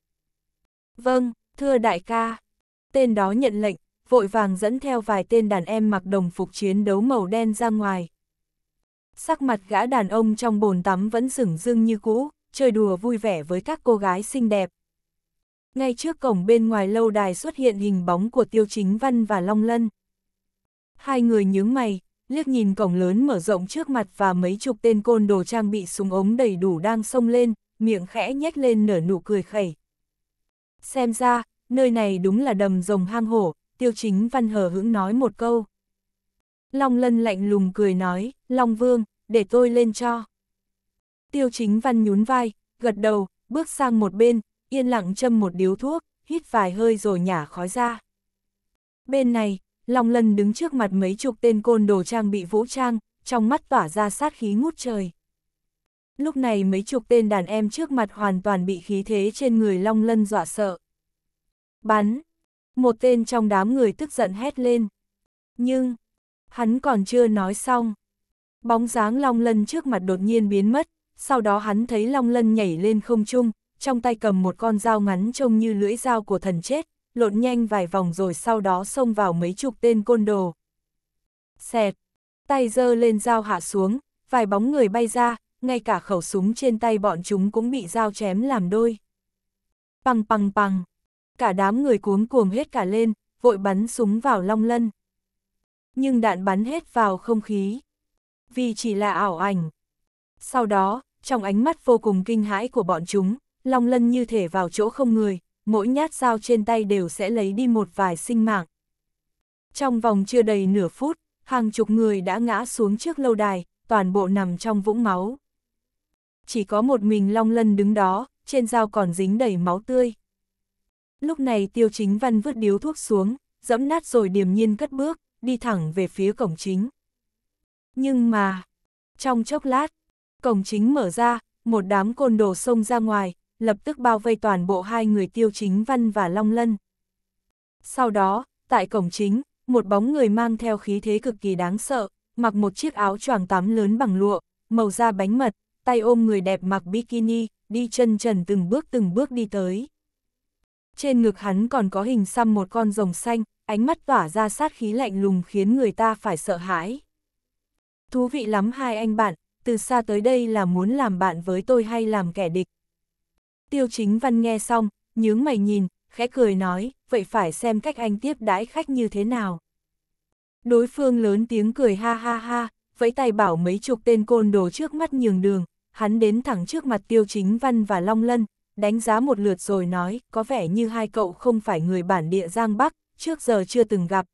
Speaker 1: Vâng, thưa đại ca. Tên đó nhận lệnh, vội vàng dẫn theo vài tên đàn em mặc đồng phục chiến đấu màu đen ra ngoài. Sắc mặt gã đàn ông trong bồn tắm vẫn sửng dưng như cũ, chơi đùa vui vẻ với các cô gái xinh đẹp. Ngay trước cổng bên ngoài lâu đài xuất hiện hình bóng của Tiêu Chính Văn và Long Lân. Hai người nhướng mày, liếc nhìn cổng lớn mở rộng trước mặt và mấy chục tên côn đồ trang bị súng ống đầy đủ đang xông lên, miệng khẽ nhếch lên nở nụ cười khẩy. Xem ra, nơi này đúng là đầm rồng hang hổ, tiêu chính văn hờ hững nói một câu. Long lân lạnh lùng cười nói, Long Vương, để tôi lên cho. Tiêu chính văn nhún vai, gật đầu, bước sang một bên, yên lặng châm một điếu thuốc, hít vài hơi rồi nhả khói ra. Bên này, Long Lân đứng trước mặt mấy chục tên côn đồ trang bị vũ trang, trong mắt tỏa ra sát khí ngút trời. Lúc này mấy chục tên đàn em trước mặt hoàn toàn bị khí thế trên người Long Lân dọa sợ. Bắn! Một tên trong đám người tức giận hét lên. Nhưng, hắn còn chưa nói xong. Bóng dáng Long Lân trước mặt đột nhiên biến mất, sau đó hắn thấy Long Lân nhảy lên không trung, trong tay cầm một con dao ngắn trông như lưỡi dao của thần chết, lộn nhanh vài vòng rồi sau đó xông vào mấy chục tên côn đồ. Xẹt, tay giơ lên dao hạ xuống, vài bóng người bay ra, ngay cả khẩu súng trên tay bọn chúng cũng bị dao chém làm đôi. Păng păng păng, cả đám người cuống cuồng hết cả lên, vội bắn súng vào long lân. Nhưng đạn bắn hết vào không khí, vì chỉ là ảo ảnh. Sau đó, trong ánh mắt vô cùng kinh hãi của bọn chúng, long lân như thể vào chỗ không người, mỗi nhát dao trên tay đều sẽ lấy đi một vài sinh mạng. Trong vòng chưa đầy nửa phút, hàng chục người đã ngã xuống trước lâu đài, toàn bộ nằm trong vũng máu. Chỉ có một mình Long Lân đứng đó, trên dao còn dính đầy máu tươi. Lúc này Tiêu Chính Văn vứt điếu thuốc xuống, dẫm nát rồi điềm nhiên cất bước, đi thẳng về phía cổng chính. Nhưng mà, trong chốc lát, cổng chính mở ra, một đám côn đồ xông ra ngoài, lập tức bao vây toàn bộ hai người tiêu chính văn và long lân. Sau đó, tại cổng chính, một bóng người mang theo khí thế cực kỳ đáng sợ, mặc một chiếc áo choàng tắm lớn bằng lụa, màu da bánh mật, tay ôm người đẹp mặc bikini, đi chân trần từng bước từng bước đi tới. Trên ngực hắn còn có hình xăm một con rồng xanh, ánh mắt tỏa ra sát khí lạnh lùng khiến người ta phải sợ hãi. Thú vị lắm hai anh bạn, từ xa tới đây là muốn làm bạn với tôi hay làm kẻ địch. Tiêu chính văn nghe xong, nhướng mày nhìn, khẽ cười nói, vậy phải xem cách anh tiếp đãi khách như thế nào. Đối phương lớn tiếng cười ha ha ha, vẫy tay bảo mấy chục tên côn đồ trước mắt nhường đường, hắn đến thẳng trước mặt tiêu chính văn và long lân, đánh giá một lượt rồi nói, có vẻ như hai cậu không phải người bản địa Giang Bắc, trước giờ chưa từng gặp.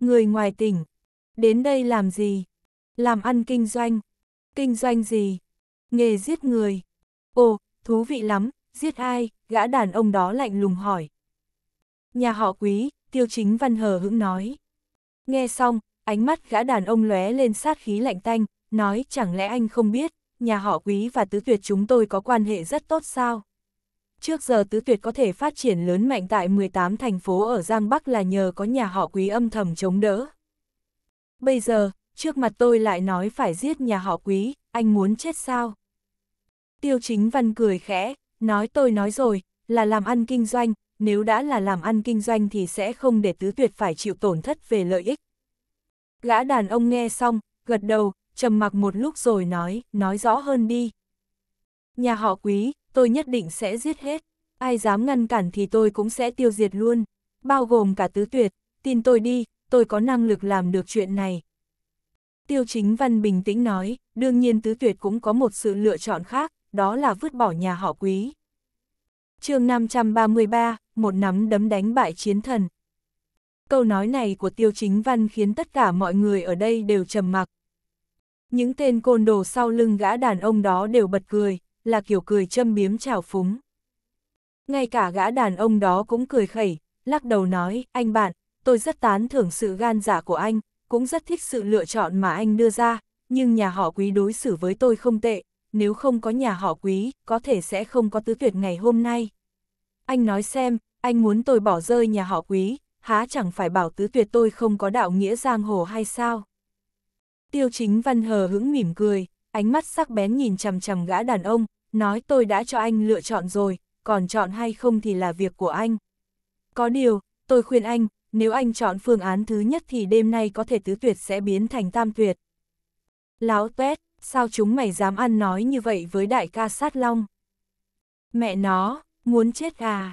Speaker 1: Người ngoài tỉnh, đến đây làm gì? Làm ăn kinh doanh. Kinh doanh gì? Nghề giết người. Ồ, thú vị lắm, giết ai, gã đàn ông đó lạnh lùng hỏi. Nhà họ quý, tiêu chính văn hờ hững nói. Nghe xong, ánh mắt gã đàn ông lóe lên sát khí lạnh tanh, nói chẳng lẽ anh không biết, nhà họ quý và tứ tuyệt chúng tôi có quan hệ rất tốt sao? Trước giờ tứ tuyệt có thể phát triển lớn mạnh tại 18 thành phố ở Giang Bắc là nhờ có nhà họ quý âm thầm chống đỡ. Bây giờ, trước mặt tôi lại nói phải giết nhà họ quý, anh muốn chết sao? Tiêu chính văn cười khẽ, nói tôi nói rồi, là làm ăn kinh doanh, nếu đã là làm ăn kinh doanh thì sẽ không để tứ tuyệt phải chịu tổn thất về lợi ích. Gã đàn ông nghe xong, gật đầu, trầm mặc một lúc rồi nói, nói rõ hơn đi. Nhà họ quý, tôi nhất định sẽ giết hết, ai dám ngăn cản thì tôi cũng sẽ tiêu diệt luôn, bao gồm cả tứ tuyệt, tin tôi đi, tôi có năng lực làm được chuyện này. Tiêu chính văn bình tĩnh nói, đương nhiên tứ tuyệt cũng có một sự lựa chọn khác, đó là vứt bỏ nhà họ quý. chương 533, một nắm đấm đánh bại chiến thần. Câu nói này của Tiêu Chính Văn khiến tất cả mọi người ở đây đều trầm mặc. Những tên côn đồ sau lưng gã đàn ông đó đều bật cười, là kiểu cười châm biếm trào phúng. Ngay cả gã đàn ông đó cũng cười khẩy, lắc đầu nói, anh bạn, tôi rất tán thưởng sự gan dạ của anh, cũng rất thích sự lựa chọn mà anh đưa ra, nhưng nhà họ quý đối xử với tôi không tệ, nếu không có nhà họ quý, có thể sẽ không có tứ tuyệt ngày hôm nay. Anh nói xem, anh muốn tôi bỏ rơi nhà họ quý, há chẳng phải bảo tứ tuyệt tôi không có đạo nghĩa giang hồ hay sao? Tiêu chính văn hờ hững mỉm cười, ánh mắt sắc bén nhìn chằm chằm gã đàn ông, nói tôi đã cho anh lựa chọn rồi, còn chọn hay không thì là việc của anh. Có điều, tôi khuyên anh, nếu anh chọn phương án thứ nhất thì đêm nay có thể tứ tuyệt sẽ biến thành tam tuyệt. Láo tuét, sao chúng mày dám ăn nói như vậy với đại ca sát long? Mẹ nó, muốn chết gà!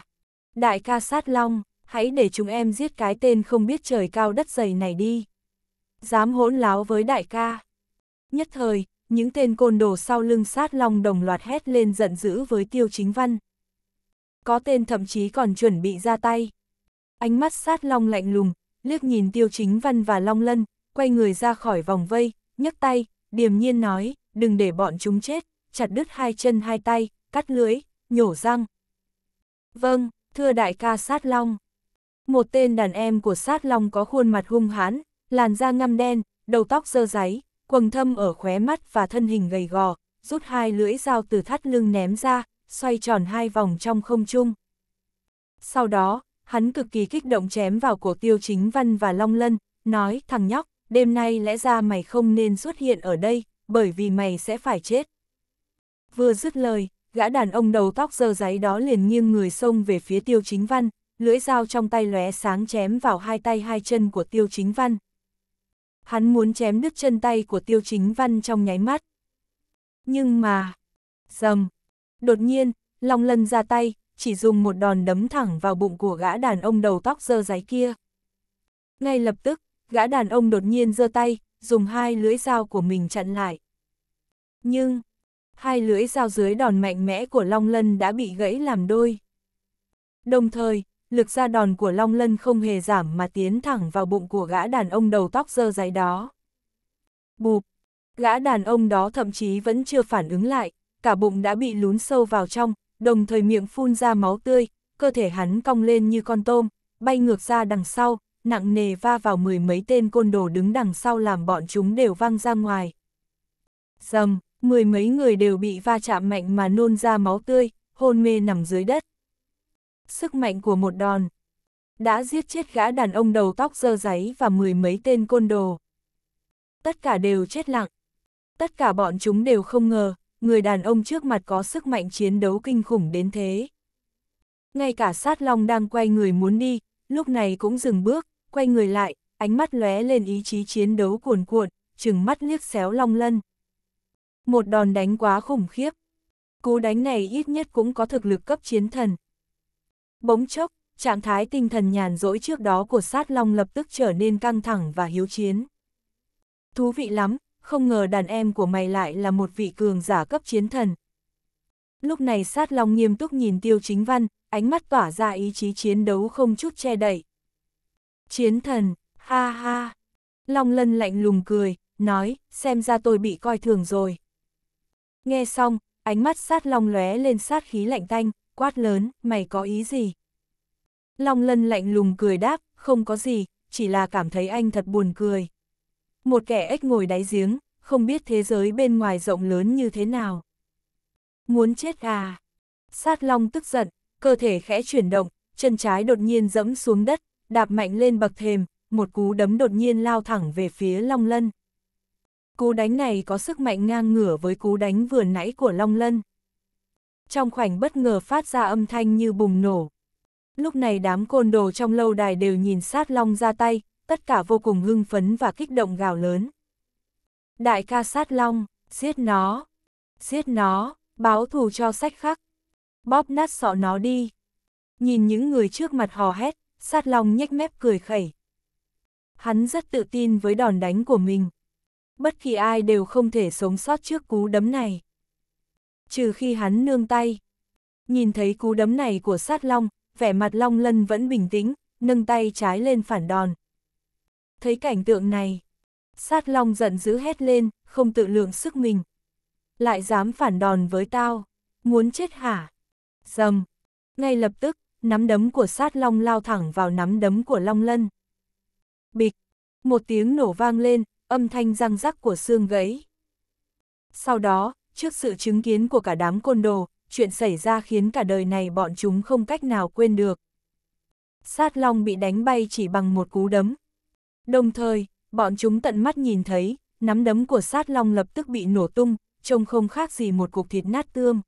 Speaker 1: Đại ca sát long, hãy để chúng em giết cái tên không biết trời cao đất dày này đi. Dám hỗn láo với đại ca. Nhất thời, những tên côn đồ sau lưng sát long đồng loạt hét lên giận dữ với tiêu chính văn. Có tên thậm chí còn chuẩn bị ra tay. Ánh mắt sát long lạnh lùng, liếc nhìn tiêu chính văn và long lân, quay người ra khỏi vòng vây, nhấc tay, điềm nhiên nói, đừng để bọn chúng chết, chặt đứt hai chân hai tay, cắt lưới, nhổ răng. Vâng, thưa đại ca sát long. Một tên đàn em của sát long có khuôn mặt hung hãn, làn da ngăm đen, đầu tóc dơ giấy, quầng thâm ở khóe mắt và thân hình gầy gò, rút hai lưỡi dao từ thắt lưng ném ra, xoay tròn hai vòng trong không trung. Sau đó, hắn cực kỳ kích động chém vào cổ tiêu chính văn và long lân, nói thằng nhóc, đêm nay lẽ ra mày không nên xuất hiện ở đây, bởi vì mày sẽ phải chết. Vừa dứt lời, gã đàn ông đầu tóc dơ giấy đó liền nghiêng người xông về phía tiêu chính văn, lưỡi dao trong tay lóe sáng chém vào hai tay hai chân của tiêu chính văn. Hắn muốn chém đứt chân tay của tiêu chính văn trong nháy mắt. Nhưng mà... Dầm! Đột nhiên, Long Lân ra tay, chỉ dùng một đòn đấm thẳng vào bụng của gã đàn ông đầu tóc dơ giấy kia. Ngay lập tức, gã đàn ông đột nhiên giơ tay, dùng hai lưỡi dao của mình chặn lại. Nhưng, hai lưỡi dao dưới đòn mạnh mẽ của Long Lân đã bị gãy làm đôi. Đồng thời, lực ra đòn của Long Lân không hề giảm mà tiến thẳng vào bụng của gã đàn ông đầu tóc dơ dài đó. Bụp! Gã đàn ông đó thậm chí vẫn chưa phản ứng lại, cả bụng đã bị lún sâu vào trong, đồng thời miệng phun ra máu tươi, cơ thể hắn cong lên như con tôm, bay ngược ra đằng sau, nặng nề va vào mười mấy tên côn đồ đứng đằng sau làm bọn chúng đều văng ra ngoài. Dầm, mười mấy người đều bị va chạm mạnh mà nôn ra máu tươi, hôn mê nằm dưới đất. Sức mạnh của một đòn đã giết chết gã đàn ông đầu tóc dơ giấy và mười mấy tên côn đồ. Tất cả đều chết lặng. Tất cả bọn chúng đều không ngờ, người đàn ông trước mặt có sức mạnh chiến đấu kinh khủng đến thế. Ngay cả sát long đang quay người muốn đi, lúc này cũng dừng bước, quay người lại, ánh mắt lóe lên ý chí chiến đấu cuồn cuộn, chừng mắt liếc xéo long lân. Một đòn đánh quá khủng khiếp. Cú đánh này ít nhất cũng có thực lực cấp chiến thần. Bỗng chốc, trạng thái tinh thần nhàn rỗi trước đó của sát long lập tức trở nên căng thẳng và hiếu chiến. Thú vị lắm, không ngờ đàn em của mày lại là một vị cường giả cấp chiến thần. Lúc này sát long nghiêm túc nhìn tiêu chính văn, ánh mắt tỏa ra ý chí chiến đấu không chút che đậy. Chiến thần, ha ha. Long lân lạnh lùng cười, nói, xem ra tôi bị coi thường rồi. Nghe xong, ánh mắt sát long lóe lên sát khí lạnh tanh, quát lớn, mày có ý gì? Long lân lạnh lùng cười đáp, không có gì, chỉ là cảm thấy anh thật buồn cười. Một kẻ ếch ngồi đáy giếng, không biết thế giới bên ngoài rộng lớn như thế nào. Muốn chết à? Sát long tức giận, cơ thể khẽ chuyển động, chân trái đột nhiên dẫm xuống đất, đạp mạnh lên bậc thềm, một cú đấm đột nhiên lao thẳng về phía Long Lân. Cú đánh này có sức mạnh ngang ngửa với cú đánh vừa nãy của Long Lân. Trong khoảnh bất ngờ phát ra âm thanh như bùng nổ. Lúc này đám côn đồ trong lâu đài đều nhìn sát Long ra tay, tất cả vô cùng hưng phấn và kích động gào lớn. Đại ca sát Long, giết nó, giết nó, báo thù cho sách khắc, bóp nát sọ nó đi. Nhìn những người trước mặt hò hét, sát long nhếch mép cười khẩy. Hắn rất tự tin với đòn đánh của mình. Bất kỳ ai đều không thể sống sót trước cú đấm này. Trừ khi hắn nương tay. Nhìn thấy cú đấm này của sát long, vẻ mặt long lân vẫn bình tĩnh, nâng tay trái lên phản đòn. Thấy cảnh tượng này, sát long giận dữ hét lên, không tự lượng sức mình. Lại dám phản đòn với tao, muốn chết hả? Dầm! Ngay lập tức, nắm đấm của sát long lao thẳng vào nắm đấm của long lân. Bịch, một tiếng nổ vang lên, âm thanh răng rắc của xương gãy. Sau đó, trước sự chứng kiến của cả đám côn đồ, chuyện xảy ra khiến cả đời này bọn chúng không cách nào quên được. Sát long bị đánh bay chỉ bằng một cú đấm. Đồng thời, bọn chúng tận mắt nhìn thấy, nắm đấm của sát long lập tức bị nổ tung, trông không khác gì một cục thịt nát tương.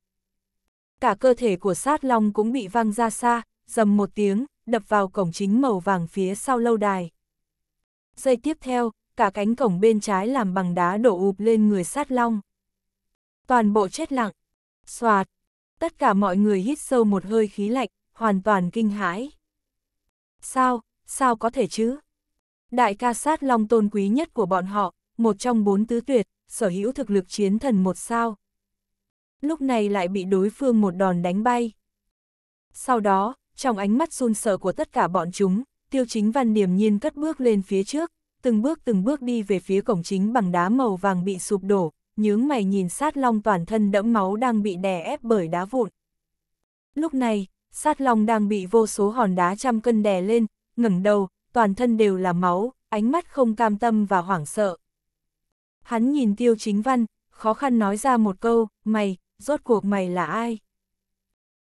Speaker 1: Cả cơ thể của sát long cũng bị văng ra xa, dầm một tiếng, đập vào cổng chính màu vàng phía sau lâu đài. Giây tiếp theo, cả cánh cổng bên trái làm bằng đá đổ ụp lên người sát long. Toàn bộ chết lặng, xoạt, tất cả mọi người hít sâu một hơi khí lạnh, hoàn toàn kinh hãi. Sao, sao có thể chứ? Đại ca sát long tôn quý nhất của bọn họ, một trong bốn tứ tuyệt, sở hữu thực lực chiến thần một sao. Lúc này lại bị đối phương một đòn đánh bay. Sau đó, trong ánh mắt run sợ của tất cả bọn chúng, tiêu chính văn niềm nhiên cất bước lên phía trước, từng bước từng bước đi về phía cổng chính bằng đá màu vàng bị sụp đổ, nhướng mày nhìn sát long toàn thân đẫm máu đang bị đè ép bởi đá vụn. Lúc này, sát long đang bị vô số hòn đá trăm cân đè lên, ngẩng đầu, toàn thân đều là máu, ánh mắt không cam tâm và hoảng sợ. Hắn nhìn tiêu chính văn, khó khăn nói ra một câu, mày, rốt cuộc mày là ai?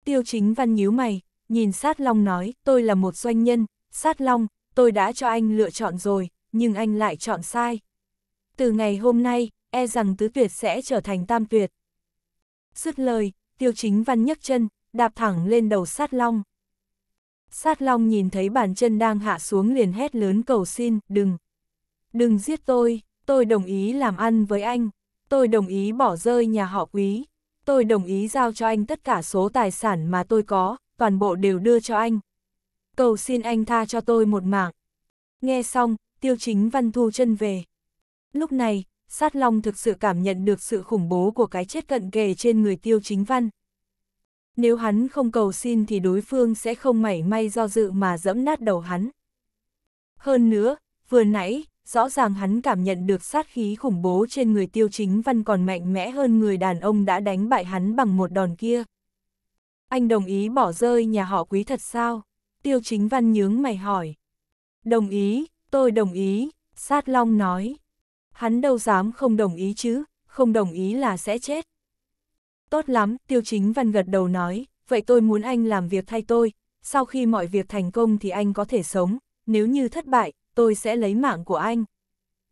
Speaker 1: Tiêu chính văn nhíu mày, nhìn sát long nói, tôi là một doanh nhân, sát long, tôi đã cho anh lựa chọn rồi, nhưng anh lại chọn sai. Từ ngày hôm nay, e rằng tứ tuyệt sẽ trở thành tam tuyệt. Dứt lời, tiêu chính văn nhấc chân, đạp thẳng lên đầu sát long. Sát long nhìn thấy bàn chân đang hạ xuống liền hét lớn cầu xin, đừng, đừng giết tôi, tôi đồng ý làm ăn với anh, tôi đồng ý bỏ rơi nhà họ quý, tôi đồng ý giao cho anh tất cả số tài sản mà tôi có, toàn bộ đều đưa cho anh. Cầu xin anh tha cho tôi một mạng. Nghe xong, tiêu chính văn thu chân về. Lúc này, sát long thực sự cảm nhận được sự khủng bố của cái chết cận kề trên người tiêu chính văn. Nếu hắn không cầu xin thì đối phương sẽ không mảy may do dự mà dẫm nát đầu hắn. Hơn nữa, vừa nãy, rõ ràng hắn cảm nhận được sát khí khủng bố trên người tiêu chính văn còn mạnh mẽ hơn người đàn ông đã đánh bại hắn bằng một đòn kia. Anh đồng ý bỏ rơi nhà họ quý thật sao? Tiêu chính văn nhướng mày hỏi. Đồng ý, tôi đồng ý, sát long nói. Hắn đâu dám không đồng ý chứ, không đồng ý là sẽ chết. Tốt lắm, tiêu chính văn gật đầu nói, vậy tôi muốn anh làm việc thay tôi, sau khi mọi việc thành công thì anh có thể sống, nếu như thất bại, tôi sẽ lấy mạng của anh.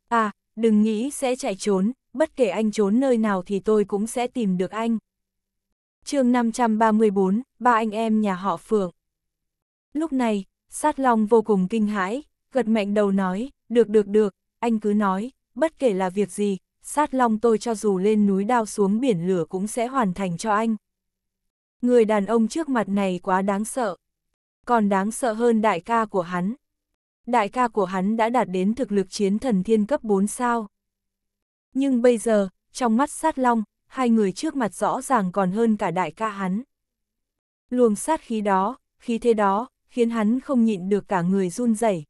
Speaker 1: À, đừng nghĩ sẽ chạy trốn, bất kể anh trốn nơi nào thì tôi cũng sẽ tìm được anh chương 534, ba anh em nhà họ Phượng. Lúc này, sát long vô cùng kinh hãi, gật mạnh đầu nói, được được được, anh cứ nói, bất kể là việc gì, sát long tôi cho dù lên núi đao xuống biển lửa cũng sẽ hoàn thành cho anh. Người đàn ông trước mặt này quá đáng sợ. Còn đáng sợ hơn đại ca của hắn. Đại ca của hắn đã đạt đến thực lực chiến thần thiên cấp 4 sao. Nhưng bây giờ, trong mắt sát long, hai người trước mặt rõ ràng còn hơn cả đại ca hắn. Luồng sát khí đó, khí thế đó, khiến hắn không nhịn được cả người run rẩy.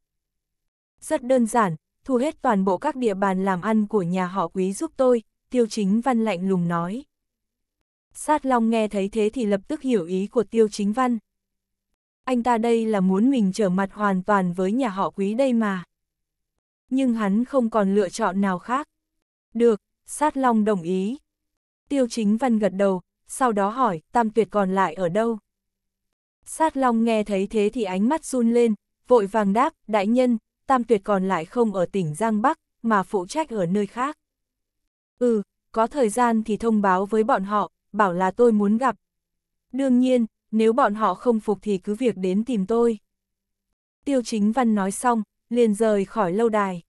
Speaker 1: Rất đơn giản, thu hết toàn bộ các địa bàn làm ăn của nhà họ quý giúp tôi, tiêu chính văn lạnh lùng nói. Sát Long nghe thấy thế thì lập tức hiểu ý của tiêu chính văn. Anh ta đây là muốn mình trở mặt hoàn toàn với nhà họ quý đây mà. Nhưng hắn không còn lựa chọn nào khác. Được, Sát Long đồng ý. Tiêu chính văn gật đầu, sau đó hỏi, tam tuyệt còn lại ở đâu? Sát long nghe thấy thế thì ánh mắt run lên, vội vàng đáp, đại nhân, tam tuyệt còn lại không ở tỉnh Giang Bắc, mà phụ trách ở nơi khác. Ừ, có thời gian thì thông báo với bọn họ, bảo là tôi muốn gặp. Đương nhiên, nếu bọn họ không phục thì cứ việc đến tìm tôi. Tiêu chính văn nói xong, liền rời khỏi lâu đài.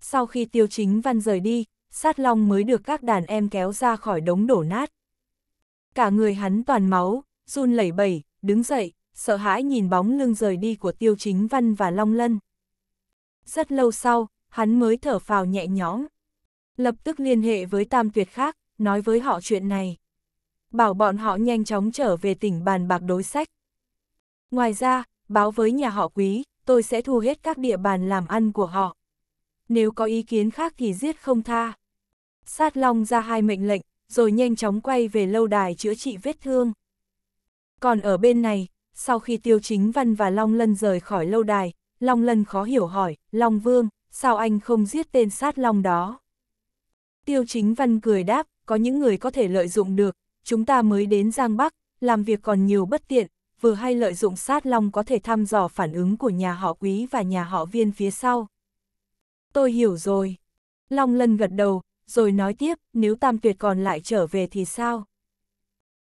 Speaker 1: Sau khi tiêu chính văn rời đi, sát long mới được các đàn em kéo ra khỏi đống đổ nát. Cả người hắn toàn máu, run lẩy bẩy, đứng dậy, sợ hãi nhìn bóng lưng rời đi của tiêu chính văn và long lân. Rất lâu sau, hắn mới thở phào nhẹ nhõm. Lập tức liên hệ với tam tuyệt khác, nói với họ chuyện này. Bảo bọn họ nhanh chóng trở về tỉnh bàn bạc đối sách. Ngoài ra, báo với nhà họ quý, tôi sẽ thu hết các địa bàn làm ăn của họ. Nếu có ý kiến khác thì giết không tha sát long ra hai mệnh lệnh, rồi nhanh chóng quay về lâu đài chữa trị vết thương. Còn ở bên này, sau khi Tiêu Chính Văn và Long Lân rời khỏi lâu đài, Long Lân khó hiểu hỏi, Long Vương, sao anh không giết tên sát long đó? Tiêu Chính Văn cười đáp, có những người có thể lợi dụng được, chúng ta mới đến Giang Bắc, làm việc còn nhiều bất tiện, vừa hay lợi dụng sát long có thể thăm dò phản ứng của nhà họ quý và nhà họ viên phía sau. Tôi hiểu rồi. Long Lân gật đầu, rồi nói tiếp, nếu tam tuyệt còn lại trở về thì sao?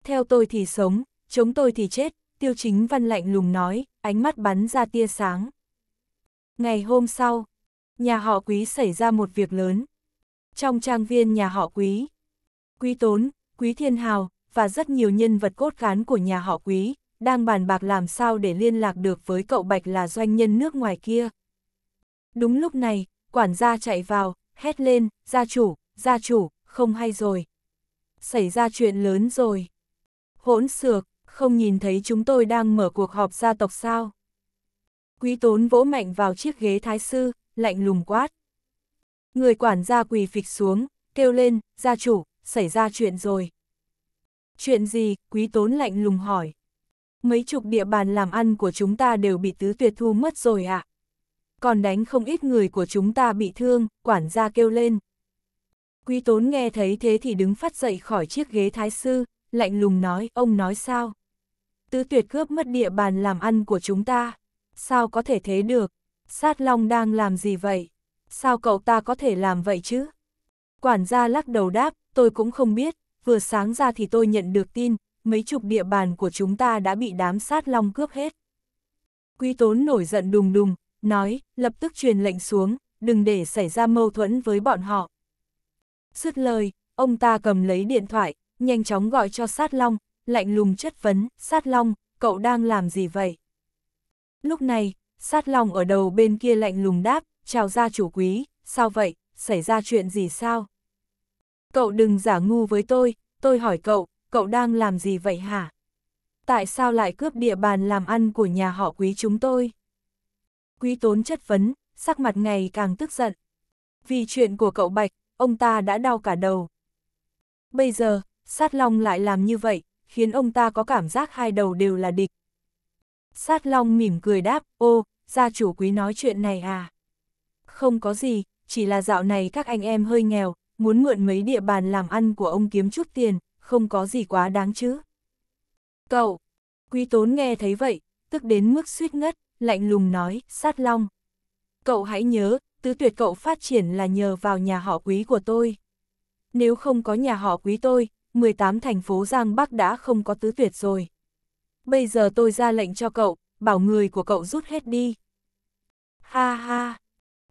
Speaker 1: Theo tôi thì sống, chống tôi thì chết, tiêu chính văn lạnh lùng nói, ánh mắt bắn ra tia sáng. Ngày hôm sau, nhà họ quý xảy ra một việc lớn. Trong trang viên nhà họ quý, quý tốn, quý thiên hào, và rất nhiều nhân vật cốt cán của nhà họ quý, đang bàn bạc làm sao để liên lạc được với cậu Bạch là doanh nhân nước ngoài kia. Đúng lúc này, quản gia chạy vào, hét lên, gia chủ, gia chủ, không hay rồi. Xảy ra chuyện lớn rồi. Hỗn xược, không nhìn thấy chúng tôi đang mở cuộc họp gia tộc sao. Quý tốn vỗ mạnh vào chiếc ghế thái sư, lạnh lùng quát. Người quản gia quỳ phịch xuống, kêu lên, gia chủ, xảy ra chuyện rồi. Chuyện gì, quý tốn lạnh lùng hỏi. Mấy chục địa bàn làm ăn của chúng ta đều bị tứ tuyệt thu mất rồi ạ. À? Còn đánh không ít người của chúng ta bị thương, quản gia kêu lên. Quý tốn nghe thấy thế thì đứng phát dậy khỏi chiếc ghế thái sư, lạnh lùng nói, ông nói sao? Tứ tuyệt cướp mất địa bàn làm ăn của chúng ta, sao có thể thế được? Sát Long đang làm gì vậy? Sao cậu ta có thể làm vậy chứ? Quản gia lắc đầu đáp, tôi cũng không biết, vừa sáng ra thì tôi nhận được tin, mấy chục địa bàn của chúng ta đã bị đám sát long cướp hết. Quý tốn nổi giận đùng đùng, nói, lập tức truyền lệnh xuống, đừng để xảy ra mâu thuẫn với bọn họ, Dứt lời, ông ta cầm lấy điện thoại, nhanh chóng gọi cho sát long, lạnh lùng chất vấn, sát long, cậu đang làm gì vậy? Lúc này, sát long ở đầu bên kia lạnh lùng đáp, chào gia chủ quý, sao vậy, xảy ra chuyện gì sao? Cậu đừng giả ngu với tôi, tôi hỏi cậu, cậu đang làm gì vậy hả? Tại sao lại cướp địa bàn làm ăn của nhà họ quý chúng tôi? Quý tốn chất vấn, sắc mặt ngày càng tức giận. Vì chuyện của cậu Bạch, ông ta đã đau cả đầu. Bây giờ, sát long lại làm như vậy, khiến ông ta có cảm giác hai đầu đều là địch. Sát long mỉm cười đáp, ô, gia chủ quý nói chuyện này à? Không có gì, chỉ là dạo này các anh em hơi nghèo, muốn mượn mấy địa bàn làm ăn của ông kiếm chút tiền, không có gì quá đáng chứ. Cậu, quý tốn nghe thấy vậy, tức đến mức suýt ngất, lạnh lùng nói, sát long. Cậu hãy nhớ, tứ tuyệt cậu phát triển là nhờ vào nhà họ quý của tôi. Nếu không có nhà họ quý tôi, 18 thành phố Giang Bắc đã không có tứ tuyệt rồi. Bây giờ tôi ra lệnh cho cậu, bảo người của cậu rút hết đi. Ha ha!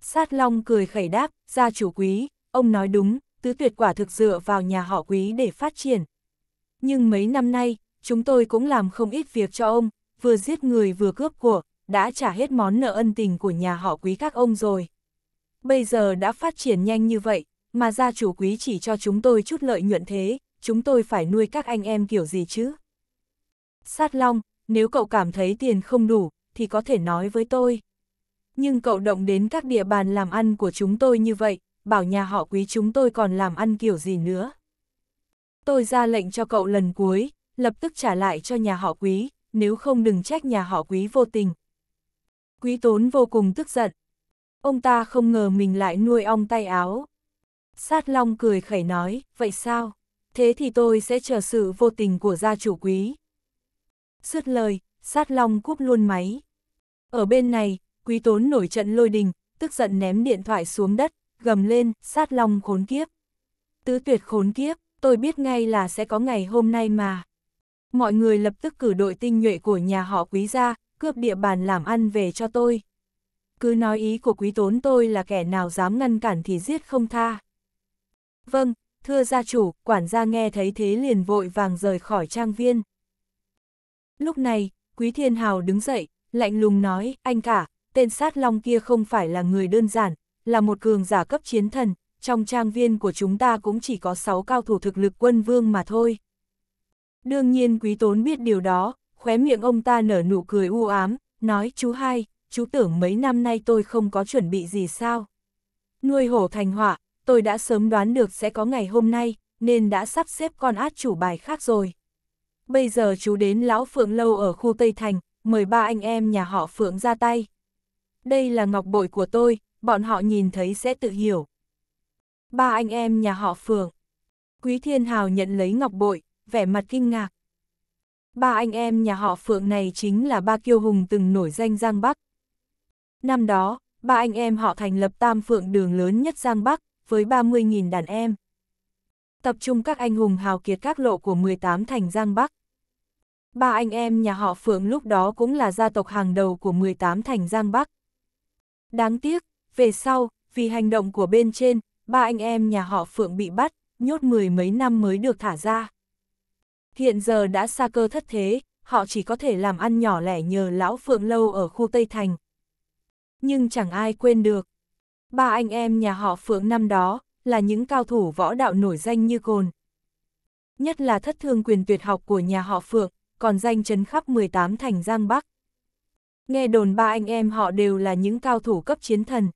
Speaker 1: Sát Long cười khẩy đáp, gia chủ quý, ông nói đúng, tứ tuyệt quả thực dựa vào nhà họ quý để phát triển. Nhưng mấy năm nay, chúng tôi cũng làm không ít việc cho ông, vừa giết người vừa cướp của, đã trả hết món nợ ân tình của nhà họ quý các ông rồi bây giờ đã phát triển nhanh như vậy, mà gia chủ quý chỉ cho chúng tôi chút lợi nhuận thế, chúng tôi phải nuôi các anh em kiểu gì chứ? Sát Long, nếu cậu cảm thấy tiền không đủ, thì có thể nói với tôi. Nhưng cậu động đến các địa bàn làm ăn của chúng tôi như vậy, bảo nhà họ quý chúng tôi còn làm ăn kiểu gì nữa. Tôi ra lệnh cho cậu lần cuối, lập tức trả lại cho nhà họ quý, nếu không đừng trách nhà họ quý vô tình. Quý tốn vô cùng tức giận, Ông ta không ngờ mình lại nuôi ong tay áo. Sát long cười khẩy nói, vậy sao? Thế thì tôi sẽ chờ sự vô tình của gia chủ quý. sứt lời, sát long cúp luôn máy. Ở bên này, quý tốn nổi trận lôi đình, tức giận ném điện thoại xuống đất, gầm lên, sát long khốn kiếp. Tứ tuyệt khốn kiếp, tôi biết ngay là sẽ có ngày hôm nay mà. Mọi người lập tức cử đội tinh nhuệ của nhà họ quý ra, cướp địa bàn làm ăn về cho tôi cứ nói ý của quý tốn tôi là kẻ nào dám ngăn cản thì giết không tha. Vâng, thưa gia chủ, quản gia nghe thấy thế liền vội vàng rời khỏi trang viên. Lúc này, quý thiên hào đứng dậy, lạnh lùng nói, anh cả, tên sát long kia không phải là người đơn giản, là một cường giả cấp chiến thần, trong trang viên của chúng ta cũng chỉ có 6 cao thủ thực lực quân vương mà thôi. Đương nhiên quý tốn biết điều đó, khóe miệng ông ta nở nụ cười u ám, nói chú hai, chú tưởng mấy năm nay tôi không có chuẩn bị gì sao. Nuôi hổ thành họa, tôi đã sớm đoán được sẽ có ngày hôm nay, nên đã sắp xếp con át chủ bài khác rồi. Bây giờ chú đến Lão Phượng Lâu ở khu Tây Thành, mời ba anh em nhà họ Phượng ra tay. Đây là ngọc bội của tôi, bọn họ nhìn thấy sẽ tự hiểu. Ba anh em nhà họ Phượng. Quý Thiên Hào nhận lấy ngọc bội, vẻ mặt kinh ngạc. Ba anh em nhà họ Phượng này chính là ba kiêu hùng từng nổi danh Giang Bắc, Năm đó, ba anh em họ thành lập tam phượng đường lớn nhất Giang Bắc, với 30.000 đàn em. Tập trung các anh hùng hào kiệt các lộ của 18 thành Giang Bắc. Ba anh em nhà họ Phượng lúc đó cũng là gia tộc hàng đầu của 18 thành Giang Bắc. Đáng tiếc, về sau, vì hành động của bên trên, ba anh em nhà họ Phượng bị bắt, nhốt mười mấy năm mới được thả ra. Hiện giờ đã xa cơ thất thế, họ chỉ có thể làm ăn nhỏ lẻ nhờ lão Phượng lâu ở khu Tây Thành, nhưng chẳng ai quên được. Ba anh em nhà họ Phượng năm đó là những cao thủ võ đạo nổi danh như cồn. Nhất là thất thương quyền tuyệt học của nhà họ Phượng, còn danh chấn khắp 18 thành Giang Bắc. Nghe đồn ba anh em họ đều là những cao thủ cấp chiến thần.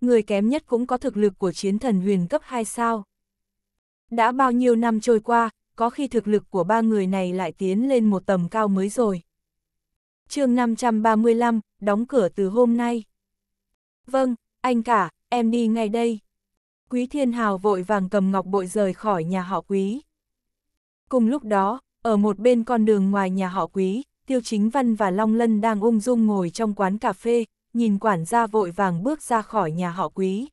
Speaker 1: Người kém nhất cũng có thực lực của chiến thần huyền cấp 2 sao. Đã bao nhiêu năm trôi qua, có khi thực lực của ba người này lại tiến lên một tầm cao mới rồi chương 535, đóng cửa từ hôm nay. Vâng, anh cả, em đi ngay đây. Quý Thiên Hào vội vàng cầm ngọc bội rời khỏi nhà họ quý. Cùng lúc đó, ở một bên con đường ngoài nhà họ quý, Tiêu Chính Văn và Long Lân đang ung dung ngồi trong quán cà phê, nhìn quản gia vội vàng bước ra khỏi nhà họ quý.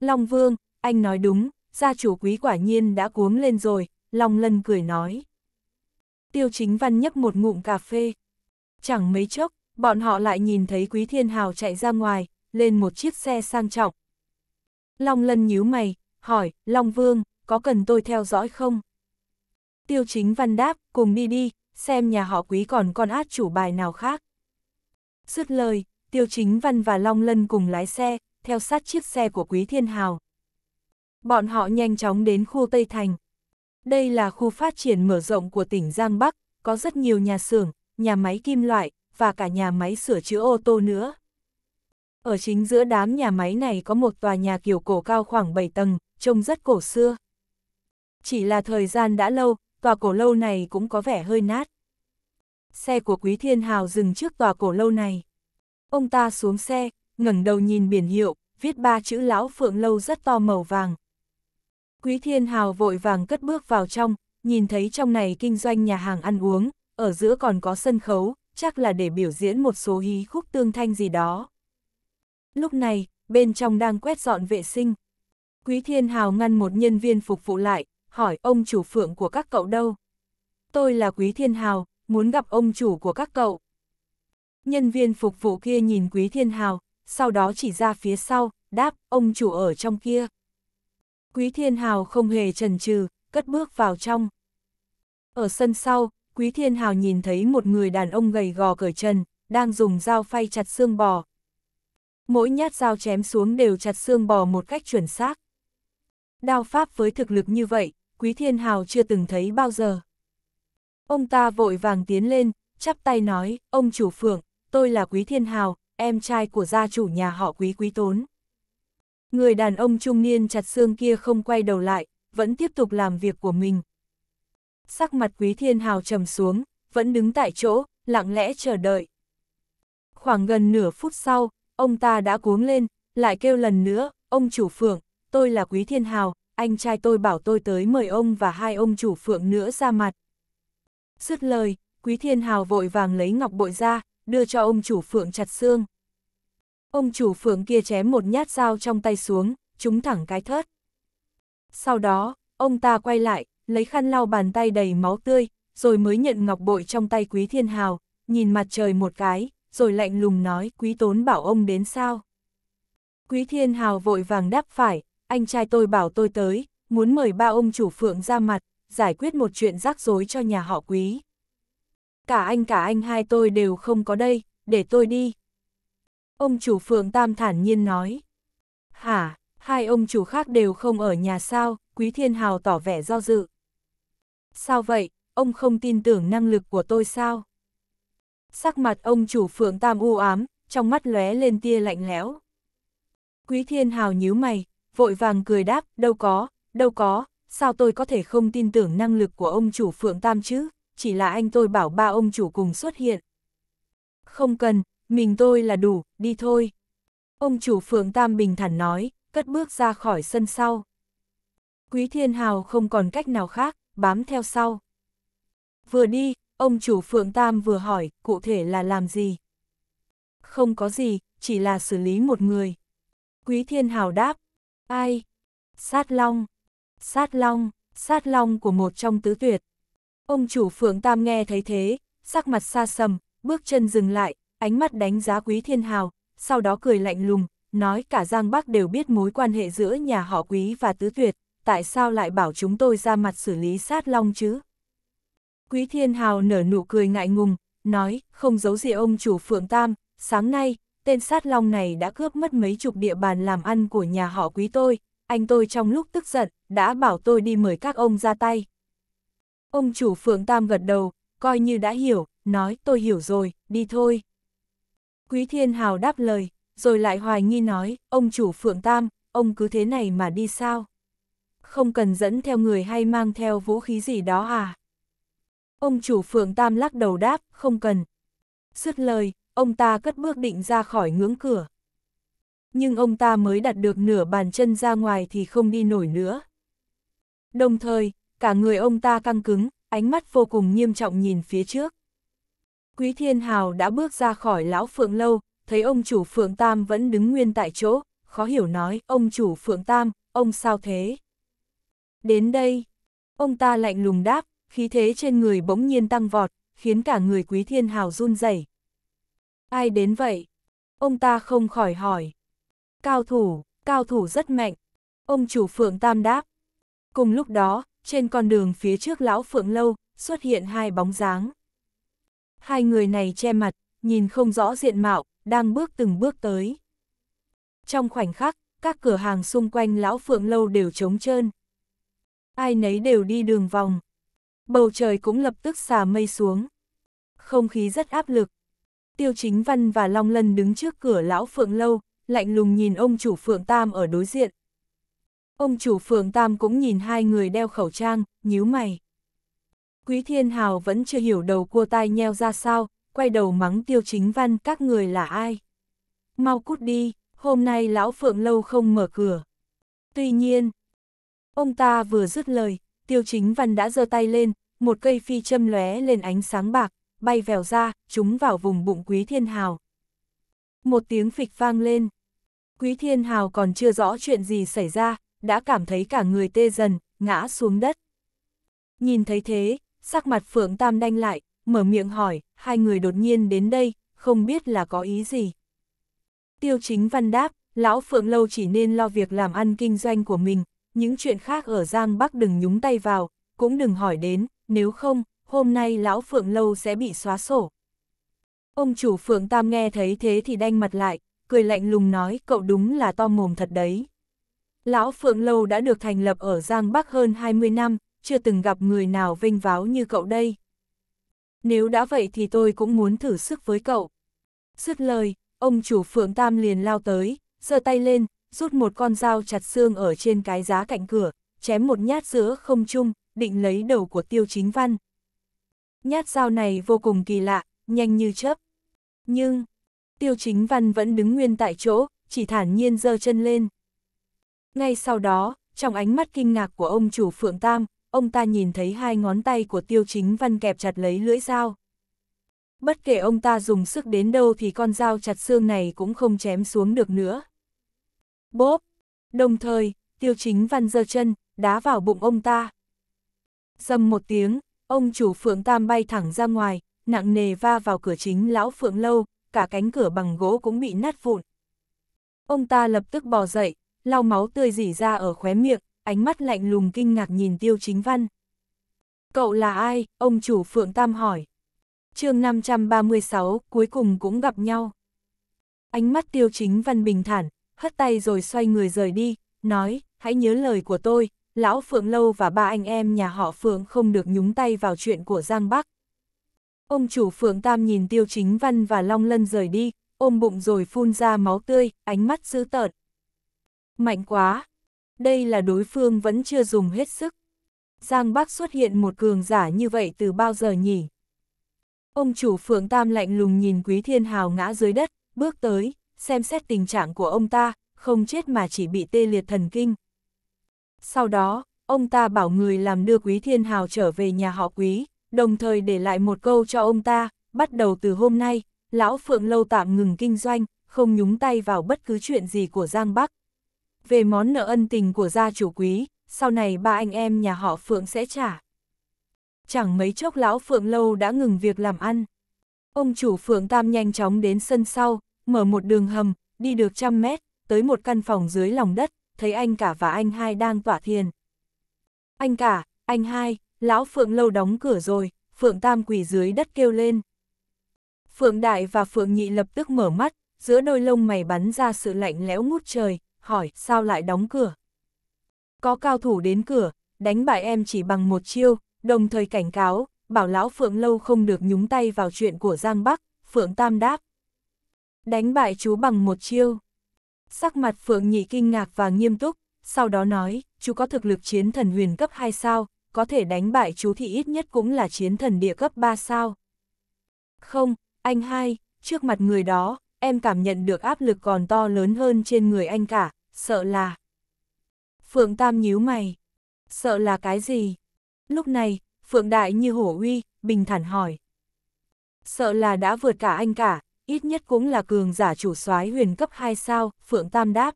Speaker 1: Long Vương, anh nói đúng, gia chủ quý quả nhiên đã cuống lên rồi, Long Lân cười nói. Tiêu Chính Văn nhấp một ngụm cà phê, Chẳng mấy chốc, bọn họ lại nhìn thấy Quý Thiên Hào chạy ra ngoài, lên một chiếc xe sang trọng. Long Lân nhíu mày, hỏi, Long Vương, có cần tôi theo dõi không? Tiêu chính văn đáp, cùng đi đi, xem nhà họ quý còn con át chủ bài nào khác. Dứt lời, tiêu chính văn và Long Lân cùng lái xe, theo sát chiếc xe của quý thiên hào. Bọn họ nhanh chóng đến khu Tây Thành. Đây là khu phát triển mở rộng của tỉnh Giang Bắc, có rất nhiều nhà xưởng, nhà máy kim loại, và cả nhà máy sửa chữa ô tô nữa. Ở chính giữa đám nhà máy này có một tòa nhà kiểu cổ cao khoảng 7 tầng, trông rất cổ xưa. Chỉ là thời gian đã lâu, tòa cổ lâu này cũng có vẻ hơi nát. Xe của Quý Thiên Hào dừng trước tòa cổ lâu này. Ông ta xuống xe, ngẩng đầu nhìn biển hiệu, viết ba chữ Lão Phượng Lâu rất to màu vàng. Quý Thiên Hào vội vàng cất bước vào trong, nhìn thấy trong này kinh doanh nhà hàng ăn uống, ở giữa còn có sân khấu, chắc là để biểu diễn một số hí khúc tương thanh gì đó. Lúc này, bên trong đang quét dọn vệ sinh. Quý Thiên Hào ngăn một nhân viên phục vụ lại, hỏi ông chủ phượng của các cậu đâu? Tôi là Quý Thiên Hào, muốn gặp ông chủ của các cậu. Nhân viên phục vụ kia nhìn Quý Thiên Hào, sau đó chỉ ra phía sau, đáp, ông chủ ở trong kia. Quý Thiên Hào không hề chần chừ, cất bước vào trong. Ở sân sau, Quý Thiên Hào nhìn thấy một người đàn ông gầy gò cởi chân, đang dùng dao phay chặt xương bò. Mỗi nhát dao chém xuống đều chặt xương bò một cách chuẩn xác. Đao pháp với thực lực như vậy, Quý Thiên Hào chưa từng thấy bao giờ. Ông ta vội vàng tiến lên, chắp tay nói, ông chủ phượng, tôi là Quý Thiên Hào, em trai của gia chủ nhà họ Quý Quý Tốn. Người đàn ông trung niên chặt xương kia không quay đầu lại, vẫn tiếp tục làm việc của mình, sắc mặt quý thiên hào trầm xuống, vẫn đứng tại chỗ, lặng lẽ chờ đợi. Khoảng gần nửa phút sau, ông ta đã cuống lên, lại kêu lần nữa, ông chủ phượng, tôi là quý thiên hào, anh trai tôi bảo tôi tới mời ông và hai ông chủ phượng nữa ra mặt. Dứt lời, quý thiên hào vội vàng lấy ngọc bội ra, đưa cho ông chủ phượng chặt xương. Ông chủ phượng kia chém một nhát dao trong tay xuống, trúng thẳng cái thớt. Sau đó, ông ta quay lại, lấy khăn lau bàn tay đầy máu tươi, rồi mới nhận ngọc bội trong tay Quý Thiên Hào, nhìn mặt trời một cái, rồi lạnh lùng nói Quý Tốn bảo ông đến sao. Quý Thiên Hào vội vàng đáp phải, anh trai tôi bảo tôi tới, muốn mời ba ông chủ phượng ra mặt, giải quyết một chuyện rắc rối cho nhà họ Quý. Cả anh cả anh hai tôi đều không có đây, để tôi đi. Ông chủ phượng tam thản nhiên nói. Hả, hai ông chủ khác đều không ở nhà sao, Quý Thiên Hào tỏ vẻ do dự. Sao vậy, ông không tin tưởng năng lực của tôi sao? Sắc mặt ông chủ phượng tam u ám, trong mắt lóe lên tia lạnh lẽo. Quý thiên hào nhíu mày, vội vàng cười đáp, đâu có, đâu có, sao tôi có thể không tin tưởng năng lực của ông chủ phượng tam chứ, chỉ là anh tôi bảo ba ông chủ cùng xuất hiện. Không cần, mình tôi là đủ, đi thôi. Ông chủ phượng tam bình thản nói, cất bước ra khỏi sân sau. Quý thiên hào không còn cách nào khác, bám theo sau. Vừa đi, ông chủ Phượng Tam vừa hỏi, cụ thể là làm gì? Không có gì, chỉ là xử lý một người. Quý Thiên Hào đáp, ai? Sát Long, Sát Long, Sát Long của một trong tứ tuyệt. Ông chủ Phượng Tam nghe thấy thế, sắc mặt xa sầm, bước chân dừng lại, ánh mắt đánh giá Quý Thiên Hào, sau đó cười lạnh lùng, nói cả Giang Bắc đều biết mối quan hệ giữa nhà họ Quý và tứ tuyệt, tại sao lại bảo chúng tôi ra mặt xử lý sát long chứ? Quý Thiên Hào nở nụ cười ngại ngùng, nói, không giấu gì ông chủ Phượng Tam, sáng nay, tên sát long này đã cướp mất mấy chục địa bàn làm ăn của nhà họ quý tôi, anh tôi trong lúc tức giận, đã bảo tôi đi mời các ông ra tay. Ông chủ Phượng Tam gật đầu, coi như đã hiểu, nói tôi hiểu rồi, đi thôi. Quý Thiên Hào đáp lời, rồi lại hoài nghi nói, ông chủ Phượng Tam, ông cứ thế này mà đi sao? không cần dẫn theo người hay mang theo vũ khí gì đó à? Ông chủ Phượng Tam lắc đầu đáp, không cần. sứt lời, ông ta cất bước định ra khỏi ngưỡng cửa. Nhưng ông ta mới đặt được nửa bàn chân ra ngoài thì không đi nổi nữa. Đồng thời, cả người ông ta căng cứng, ánh mắt vô cùng nghiêm trọng nhìn phía trước. Quý Thiên Hào đã bước ra khỏi lão Phượng Lâu, thấy ông chủ Phượng Tam vẫn đứng nguyên tại chỗ, khó hiểu nói, ông chủ Phượng Tam, ông sao thế? Đến đây, ông ta lạnh lùng đáp, khí thế trên người bỗng nhiên tăng vọt, khiến cả người quý thiên hào run rẩy. Ai đến vậy? Ông ta không khỏi hỏi. Cao thủ, cao thủ rất mạnh. Ông chủ Phượng Tam đáp. Cùng lúc đó, trên con đường phía trước lão Phượng Lâu, xuất hiện hai bóng dáng. Hai người này che mặt, nhìn không rõ diện mạo, đang bước từng bước tới. Trong khoảnh khắc, các cửa hàng xung quanh lão Phượng Lâu đều trống trơn ai nấy đều đi đường vòng. Bầu trời cũng lập tức xà mây xuống. Không khí rất áp lực. Tiêu Chính Văn và Long Lân đứng trước cửa lão Phượng Lâu, lạnh lùng nhìn ông chủ Phượng Tam ở đối diện. Ông chủ Phượng Tam cũng nhìn hai người đeo khẩu trang, nhíu mày. Quý Thiên Hào vẫn chưa hiểu đầu cua tai nheo ra sao, quay đầu mắng Tiêu Chính Văn các người là ai. Mau cút đi, hôm nay lão Phượng Lâu không mở cửa. Tuy nhiên, Ông ta vừa dứt lời, tiêu chính văn đã giơ tay lên, một cây phi châm lóe lên ánh sáng bạc, bay vèo ra, trúng vào vùng bụng quý thiên hào. Một tiếng phịch vang lên. Quý thiên hào còn chưa rõ chuyện gì xảy ra, đã cảm thấy cả người tê dần, ngã xuống đất. Nhìn thấy thế, sắc mặt Phượng Tam đanh lại, mở miệng hỏi, hai người đột nhiên đến đây, không biết là có ý gì. Tiêu chính văn đáp, lão Phượng lâu chỉ nên lo việc làm ăn kinh doanh của mình, những chuyện khác ở Giang Bắc đừng nhúng tay vào, cũng đừng hỏi đến, nếu không, hôm nay lão Phượng Lâu sẽ bị xóa sổ. Ông chủ Phượng Tam nghe thấy thế thì đanh mặt lại, cười lạnh lùng nói cậu đúng là to mồm thật đấy. Lão Phượng Lâu đã được thành lập ở Giang Bắc hơn 20 năm, chưa từng gặp người nào vinh váo như cậu đây. Nếu đã vậy thì tôi cũng muốn thử sức với cậu. Dứt lời, ông chủ Phượng Tam liền lao tới, giơ tay lên, rút một con dao chặt xương ở trên cái giá cạnh cửa, chém một nhát giữa không trung, định lấy đầu của tiêu chính văn. Nhát dao này vô cùng kỳ lạ, nhanh như chớp. Nhưng, tiêu chính văn vẫn đứng nguyên tại chỗ, chỉ thản nhiên giơ chân lên. Ngay sau đó, trong ánh mắt kinh ngạc của ông chủ Phượng Tam, ông ta nhìn thấy hai ngón tay của tiêu chính văn kẹp chặt lấy lưỡi dao. Bất kể ông ta dùng sức đến đâu thì con dao chặt xương này cũng không chém xuống được nữa. Bốp! Đồng thời, tiêu chính văn giơ chân, đá vào bụng ông ta. Dầm một tiếng, ông chủ Phượng Tam bay thẳng ra ngoài, nặng nề va vào cửa chính lão Phượng Lâu, cả cánh cửa bằng gỗ cũng bị nát vụn. Ông ta lập tức bò dậy, lau máu tươi rỉ ra ở khóe miệng, ánh mắt lạnh lùng kinh ngạc nhìn tiêu chính văn. Cậu là ai? Ông chủ Phượng Tam hỏi. chương 536, cuối cùng cũng gặp nhau. Ánh mắt tiêu chính văn bình thản, hất tay rồi xoay người rời đi, nói, hãy nhớ lời của tôi, lão Phượng Lâu và ba anh em nhà họ Phượng không được nhúng tay vào chuyện của Giang Bắc. Ông chủ Phượng Tam nhìn Tiêu Chính Văn và Long Lân rời đi, ôm bụng rồi phun ra máu tươi, ánh mắt dữ tợn. Mạnh quá! Đây là đối phương vẫn chưa dùng hết sức. Giang Bắc xuất hiện một cường giả như vậy từ bao giờ nhỉ? Ông chủ Phượng Tam lạnh lùng nhìn Quý Thiên Hào ngã dưới đất, bước tới, xem xét tình trạng của ông ta, không chết mà chỉ bị tê liệt thần kinh. Sau đó, ông ta bảo người làm đưa Quý Thiên Hào trở về nhà họ Quý, đồng thời để lại một câu cho ông ta, bắt đầu từ hôm nay, Lão Phượng Lâu tạm ngừng kinh doanh, không nhúng tay vào bất cứ chuyện gì của Giang Bắc. Về món nợ ân tình của gia chủ Quý, sau này ba anh em nhà họ Phượng sẽ trả. Chẳng mấy chốc Lão Phượng Lâu đã ngừng việc làm ăn. Ông chủ Phượng Tam nhanh chóng đến sân sau, mở một đường hầm, đi được trăm mét, tới một căn phòng dưới lòng đất, thấy anh cả và anh hai đang tỏa thiền. Anh cả, anh hai, lão Phượng lâu đóng cửa rồi, Phượng Tam quỳ dưới đất kêu lên. Phượng Đại và Phượng Nhị lập tức mở mắt, giữa đôi lông mày bắn ra sự lạnh lẽo ngút trời, hỏi sao lại đóng cửa. Có cao thủ đến cửa, đánh bại em chỉ bằng một chiêu, đồng thời cảnh cáo, bảo lão Phượng Lâu không được nhúng tay vào chuyện của Giang Bắc, Phượng Tam đáp đánh bại chú bằng một chiêu. Sắc mặt Phượng Nhị kinh ngạc và nghiêm túc, sau đó nói, chú có thực lực chiến thần huyền cấp 2 sao, có thể đánh bại chú thì ít nhất cũng là chiến thần địa cấp 3 sao. Không, anh hai, trước mặt người đó, em cảm nhận được áp lực còn to lớn hơn trên người anh cả, sợ là... Phượng Tam nhíu mày. Sợ là cái gì? Lúc này, Phượng Đại như hổ uy, bình thản hỏi. Sợ là đã vượt cả anh cả, ít nhất cũng là cường giả chủ soái huyền cấp 2 sao, Phượng Tam đáp.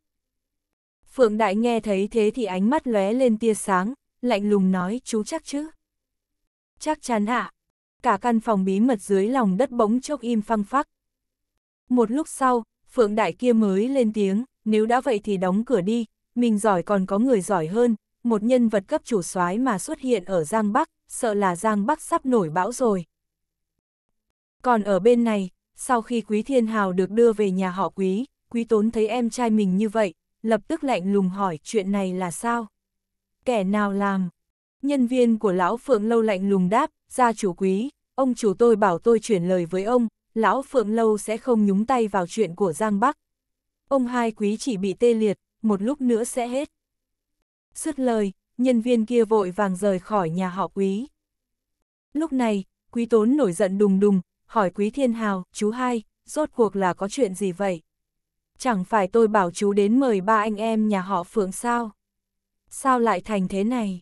Speaker 1: Phượng Đại nghe thấy thế thì ánh mắt lóe lên tia sáng, lạnh lùng nói chú chắc chứ. Chắc chắn ạ. Cả căn phòng bí mật dưới lòng đất bỗng chốc im phăng phắc. Một lúc sau, Phượng Đại kia mới lên tiếng, nếu đã vậy thì đóng cửa đi, mình giỏi còn có người giỏi hơn, một nhân vật cấp chủ soái mà xuất hiện ở Giang Bắc, sợ là Giang Bắc sắp nổi bão rồi. Còn ở bên này, sau khi Quý Thiên Hào được đưa về nhà họ Quý, Quý Tốn thấy em trai mình như vậy, lập tức lạnh lùng hỏi chuyện này là sao? Kẻ nào làm? Nhân viên của Lão Phượng Lâu lạnh lùng đáp, gia chủ Quý, ông chủ tôi bảo tôi chuyển lời với ông, Lão Phượng Lâu sẽ không nhúng tay vào chuyện của Giang Bắc. Ông hai Quý chỉ bị tê liệt, một lúc nữa sẽ hết. Sứt lời, nhân viên kia vội vàng rời khỏi nhà họ Quý. Lúc này, Quý Tốn nổi giận đùng đùng, hỏi Quý Thiên Hào, chú hai, rốt cuộc là có chuyện gì vậy? Chẳng phải tôi bảo chú đến mời ba anh em nhà họ Phượng sao? Sao lại thành thế này?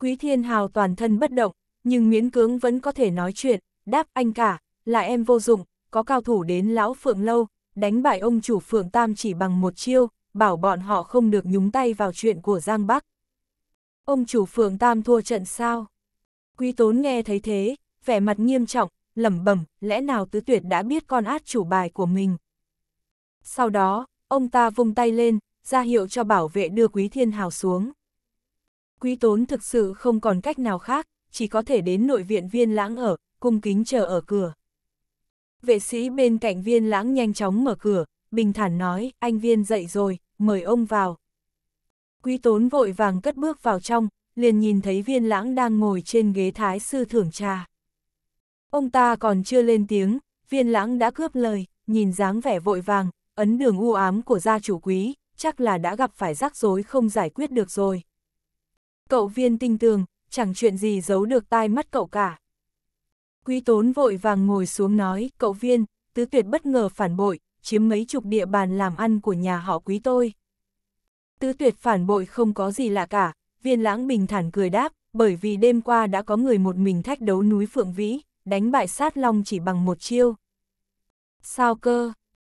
Speaker 1: Quý Thiên Hào toàn thân bất động, nhưng miễn cưỡng vẫn có thể nói chuyện, đáp anh cả, là em vô dụng, có cao thủ đến lão Phượng Lâu, đánh bại ông chủ Phượng Tam chỉ bằng một chiêu, bảo bọn họ không được nhúng tay vào chuyện của Giang Bắc. Ông chủ Phượng Tam thua trận sao? Quý Tốn nghe thấy thế, vẻ mặt nghiêm trọng, lẩm bẩm, lẽ nào tứ tuyệt đã biết con át chủ bài của mình. Sau đó, ông ta vung tay lên, ra hiệu cho bảo vệ đưa Quý Thiên Hào xuống. Quý Tốn thực sự không còn cách nào khác, chỉ có thể đến nội viện viên lãng ở, cung kính chờ ở cửa. Vệ sĩ bên cạnh viên lãng nhanh chóng mở cửa, bình thản nói, anh viên dậy rồi, mời ông vào. Quý Tốn vội vàng cất bước vào trong, liền nhìn thấy viên lãng đang ngồi trên ghế thái sư thưởng trà. Ông ta còn chưa lên tiếng, viên lãng đã cướp lời, nhìn dáng vẻ vội vàng, ấn đường u ám của gia chủ quý, chắc là đã gặp phải rắc rối không giải quyết được rồi. Cậu viên tinh tường, chẳng chuyện gì giấu được tai mắt cậu cả. Quý tốn vội vàng ngồi xuống nói, cậu viên, tứ tuyệt bất ngờ phản bội, chiếm mấy chục địa bàn làm ăn của nhà họ quý tôi. Tứ tuyệt phản bội không có gì lạ cả, viên lãng bình thản cười đáp, bởi vì đêm qua đã có người một mình thách đấu núi Phượng Vĩ, đánh bại sát long chỉ bằng một chiêu. Sao cơ?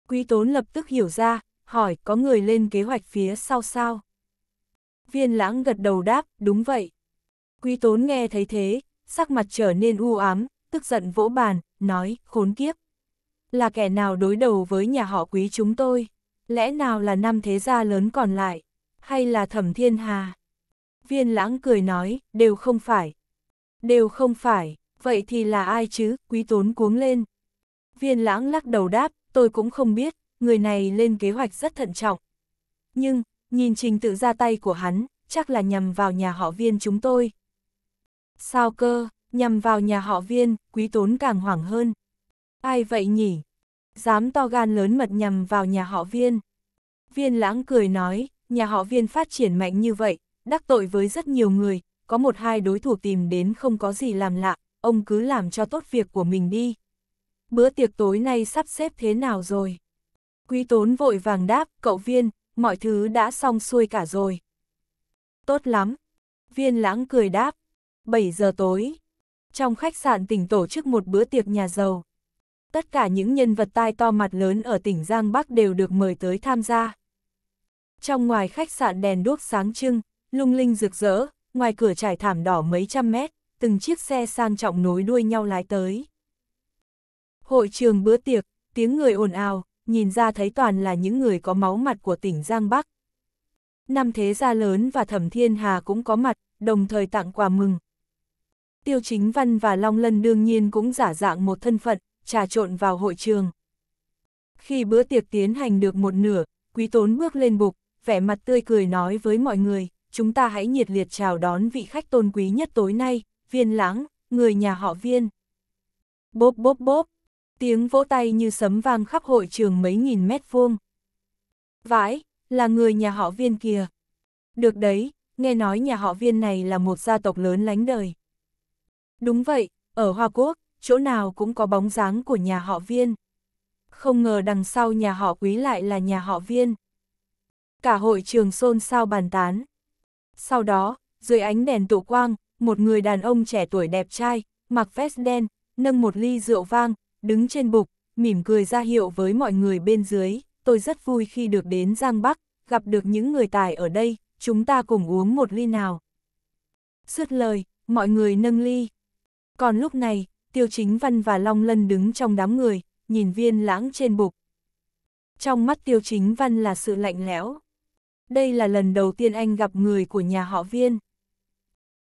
Speaker 1: Quý tốn lập tức hiểu ra, hỏi có người lên kế hoạch phía sau sao? Viên lãng gật đầu đáp, đúng vậy. Quý tốn nghe thấy thế, sắc mặt trở nên u ám, tức giận vỗ bàn, nói, khốn kiếp. Là kẻ nào đối đầu với nhà họ quý chúng tôi? Lẽ nào là năm thế gia lớn còn lại? Hay là thẩm thiên hà? Viên lãng cười nói, đều không phải. Đều không phải vậy thì là ai chứ, quý tốn cuống lên. Viên lãng lắc đầu đáp, tôi cũng không biết, người này lên kế hoạch rất thận trọng. Nhưng, nhìn trình tự ra tay của hắn, chắc là nhằm vào nhà họ viên chúng tôi. Sao cơ, nhằm vào nhà họ viên, quý tốn càng hoảng hơn. Ai vậy nhỉ? Dám to gan lớn mật nhằm vào nhà họ viên. Viên lãng cười nói, nhà họ viên phát triển mạnh như vậy, đắc tội với rất nhiều người, có một hai đối thủ tìm đến không có gì làm lạ, ông cứ làm cho tốt việc của mình đi. Bữa tiệc tối nay sắp xếp thế nào rồi? Quý tốn vội vàng đáp, cậu viên, mọi thứ đã xong xuôi cả rồi. Tốt lắm. Viên lãng cười đáp. 7 giờ tối. Trong khách sạn tỉnh tổ chức một bữa tiệc nhà giàu. Tất cả những nhân vật tai to mặt lớn ở tỉnh Giang Bắc đều được mời tới tham gia. Trong ngoài khách sạn đèn đuốc sáng trưng, lung linh rực rỡ, ngoài cửa trải thảm đỏ mấy trăm mét từng chiếc xe sang trọng nối đuôi nhau lái tới. Hội trường bữa tiệc, tiếng người ồn ào, nhìn ra thấy toàn là những người có máu mặt của tỉnh Giang Bắc. Năm thế gia lớn và thẩm thiên hà cũng có mặt, đồng thời tặng quà mừng. Tiêu chính văn và Long Lân đương nhiên cũng giả dạng một thân phận, trà trộn vào hội trường. Khi bữa tiệc tiến hành được một nửa, quý tốn bước lên bục, vẻ mặt tươi cười nói với mọi người, chúng ta hãy nhiệt liệt chào đón vị khách tôn quý nhất tối nay, viên lãng, người nhà họ viên. Bốp bốp bốp, tiếng vỗ tay như sấm vang khắp hội trường mấy nghìn mét vuông. Vãi, là người nhà họ viên kìa. Được đấy, nghe nói nhà họ viên này là một gia tộc lớn lánh đời. Đúng vậy, ở Hoa Quốc, chỗ nào cũng có bóng dáng của nhà họ viên. Không ngờ đằng sau nhà họ quý lại là nhà họ viên. Cả hội trường xôn xao bàn tán. Sau đó, dưới ánh đèn tụ quang, một người đàn ông trẻ tuổi đẹp trai, mặc vest đen, nâng một ly rượu vang, đứng trên bục, mỉm cười ra hiệu với mọi người bên dưới, tôi rất vui khi được đến Giang Bắc, gặp được những người tài ở đây, chúng ta cùng uống một ly nào. Suốt lời, mọi người nâng ly. Còn lúc này, Tiêu Chính Văn và Long Lân đứng trong đám người, nhìn viên lãng trên bục. Trong mắt Tiêu Chính Văn là sự lạnh lẽo. Đây là lần đầu tiên anh gặp người của nhà họ viên.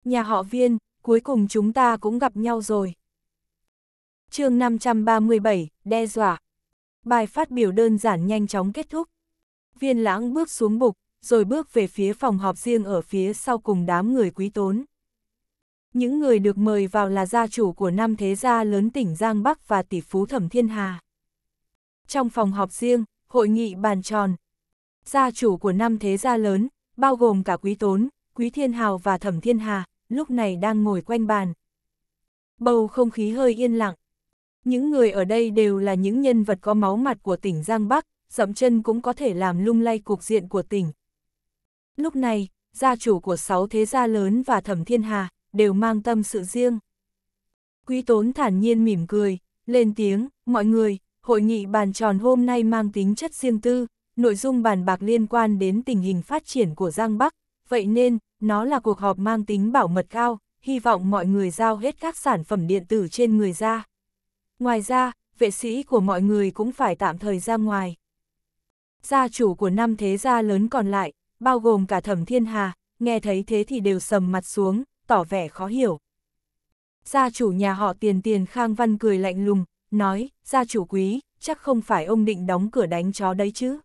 Speaker 1: Nhà họ viên, cuối cùng chúng ta cũng gặp nhau rồi. chương 537, đe dọa. Bài phát biểu đơn giản nhanh chóng kết thúc. Viên lãng bước xuống bục, rồi bước về phía phòng họp riêng ở phía sau cùng đám người quý tốn. Những người được mời vào là gia chủ của năm thế gia lớn tỉnh Giang Bắc và tỷ phú Thẩm Thiên Hà. Trong phòng họp riêng, hội nghị bàn tròn, gia chủ của năm thế gia lớn, bao gồm cả quý tốn, Quý Thiên Hào và Thẩm Thiên Hà, lúc này đang ngồi quanh bàn. Bầu không khí hơi yên lặng. Những người ở đây đều là những nhân vật có máu mặt của tỉnh Giang Bắc, dậm chân cũng có thể làm lung lay cục diện của tỉnh. Lúc này, gia chủ của sáu thế gia lớn và Thẩm Thiên Hà đều mang tâm sự riêng. Quý Tốn thản nhiên mỉm cười, lên tiếng, mọi người, hội nghị bàn tròn hôm nay mang tính chất riêng tư, nội dung bàn bạc liên quan đến tình hình phát triển của Giang Bắc, vậy nên, nó là cuộc họp mang tính bảo mật cao, hy vọng mọi người giao hết các sản phẩm điện tử trên người ra. Ngoài ra, vệ sĩ của mọi người cũng phải tạm thời ra ngoài. Gia chủ của năm thế gia lớn còn lại, bao gồm cả thẩm thiên hà, nghe thấy thế thì đều sầm mặt xuống, tỏ vẻ khó hiểu. Gia chủ nhà họ tiền tiền Khang Văn cười lạnh lùng, nói, gia chủ quý, chắc không phải ông định đóng cửa đánh chó đấy chứ.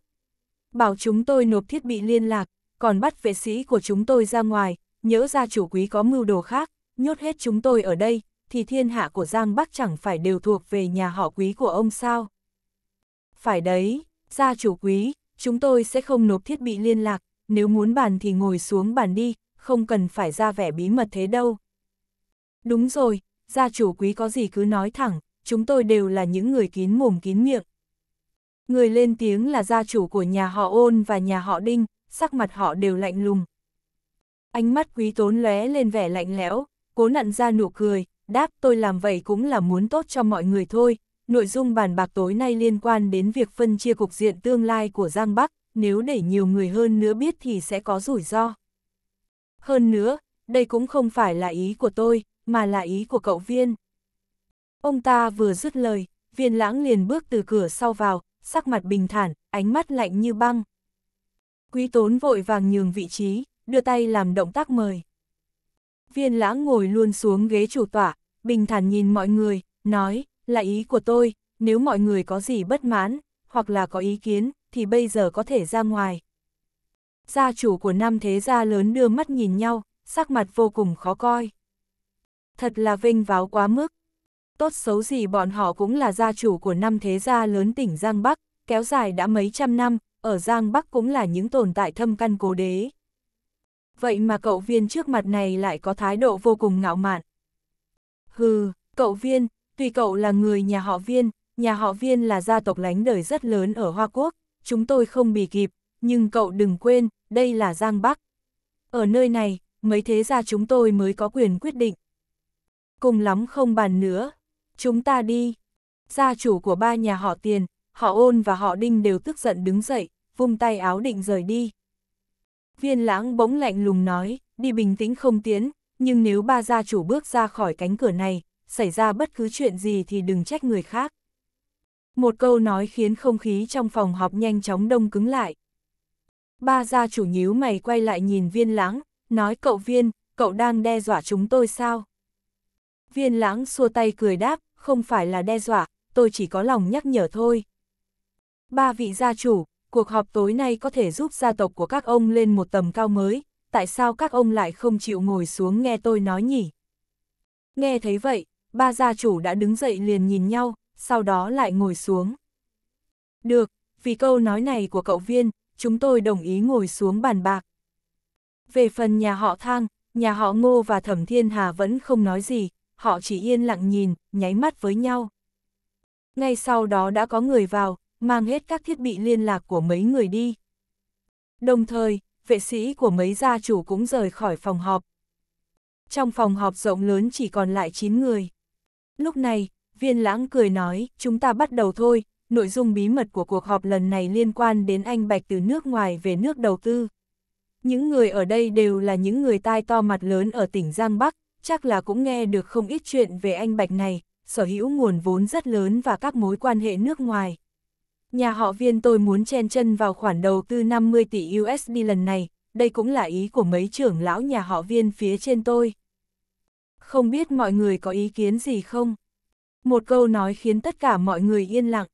Speaker 1: Bảo chúng tôi nộp thiết bị liên lạc, còn bắt vệ sĩ của chúng tôi ra ngoài, nhớ ra chủ quý có mưu đồ khác, nhốt hết chúng tôi ở đây, thì thiên hạ của Giang Bắc chẳng phải đều thuộc về nhà họ quý của ông sao? Phải đấy, gia chủ quý, chúng tôi sẽ không nộp thiết bị liên lạc, nếu muốn bàn thì ngồi xuống bàn đi, không cần phải ra vẻ bí mật thế đâu. Đúng rồi, gia chủ quý có gì cứ nói thẳng, chúng tôi đều là những người kín mồm kín miệng. Người lên tiếng là gia chủ của nhà họ ôn và nhà họ đinh, sắc mặt họ đều lạnh lùng. Ánh mắt quý tốn lóe lên vẻ lạnh lẽo, cố nặn ra nụ cười, đáp tôi làm vậy cũng là muốn tốt cho mọi người thôi. Nội dung bàn bạc tối nay liên quan đến việc phân chia cục diện tương lai của Giang Bắc, nếu để nhiều người hơn nữa biết thì sẽ có rủi ro. Hơn nữa, đây cũng không phải là ý của tôi, mà là ý của cậu viên. Ông ta vừa dứt lời, viên lãng liền bước từ cửa sau vào, sắc mặt bình thản, ánh mắt lạnh như băng. Quý tốn vội vàng nhường vị trí, đưa tay làm động tác mời. Viên lãng ngồi luôn xuống ghế chủ tọa, bình thản nhìn mọi người, nói, là ý của tôi, nếu mọi người có gì bất mãn, hoặc là có ý kiến, thì bây giờ có thể ra ngoài. Gia chủ của năm thế gia lớn đưa mắt nhìn nhau, sắc mặt vô cùng khó coi. Thật là vinh váo quá mức. Tốt xấu gì bọn họ cũng là gia chủ của năm thế gia lớn tỉnh Giang Bắc, kéo dài đã mấy trăm năm, ở Giang Bắc cũng là những tồn tại thâm căn cố đế. Vậy mà cậu viên trước mặt này lại có thái độ vô cùng ngạo mạn. Hừ, cậu viên, tuy cậu là người nhà họ viên, nhà họ viên là gia tộc lánh đời rất lớn ở Hoa Quốc, chúng tôi không bị kịp, nhưng cậu đừng quên, đây là Giang Bắc. Ở nơi này, mấy thế gia chúng tôi mới có quyền quyết định. Cùng lắm không bàn nữa, chúng ta đi. Gia chủ của ba nhà họ tiền, họ ôn và họ đinh đều tức giận đứng dậy, vung tay áo định rời đi. Viên lãng bỗng lạnh lùng nói, đi bình tĩnh không tiến, nhưng nếu ba gia chủ bước ra khỏi cánh cửa này, xảy ra bất cứ chuyện gì thì đừng trách người khác. Một câu nói khiến không khí trong phòng họp nhanh chóng đông cứng lại. Ba gia chủ nhíu mày quay lại nhìn viên lãng, nói cậu viên, cậu đang đe dọa chúng tôi sao? Viên lãng xua tay cười đáp, không phải là đe dọa, tôi chỉ có lòng nhắc nhở thôi. Ba vị gia chủ, cuộc họp tối nay có thể giúp gia tộc của các ông lên một tầm cao mới, tại sao các ông lại không chịu ngồi xuống nghe tôi nói nhỉ? Nghe thấy vậy, ba gia chủ đã đứng dậy liền nhìn nhau, sau đó lại ngồi xuống. Được, vì câu nói này của cậu viên, chúng tôi đồng ý ngồi xuống bàn bạc. Về phần nhà họ Thang, nhà họ Ngô và Thẩm Thiên Hà vẫn không nói gì, họ chỉ yên lặng nhìn, nháy mắt với nhau. Ngay sau đó đã có người vào, mang hết các thiết bị liên lạc của mấy người đi. Đồng thời, vệ sĩ của mấy gia chủ cũng rời khỏi phòng họp. Trong phòng họp rộng lớn chỉ còn lại 9 người. Lúc này, viên lãng cười nói, chúng ta bắt đầu thôi, nội dung bí mật của cuộc họp lần này liên quan đến anh Bạch từ nước ngoài về nước đầu tư. Những người ở đây đều là những người tai to mặt lớn ở tỉnh Giang Bắc, chắc là cũng nghe được không ít chuyện về anh Bạch này, sở hữu nguồn vốn rất lớn và các mối quan hệ nước ngoài. Nhà họ viên tôi muốn chen chân vào khoản đầu tư 50 tỷ USD lần này, đây cũng là ý của mấy trưởng lão nhà họ viên phía trên tôi. Không biết mọi người có ý kiến gì không? Một câu nói khiến tất cả mọi người yên lặng.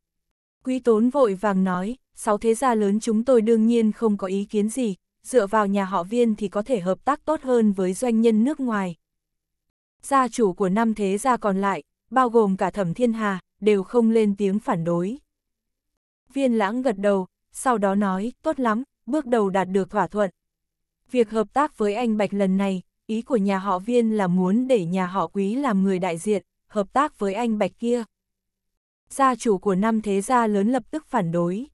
Speaker 1: Quý tốn vội vàng nói, sáu thế gia lớn chúng tôi đương nhiên không có ý kiến gì, dựa vào nhà họ viên thì có thể hợp tác tốt hơn với doanh nhân nước ngoài. Gia chủ của năm thế gia còn lại, bao gồm cả thẩm thiên hà, đều không lên tiếng phản đối viên lãng gật đầu, sau đó nói, tốt lắm, bước đầu đạt được thỏa thuận. Việc hợp tác với anh Bạch lần này, ý của nhà họ viên là muốn để nhà họ quý làm người đại diện, hợp tác với anh Bạch kia. Gia chủ của năm thế gia lớn lập tức phản đối.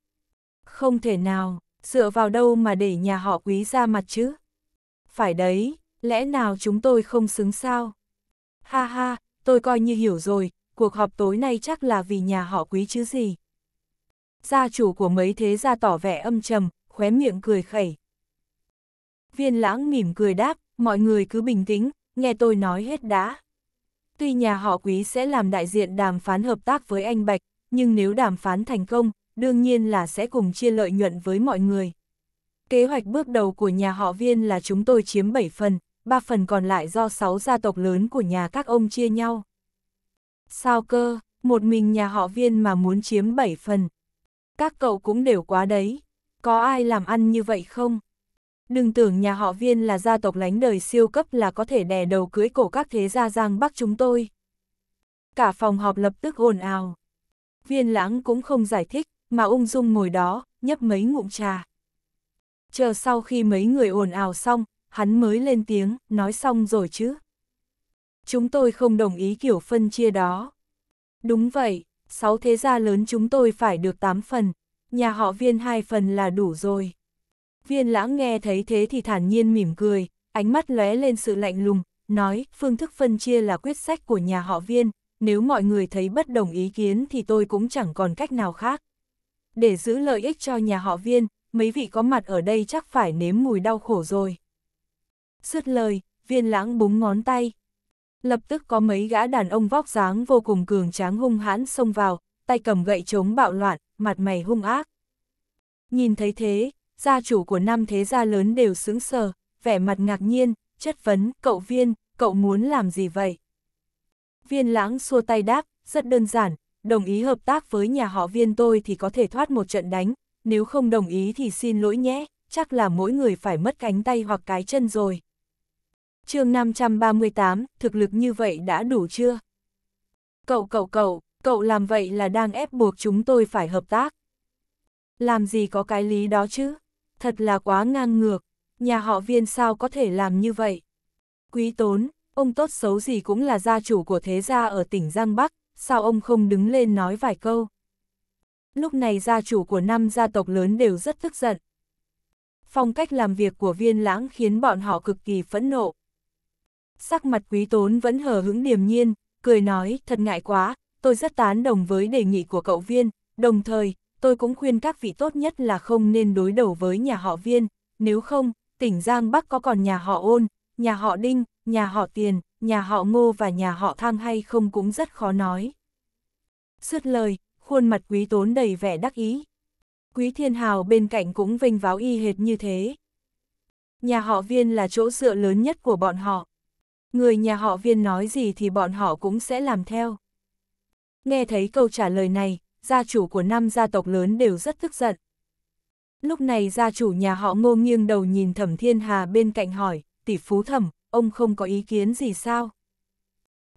Speaker 1: Không thể nào, dựa vào đâu mà để nhà họ quý ra mặt chứ? Phải đấy, lẽ nào chúng tôi không xứng sao? Ha ha, tôi coi như hiểu rồi, cuộc họp tối nay chắc là vì nhà họ quý chứ gì gia chủ của mấy thế gia tỏ vẻ âm trầm, khóe miệng cười khẩy. Viên lãng mỉm cười đáp, mọi người cứ bình tĩnh, nghe tôi nói hết đã. Tuy nhà họ quý sẽ làm đại diện đàm phán hợp tác với anh Bạch, nhưng nếu đàm phán thành công, đương nhiên là sẽ cùng chia lợi nhuận với mọi người. Kế hoạch bước đầu của nhà họ viên là chúng tôi chiếm 7 phần, 3 phần còn lại do 6 gia tộc lớn của nhà các ông chia nhau. Sao cơ, một mình nhà họ viên mà muốn chiếm 7 phần, các cậu cũng đều quá đấy. Có ai làm ăn như vậy không? Đừng tưởng nhà họ viên là gia tộc lánh đời siêu cấp là có thể đè đầu cưới cổ các thế gia giang bắc chúng tôi. Cả phòng họp lập tức ồn ào. Viên lãng cũng không giải thích, mà ung dung ngồi đó, nhấp mấy ngụm trà. Chờ sau khi mấy người ồn ào xong, hắn mới lên tiếng, nói xong rồi chứ. Chúng tôi không đồng ý kiểu phân chia đó. Đúng vậy, sáu thế gia lớn chúng tôi phải được tám phần, nhà họ viên hai phần là đủ rồi. Viên lãng nghe thấy thế thì thản nhiên mỉm cười, ánh mắt lóe lên sự lạnh lùng, nói phương thức phân chia là quyết sách của nhà họ viên, nếu mọi người thấy bất đồng ý kiến thì tôi cũng chẳng còn cách nào khác. Để giữ lợi ích cho nhà họ viên, mấy vị có mặt ở đây chắc phải nếm mùi đau khổ rồi. Sứt lời, viên lãng búng ngón tay, lập tức có mấy gã đàn ông vóc dáng vô cùng cường tráng hung hãn xông vào, tay cầm gậy chống bạo loạn, mặt mày hung ác. Nhìn thấy thế, gia chủ của năm thế gia lớn đều sững sờ, vẻ mặt ngạc nhiên, chất vấn, cậu viên, cậu muốn làm gì vậy? Viên lãng xua tay đáp, rất đơn giản, đồng ý hợp tác với nhà họ viên tôi thì có thể thoát một trận đánh, nếu không đồng ý thì xin lỗi nhé, chắc là mỗi người phải mất cánh tay hoặc cái chân rồi chương 538, thực lực như vậy đã đủ chưa? Cậu cậu cậu, cậu làm vậy là đang ép buộc chúng tôi phải hợp tác. Làm gì có cái lý đó chứ? Thật là quá ngang ngược, nhà họ viên sao có thể làm như vậy? Quý tốn, ông tốt xấu gì cũng là gia chủ của thế gia ở tỉnh Giang Bắc, sao ông không đứng lên nói vài câu? Lúc này gia chủ của năm gia tộc lớn đều rất tức giận. Phong cách làm việc của viên lãng khiến bọn họ cực kỳ phẫn nộ. Sắc mặt quý tốn vẫn hờ hững điềm nhiên, cười nói, thật ngại quá, tôi rất tán đồng với đề nghị của cậu viên, đồng thời, tôi cũng khuyên các vị tốt nhất là không nên đối đầu với nhà họ viên, nếu không, tỉnh Giang Bắc có còn nhà họ ôn, nhà họ đinh, nhà họ tiền, nhà họ ngô và nhà họ thang hay không cũng rất khó nói. Sứt lời, khuôn mặt quý tốn đầy vẻ đắc ý. Quý thiên hào bên cạnh cũng vinh váo y hệt như thế. Nhà họ viên là chỗ dựa lớn nhất của bọn họ, người nhà họ viên nói gì thì bọn họ cũng sẽ làm theo. Nghe thấy câu trả lời này, gia chủ của năm gia tộc lớn đều rất tức giận. Lúc này gia chủ nhà họ ngô nghiêng đầu nhìn thẩm thiên hà bên cạnh hỏi, tỷ phú thẩm, ông không có ý kiến gì sao?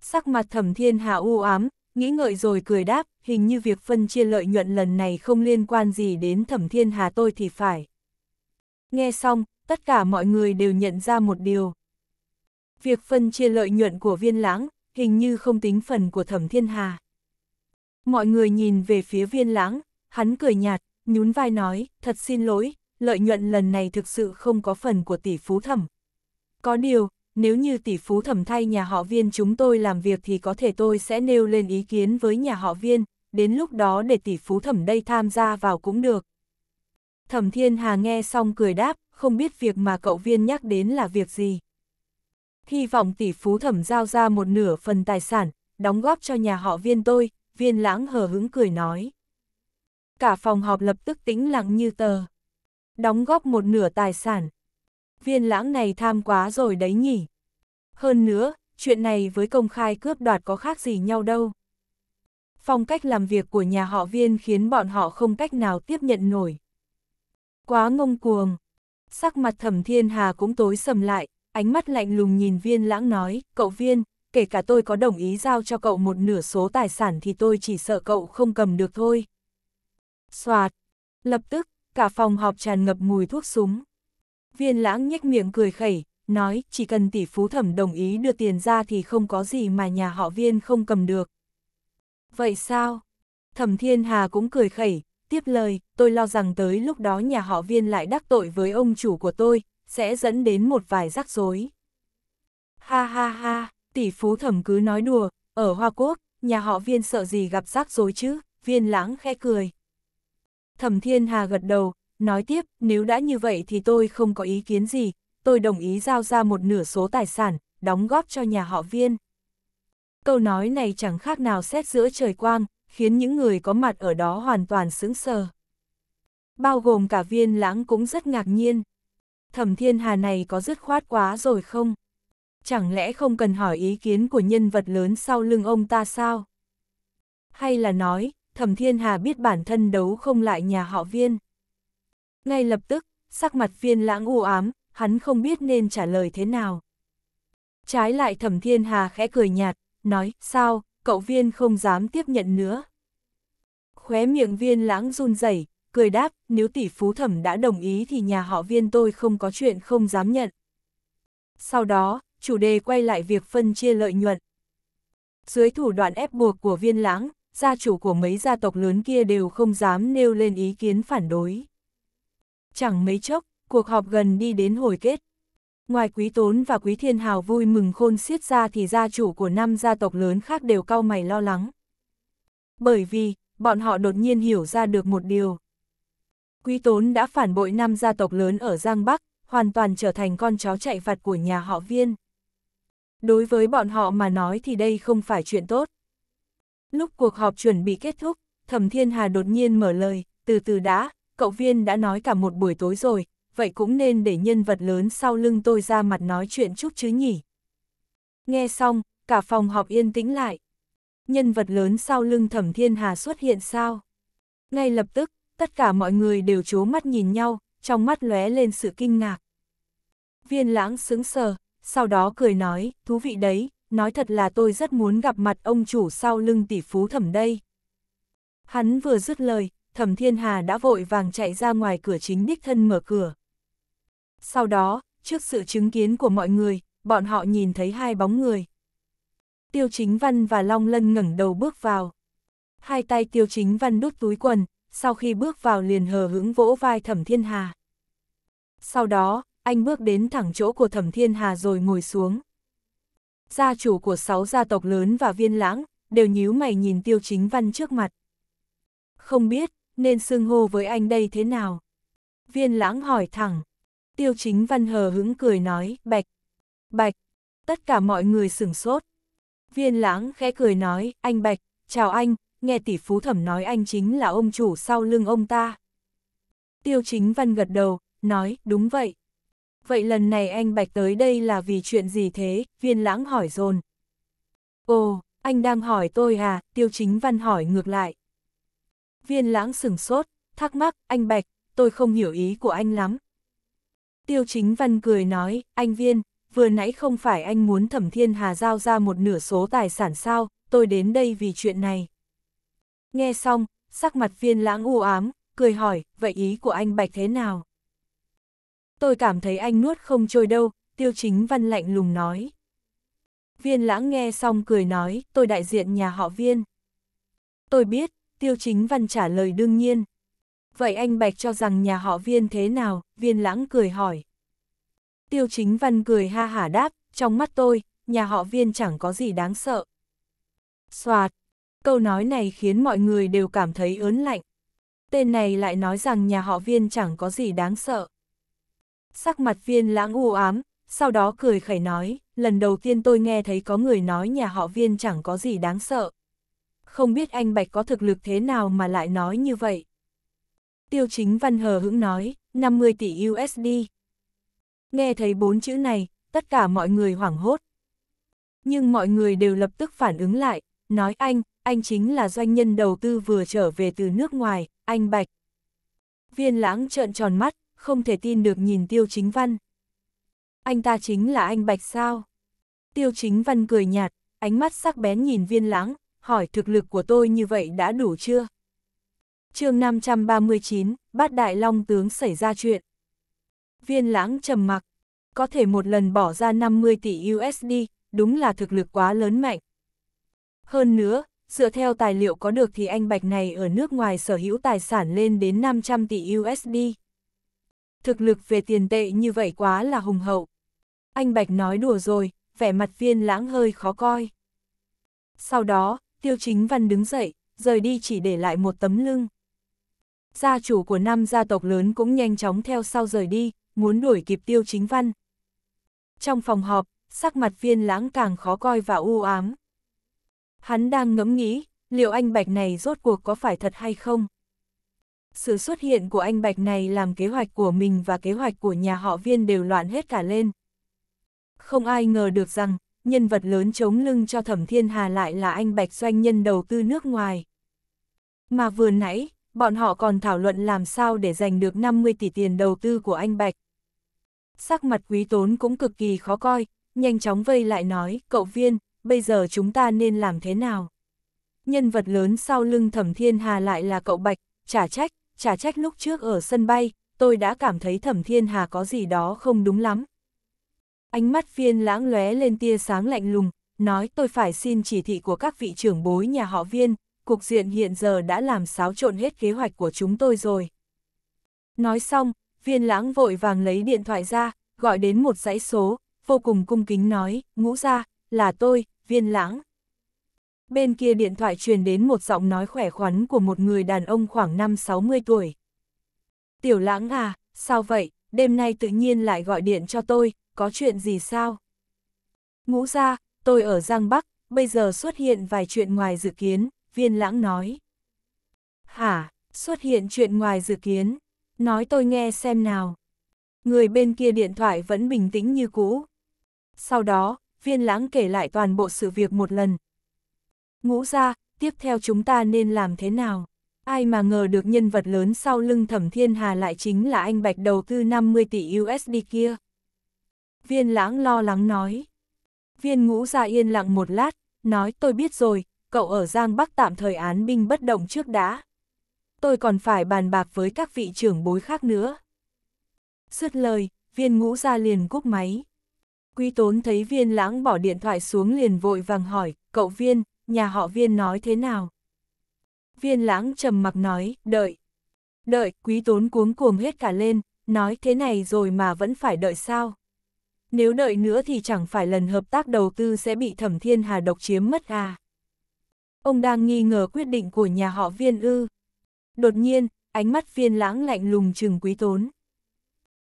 Speaker 1: Sắc mặt thẩm thiên hà u ám, nghĩ ngợi rồi cười đáp, hình như việc phân chia lợi nhuận lần này không liên quan gì đến thẩm thiên hà tôi thì phải. Nghe xong, tất cả mọi người đều nhận ra một điều. Việc phân chia lợi nhuận của viên lãng, hình như không tính phần của thẩm thiên hà. Mọi người nhìn về phía viên lãng, hắn cười nhạt, nhún vai nói, thật xin lỗi, lợi nhuận lần này thực sự không có phần của tỷ phú thẩm. Có điều, nếu như tỷ phú thẩm thay nhà họ viên chúng tôi làm việc thì có thể tôi sẽ nêu lên ý kiến với nhà họ viên, đến lúc đó để tỷ phú thẩm đây tham gia vào cũng được. Thẩm Thiên Hà nghe xong cười đáp, không biết việc mà cậu viên nhắc đến là việc gì hy vọng tỷ phú thẩm giao ra một nửa phần tài sản, đóng góp cho nhà họ viên tôi, viên lãng hờ hứng cười nói. Cả phòng họp lập tức tĩnh lặng như tờ. Đóng góp một nửa tài sản. Viên lãng này tham quá rồi đấy nhỉ. Hơn nữa, chuyện này với công khai cướp đoạt có khác gì nhau đâu. Phong cách làm việc của nhà họ viên khiến bọn họ không cách nào tiếp nhận nổi. Quá ngông cuồng. Sắc mặt thẩm thiên hà cũng tối sầm lại, ánh mắt lạnh lùng nhìn viên lãng nói, cậu viên, kể cả tôi có đồng ý giao cho cậu một nửa số tài sản thì tôi chỉ sợ cậu không cầm được thôi. Xoạt, lập tức, cả phòng họp tràn ngập mùi thuốc súng. Viên lãng nhếch miệng cười khẩy, nói chỉ cần tỷ phú thẩm đồng ý đưa tiền ra thì không có gì mà nhà họ viên không cầm được. Vậy sao? Thẩm thiên hà cũng cười khẩy, tiếp lời, tôi lo rằng tới lúc đó nhà họ viên lại đắc tội với ông chủ của tôi, sẽ dẫn đến một vài rắc rối. Ha ha ha, tỷ phú thẩm cứ nói đùa, ở Hoa Quốc, nhà họ viên sợ gì gặp rắc rối chứ, viên lãng khẽ cười. Thẩm Thiên Hà gật đầu, nói tiếp, nếu đã như vậy thì tôi không có ý kiến gì, tôi đồng ý giao ra một nửa số tài sản, đóng góp cho nhà họ viên. Câu nói này chẳng khác nào xét giữa trời quang, khiến những người có mặt ở đó hoàn toàn sững sờ. Bao gồm cả viên lãng cũng rất ngạc nhiên thẩm thiên hà này có dứt khoát quá rồi không? Chẳng lẽ không cần hỏi ý kiến của nhân vật lớn sau lưng ông ta sao? Hay là nói, thẩm thiên hà biết bản thân đấu không lại nhà họ viên? Ngay lập tức, sắc mặt viên lãng u ám, hắn không biết nên trả lời thế nào. Trái lại thẩm thiên hà khẽ cười nhạt, nói, sao, cậu viên không dám tiếp nhận nữa. Khóe miệng viên lãng run rẩy cười đáp, nếu tỷ phú thẩm đã đồng ý thì nhà họ viên tôi không có chuyện không dám nhận. Sau đó, chủ đề quay lại việc phân chia lợi nhuận. Dưới thủ đoạn ép buộc của viên lãng, gia chủ của mấy gia tộc lớn kia đều không dám nêu lên ý kiến phản đối. Chẳng mấy chốc, cuộc họp gần đi đến hồi kết. Ngoài quý tốn và quý thiên hào vui mừng khôn xiết ra thì gia chủ của năm gia tộc lớn khác đều cau mày lo lắng. Bởi vì, bọn họ đột nhiên hiểu ra được một điều. Quý Tốn đã phản bội năm gia tộc lớn ở Giang Bắc, hoàn toàn trở thành con chó chạy vặt của nhà họ viên. Đối với bọn họ mà nói thì đây không phải chuyện tốt. Lúc cuộc họp chuẩn bị kết thúc, Thẩm Thiên Hà đột nhiên mở lời, từ từ đã, cậu viên đã nói cả một buổi tối rồi, vậy cũng nên để nhân vật lớn sau lưng tôi ra mặt nói chuyện chút chứ nhỉ. Nghe xong, cả phòng họp yên tĩnh lại. Nhân vật lớn sau lưng Thẩm Thiên Hà xuất hiện sao? Ngay lập tức, tất cả mọi người đều chố mắt nhìn nhau, trong mắt lóe lên sự kinh ngạc. Viên lãng sững sờ, sau đó cười nói, thú vị đấy, nói thật là tôi rất muốn gặp mặt ông chủ sau lưng tỷ phú thẩm đây. Hắn vừa dứt lời, thẩm thiên hà đã vội vàng chạy ra ngoài cửa chính đích thân mở cửa. Sau đó, trước sự chứng kiến của mọi người, bọn họ nhìn thấy hai bóng người. Tiêu chính văn và Long Lân ngẩng đầu bước vào. Hai tay tiêu chính văn đút túi quần, sau khi bước vào liền hờ hững vỗ vai Thẩm Thiên Hà. Sau đó, anh bước đến thẳng chỗ của Thẩm Thiên Hà rồi ngồi xuống. Gia chủ của sáu gia tộc lớn và viên lãng, đều nhíu mày nhìn tiêu chính văn trước mặt. Không biết, nên xưng hô với anh đây thế nào? Viên lãng hỏi thẳng. Tiêu chính văn hờ hững cười nói, bạch, bạch, tất cả mọi người sửng sốt. Viên lãng khẽ cười nói, anh bạch, chào anh, nghe tỷ phú thẩm nói anh chính là ông chủ sau lưng ông ta. Tiêu chính văn gật đầu, nói, đúng vậy. Vậy lần này anh Bạch tới đây là vì chuyện gì thế, viên lãng hỏi dồn Ồ, anh đang hỏi tôi à, tiêu chính văn hỏi ngược lại. Viên lãng sửng sốt, thắc mắc, anh Bạch, tôi không hiểu ý của anh lắm. Tiêu chính văn cười nói, anh Viên, vừa nãy không phải anh muốn thẩm thiên hà giao ra một nửa số tài sản sao, tôi đến đây vì chuyện này. Nghe xong, sắc mặt viên lãng u ám, cười hỏi, vậy ý của anh bạch thế nào? Tôi cảm thấy anh nuốt không trôi đâu, tiêu chính văn lạnh lùng nói. Viên lãng nghe xong cười nói, tôi đại diện nhà họ viên. Tôi biết, tiêu chính văn trả lời đương nhiên. Vậy anh Bạch cho rằng nhà họ viên thế nào, viên lãng cười hỏi. Tiêu chính văn cười ha hả đáp, trong mắt tôi, nhà họ viên chẳng có gì đáng sợ. Xoạt, câu nói này khiến mọi người đều cảm thấy ớn lạnh. Tên này lại nói rằng nhà họ viên chẳng có gì đáng sợ. Sắc mặt viên lãng u ám, sau đó cười khẩy nói, lần đầu tiên tôi nghe thấy có người nói nhà họ viên chẳng có gì đáng sợ. Không biết anh Bạch có thực lực thế nào mà lại nói như vậy. Tiêu chính văn hờ hững nói, 50 tỷ USD. Nghe thấy bốn chữ này, tất cả mọi người hoảng hốt. Nhưng mọi người đều lập tức phản ứng lại, nói anh, anh chính là doanh nhân đầu tư vừa trở về từ nước ngoài, anh Bạch. Viên lãng trợn tròn mắt, không thể tin được nhìn Tiêu Chính Văn. Anh ta chính là anh Bạch sao? Tiêu Chính Văn cười nhạt, ánh mắt sắc bén nhìn viên lãng, hỏi thực lực của tôi như vậy đã đủ chưa? chương 539, bát đại long tướng xảy ra chuyện. Viên lãng trầm mặc, có thể một lần bỏ ra 50 tỷ USD, đúng là thực lực quá lớn mạnh. Hơn nữa, dựa theo tài liệu có được thì anh Bạch này ở nước ngoài sở hữu tài sản lên đến 500 tỷ USD. Thực lực về tiền tệ như vậy quá là hùng hậu. Anh Bạch nói đùa rồi, vẻ mặt viên lãng hơi khó coi. Sau đó, Tiêu Chính Văn đứng dậy, rời đi chỉ để lại một tấm lưng. Gia chủ của năm gia tộc lớn cũng nhanh chóng theo sau rời đi, muốn đuổi kịp Tiêu Chính Văn. Trong phòng họp, sắc mặt viên lãng càng khó coi và u ám. Hắn đang ngẫm nghĩ, liệu anh Bạch này rốt cuộc có phải thật hay không? Sự xuất hiện của anh Bạch này làm kế hoạch của mình và kế hoạch của nhà họ viên đều loạn hết cả lên. Không ai ngờ được rằng, nhân vật lớn chống lưng cho Thẩm Thiên Hà lại là anh Bạch doanh nhân đầu tư nước ngoài. Mà vừa nãy, bọn họ còn thảo luận làm sao để giành được 50 tỷ tiền đầu tư của anh Bạch. Sắc mặt quý tốn cũng cực kỳ khó coi, nhanh chóng vây lại nói, cậu viên, bây giờ chúng ta nên làm thế nào? Nhân vật lớn sau lưng Thẩm Thiên Hà lại là cậu Bạch, trả trách, trả trách lúc trước ở sân bay, tôi đã cảm thấy Thẩm Thiên Hà có gì đó không đúng lắm. Ánh mắt viên lãng lóe lên tia sáng lạnh lùng, nói tôi phải xin chỉ thị của các vị trưởng bối nhà họ viên, cục diện hiện giờ đã làm xáo trộn hết kế hoạch của chúng tôi rồi. Nói xong, viên lãng vội vàng lấy điện thoại ra, gọi đến một dãy số, vô cùng cung kính nói, ngũ ra, là tôi, viên lãng. Bên kia điện thoại truyền đến một giọng nói khỏe khoắn của một người đàn ông khoảng 5-60 tuổi. Tiểu lãng à, sao vậy, đêm nay tự nhiên lại gọi điện cho tôi, có chuyện gì sao? Ngũ ra, tôi ở Giang Bắc, bây giờ xuất hiện vài chuyện ngoài dự kiến, viên lãng nói. Hả, xuất hiện chuyện ngoài dự kiến, nói tôi nghe xem nào. Người bên kia điện thoại vẫn bình tĩnh như cũ. Sau đó, viên lãng kể lại toàn bộ sự việc một lần. Ngũ ra, tiếp theo chúng ta nên làm thế nào? Ai mà ngờ được nhân vật lớn sau lưng thẩm thiên hà lại chính là anh bạch đầu tư 50 tỷ USD kia. Viên lãng lo lắng nói. Viên ngũ ra yên lặng một lát, nói tôi biết rồi, cậu ở Giang Bắc tạm thời án binh bất động trước đã. Tôi còn phải bàn bạc với các vị trưởng bối khác nữa. Sứt lời, viên ngũ ra liền cúp máy. Quý tốn thấy viên lãng bỏ điện thoại xuống liền vội vàng hỏi, cậu viên, nhà họ viên nói thế nào? Viên lãng trầm mặc nói, đợi. Đợi, quý tốn cuống cuồng hết cả lên, nói thế này rồi mà vẫn phải đợi sao? Nếu đợi nữa thì chẳng phải lần hợp tác đầu tư sẽ bị thẩm thiên hà độc chiếm mất à? Ông đang nghi ngờ quyết định của nhà họ viên ư. Đột nhiên, ánh mắt viên lãng lạnh lùng chừng quý tốn.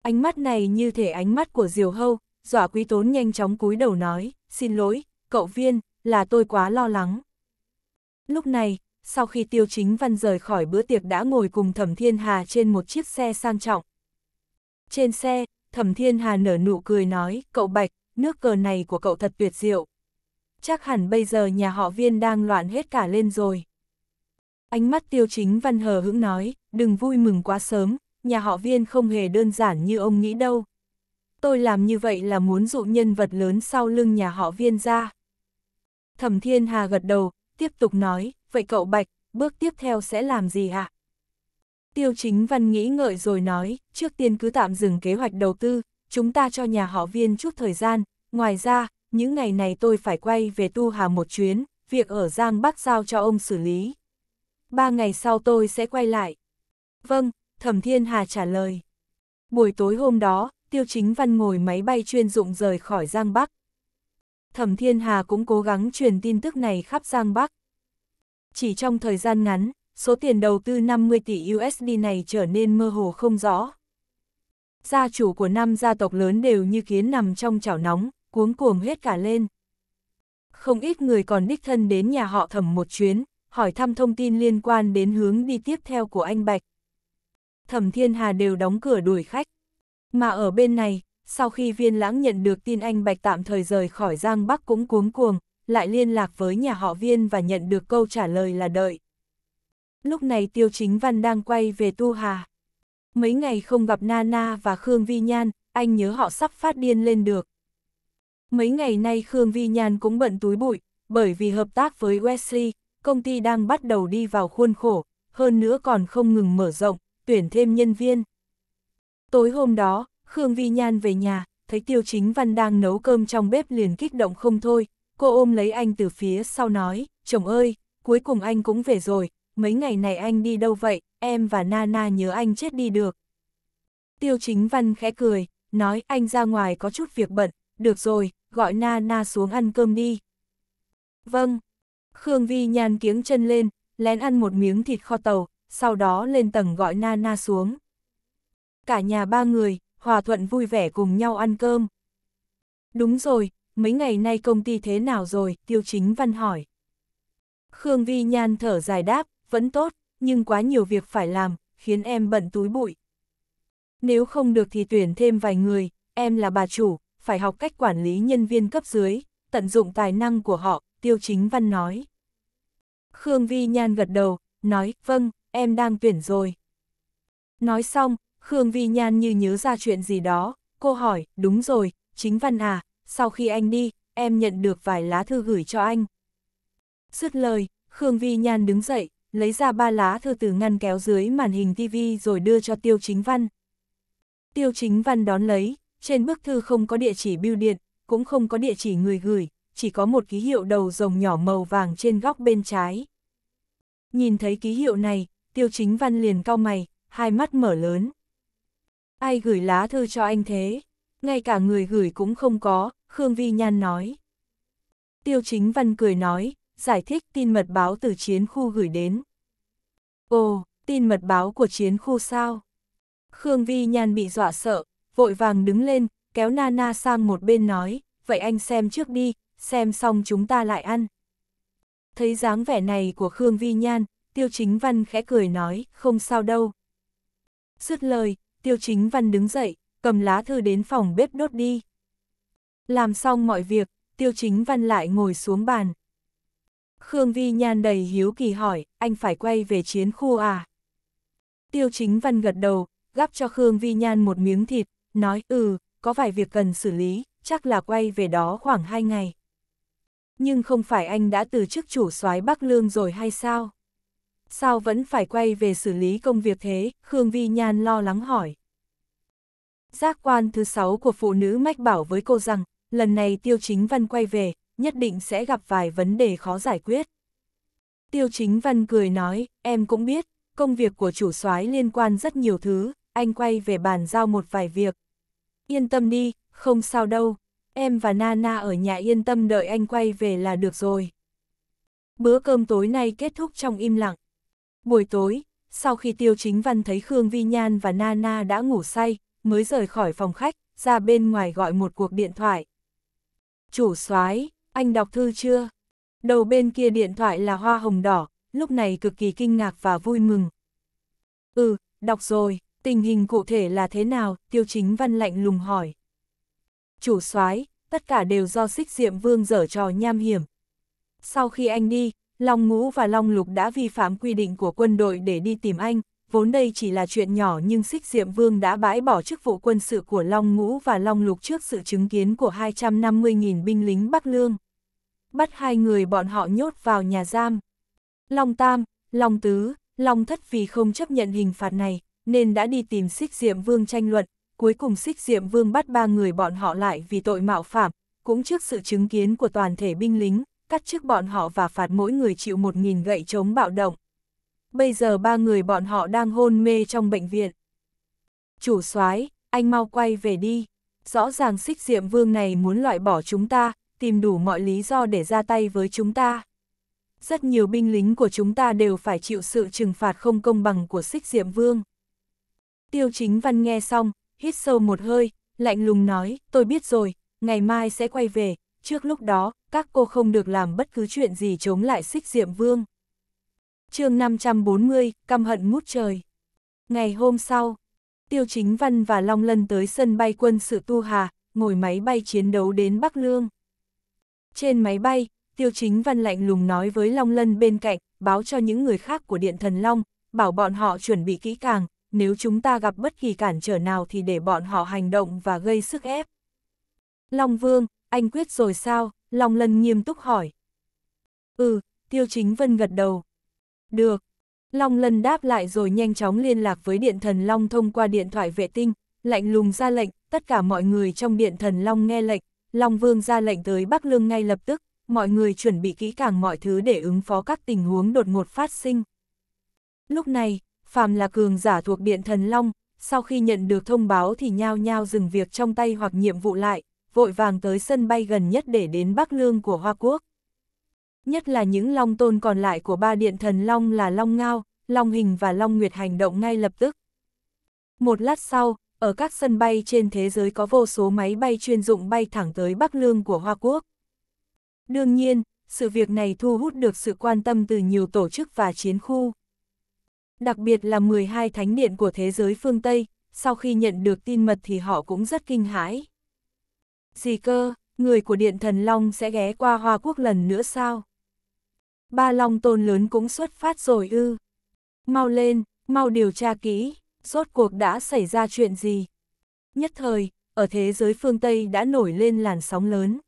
Speaker 1: Ánh mắt này như thể ánh mắt của diều hâu, Dọa quý tốn nhanh chóng cúi đầu nói, xin lỗi, cậu viên, là tôi quá lo lắng. Lúc này, sau khi tiêu chính văn rời khỏi bữa tiệc đã ngồi cùng thẩm thiên hà trên một chiếc xe sang trọng. Trên xe, thẩm thiên hà nở nụ cười nói, cậu bạch, nước cờ này của cậu thật tuyệt diệu. Chắc hẳn bây giờ nhà họ viên đang loạn hết cả lên rồi. Ánh mắt tiêu chính văn hờ hững nói, đừng vui mừng quá sớm, nhà họ viên không hề đơn giản như ông nghĩ đâu tôi làm như vậy là muốn dụ nhân vật lớn sau lưng nhà họ viên ra. Thẩm Thiên Hà gật đầu, tiếp tục nói, vậy cậu Bạch, bước tiếp theo sẽ làm gì ạ? Tiêu chính văn nghĩ ngợi rồi nói, trước tiên cứ tạm dừng kế hoạch đầu tư, chúng ta cho nhà họ viên chút thời gian, ngoài ra, những ngày này tôi phải quay về Tu Hà một chuyến, việc ở Giang Bắc giao cho ông xử lý. Ba ngày sau tôi sẽ quay lại. Vâng, Thẩm Thiên Hà trả lời. Buổi tối hôm đó, Tiêu Chính Văn ngồi máy bay chuyên dụng rời khỏi Giang Bắc. Thẩm Thiên Hà cũng cố gắng truyền tin tức này khắp Giang Bắc. Chỉ trong thời gian ngắn, số tiền đầu tư 50 tỷ USD này trở nên mơ hồ không rõ. Gia chủ của năm gia tộc lớn đều như kiến nằm trong chảo nóng, cuống cuồng hết cả lên. Không ít người còn đích thân đến nhà họ thẩm một chuyến, hỏi thăm thông tin liên quan đến hướng đi tiếp theo của anh Bạch. Thẩm Thiên Hà đều đóng cửa đuổi khách. Mà ở bên này, sau khi viên lãng nhận được tin anh Bạch tạm thời rời khỏi Giang Bắc cũng cuống cuồng, lại liên lạc với nhà họ viên và nhận được câu trả lời là đợi. Lúc này Tiêu Chính Văn đang quay về Tu Hà. Mấy ngày không gặp Nana và Khương Vi Nhan, anh nhớ họ sắp phát điên lên được. Mấy ngày nay Khương Vi Nhan cũng bận túi bụi, bởi vì hợp tác với Wesley, công ty đang bắt đầu đi vào khuôn khổ, hơn nữa còn không ngừng mở rộng, tuyển thêm nhân viên. Tối hôm đó, Khương Vi Nhan về nhà, thấy Tiêu Chính Văn đang nấu cơm trong bếp liền kích động không thôi, cô ôm lấy anh từ phía sau nói, chồng ơi, cuối cùng anh cũng về rồi, mấy ngày này anh đi đâu vậy, em và Nana nhớ anh chết đi được. Tiêu Chính Văn khẽ cười, nói anh ra ngoài có chút việc bận, được rồi, gọi Nana xuống ăn cơm đi. Vâng, Khương Vi Nhan kiếng chân lên, lén ăn một miếng thịt kho tàu, sau đó lên tầng gọi Nana xuống cả nhà ba người, hòa thuận vui vẻ cùng nhau ăn cơm. Đúng rồi, mấy ngày nay công ty thế nào rồi, Tiêu Chính Văn hỏi. Khương Vi Nhan thở dài đáp, vẫn tốt, nhưng quá nhiều việc phải làm, khiến em bận túi bụi. Nếu không được thì tuyển thêm vài người, em là bà chủ, phải học cách quản lý nhân viên cấp dưới, tận dụng tài năng của họ, Tiêu Chính Văn nói. Khương Vi Nhan gật đầu, nói, vâng, em đang tuyển rồi. Nói xong, Khương Vi Nhan như nhớ ra chuyện gì đó, cô hỏi, đúng rồi, chính văn à, sau khi anh đi, em nhận được vài lá thư gửi cho anh. Dứt lời, Khương Vi Nhan đứng dậy, lấy ra ba lá thư từ ngăn kéo dưới màn hình TV rồi đưa cho Tiêu Chính Văn. Tiêu Chính Văn đón lấy, trên bức thư không có địa chỉ bưu điện, cũng không có địa chỉ người gửi, chỉ có một ký hiệu đầu rồng nhỏ màu vàng trên góc bên trái. Nhìn thấy ký hiệu này, Tiêu Chính Văn liền cau mày, hai mắt mở lớn. Ai gửi lá thư cho anh thế? Ngay cả người gửi cũng không có, Khương Vi Nhan nói. Tiêu Chính Văn cười nói, giải thích tin mật báo từ chiến khu gửi đến. Ồ, tin mật báo của chiến khu sao? Khương Vi Nhan bị dọa sợ, vội vàng đứng lên, kéo Nana sang một bên nói, vậy anh xem trước đi, xem xong chúng ta lại ăn. Thấy dáng vẻ này của Khương Vi Nhan, Tiêu Chính Văn khẽ cười nói, không sao đâu. Dứt lời, tiêu chính văn đứng dậy, cầm lá thư đến phòng bếp đốt đi. Làm xong mọi việc, tiêu chính văn lại ngồi xuống bàn. Khương Vi Nhan đầy hiếu kỳ hỏi, anh phải quay về chiến khu à? Tiêu chính văn gật đầu, gắp cho Khương Vi Nhan một miếng thịt, nói ừ, có vài việc cần xử lý, chắc là quay về đó khoảng hai ngày. Nhưng không phải anh đã từ chức chủ soái Bắc Lương rồi hay sao? sao vẫn phải quay về xử lý công việc thế, Khương Vi Nhan lo lắng hỏi. Giác quan thứ sáu của phụ nữ mách bảo với cô rằng, lần này Tiêu Chính Văn quay về, nhất định sẽ gặp vài vấn đề khó giải quyết. Tiêu Chính Văn cười nói, em cũng biết, công việc của chủ soái liên quan rất nhiều thứ, anh quay về bàn giao một vài việc. Yên tâm đi, không sao đâu, em và Nana ở nhà yên tâm đợi anh quay về là được rồi. Bữa cơm tối nay kết thúc trong im lặng. Buổi tối, sau khi Tiêu Chính Văn thấy Khương Vi Nhan và Nana đã ngủ say, mới rời khỏi phòng khách, ra bên ngoài gọi một cuộc điện thoại. Chủ soái, anh đọc thư chưa? Đầu bên kia điện thoại là hoa hồng đỏ, lúc này cực kỳ kinh ngạc và vui mừng. Ừ, đọc rồi, tình hình cụ thể là thế nào? Tiêu Chính Văn lạnh lùng hỏi. Chủ soái, tất cả đều do xích diệm vương dở trò nham hiểm. Sau khi anh đi, Long Ngũ và Long Lục đã vi phạm quy định của quân đội để đi tìm anh, vốn đây chỉ là chuyện nhỏ nhưng Sích Diệm Vương đã bãi bỏ chức vụ quân sự của Long Ngũ và Long Lục trước sự chứng kiến của 250.000 binh lính Bắc Lương. Bắt hai người bọn họ nhốt vào nhà giam. Long Tam, Long Tứ, Long Thất vì không chấp nhận hình phạt này, nên đã đi tìm Sích Diệm Vương tranh luận, cuối cùng Sích Diệm Vương bắt ba người bọn họ lại vì tội mạo phạm, cũng trước sự chứng kiến của toàn thể binh lính, cắt chức bọn họ và phạt mỗi người chịu một nghìn gậy chống bạo động. Bây giờ ba người bọn họ đang hôn mê trong bệnh viện. Chủ soái, anh mau quay về đi. Rõ ràng xích diệm vương này muốn loại bỏ chúng ta, tìm đủ mọi lý do để ra tay với chúng ta. Rất nhiều binh lính của chúng ta đều phải chịu sự trừng phạt không công bằng của xích diệm vương. Tiêu chính văn nghe xong, hít sâu một hơi, lạnh lùng nói, tôi biết rồi, ngày mai sẽ quay về, trước lúc đó, các cô không được làm bất cứ chuyện gì chống lại xích diệm vương. chương 540, căm hận ngút trời. Ngày hôm sau, Tiêu Chính Văn và Long Lân tới sân bay quân sự Tu Hà, ngồi máy bay chiến đấu đến Bắc Lương. Trên máy bay, Tiêu Chính Văn lạnh lùng nói với Long Lân bên cạnh, báo cho những người khác của Điện Thần Long, bảo bọn họ chuẩn bị kỹ càng, nếu chúng ta gặp bất kỳ cản trở nào thì để bọn họ hành động và gây sức ép. Long Vương, anh quyết rồi sao? Long Lân nghiêm túc hỏi. Ừ, Tiêu Chính Vân gật đầu. Được. Long Lân đáp lại rồi nhanh chóng liên lạc với điện thần Long thông qua điện thoại vệ tinh, lạnh lùng ra lệnh, tất cả mọi người trong điện thần Long nghe lệnh, Long Vương ra lệnh tới Bắc Lương ngay lập tức, mọi người chuẩn bị kỹ càng mọi thứ để ứng phó các tình huống đột ngột phát sinh. Lúc này, Phạm là cường giả thuộc điện thần Long, sau khi nhận được thông báo thì nhao nhao dừng việc trong tay hoặc nhiệm vụ lại, vội vàng tới sân bay gần nhất để đến Bắc Lương của Hoa Quốc. Nhất là những long tôn còn lại của ba điện thần long là long ngao, long hình và long nguyệt hành động ngay lập tức. Một lát sau, ở các sân bay trên thế giới có vô số máy bay chuyên dụng bay thẳng tới Bắc Lương của Hoa Quốc. Đương nhiên, sự việc này thu hút được sự quan tâm từ nhiều tổ chức và chiến khu. Đặc biệt là 12 thánh điện của thế giới phương Tây, sau khi nhận được tin mật thì họ cũng rất kinh hãi. Gì cơ, người của Điện Thần Long sẽ ghé qua Hoa Quốc lần nữa sao? Ba Long Tôn lớn cũng xuất phát rồi ư. Mau lên, mau điều tra kỹ, rốt cuộc đã xảy ra chuyện gì? Nhất thời, ở thế giới phương Tây đã nổi lên làn sóng lớn.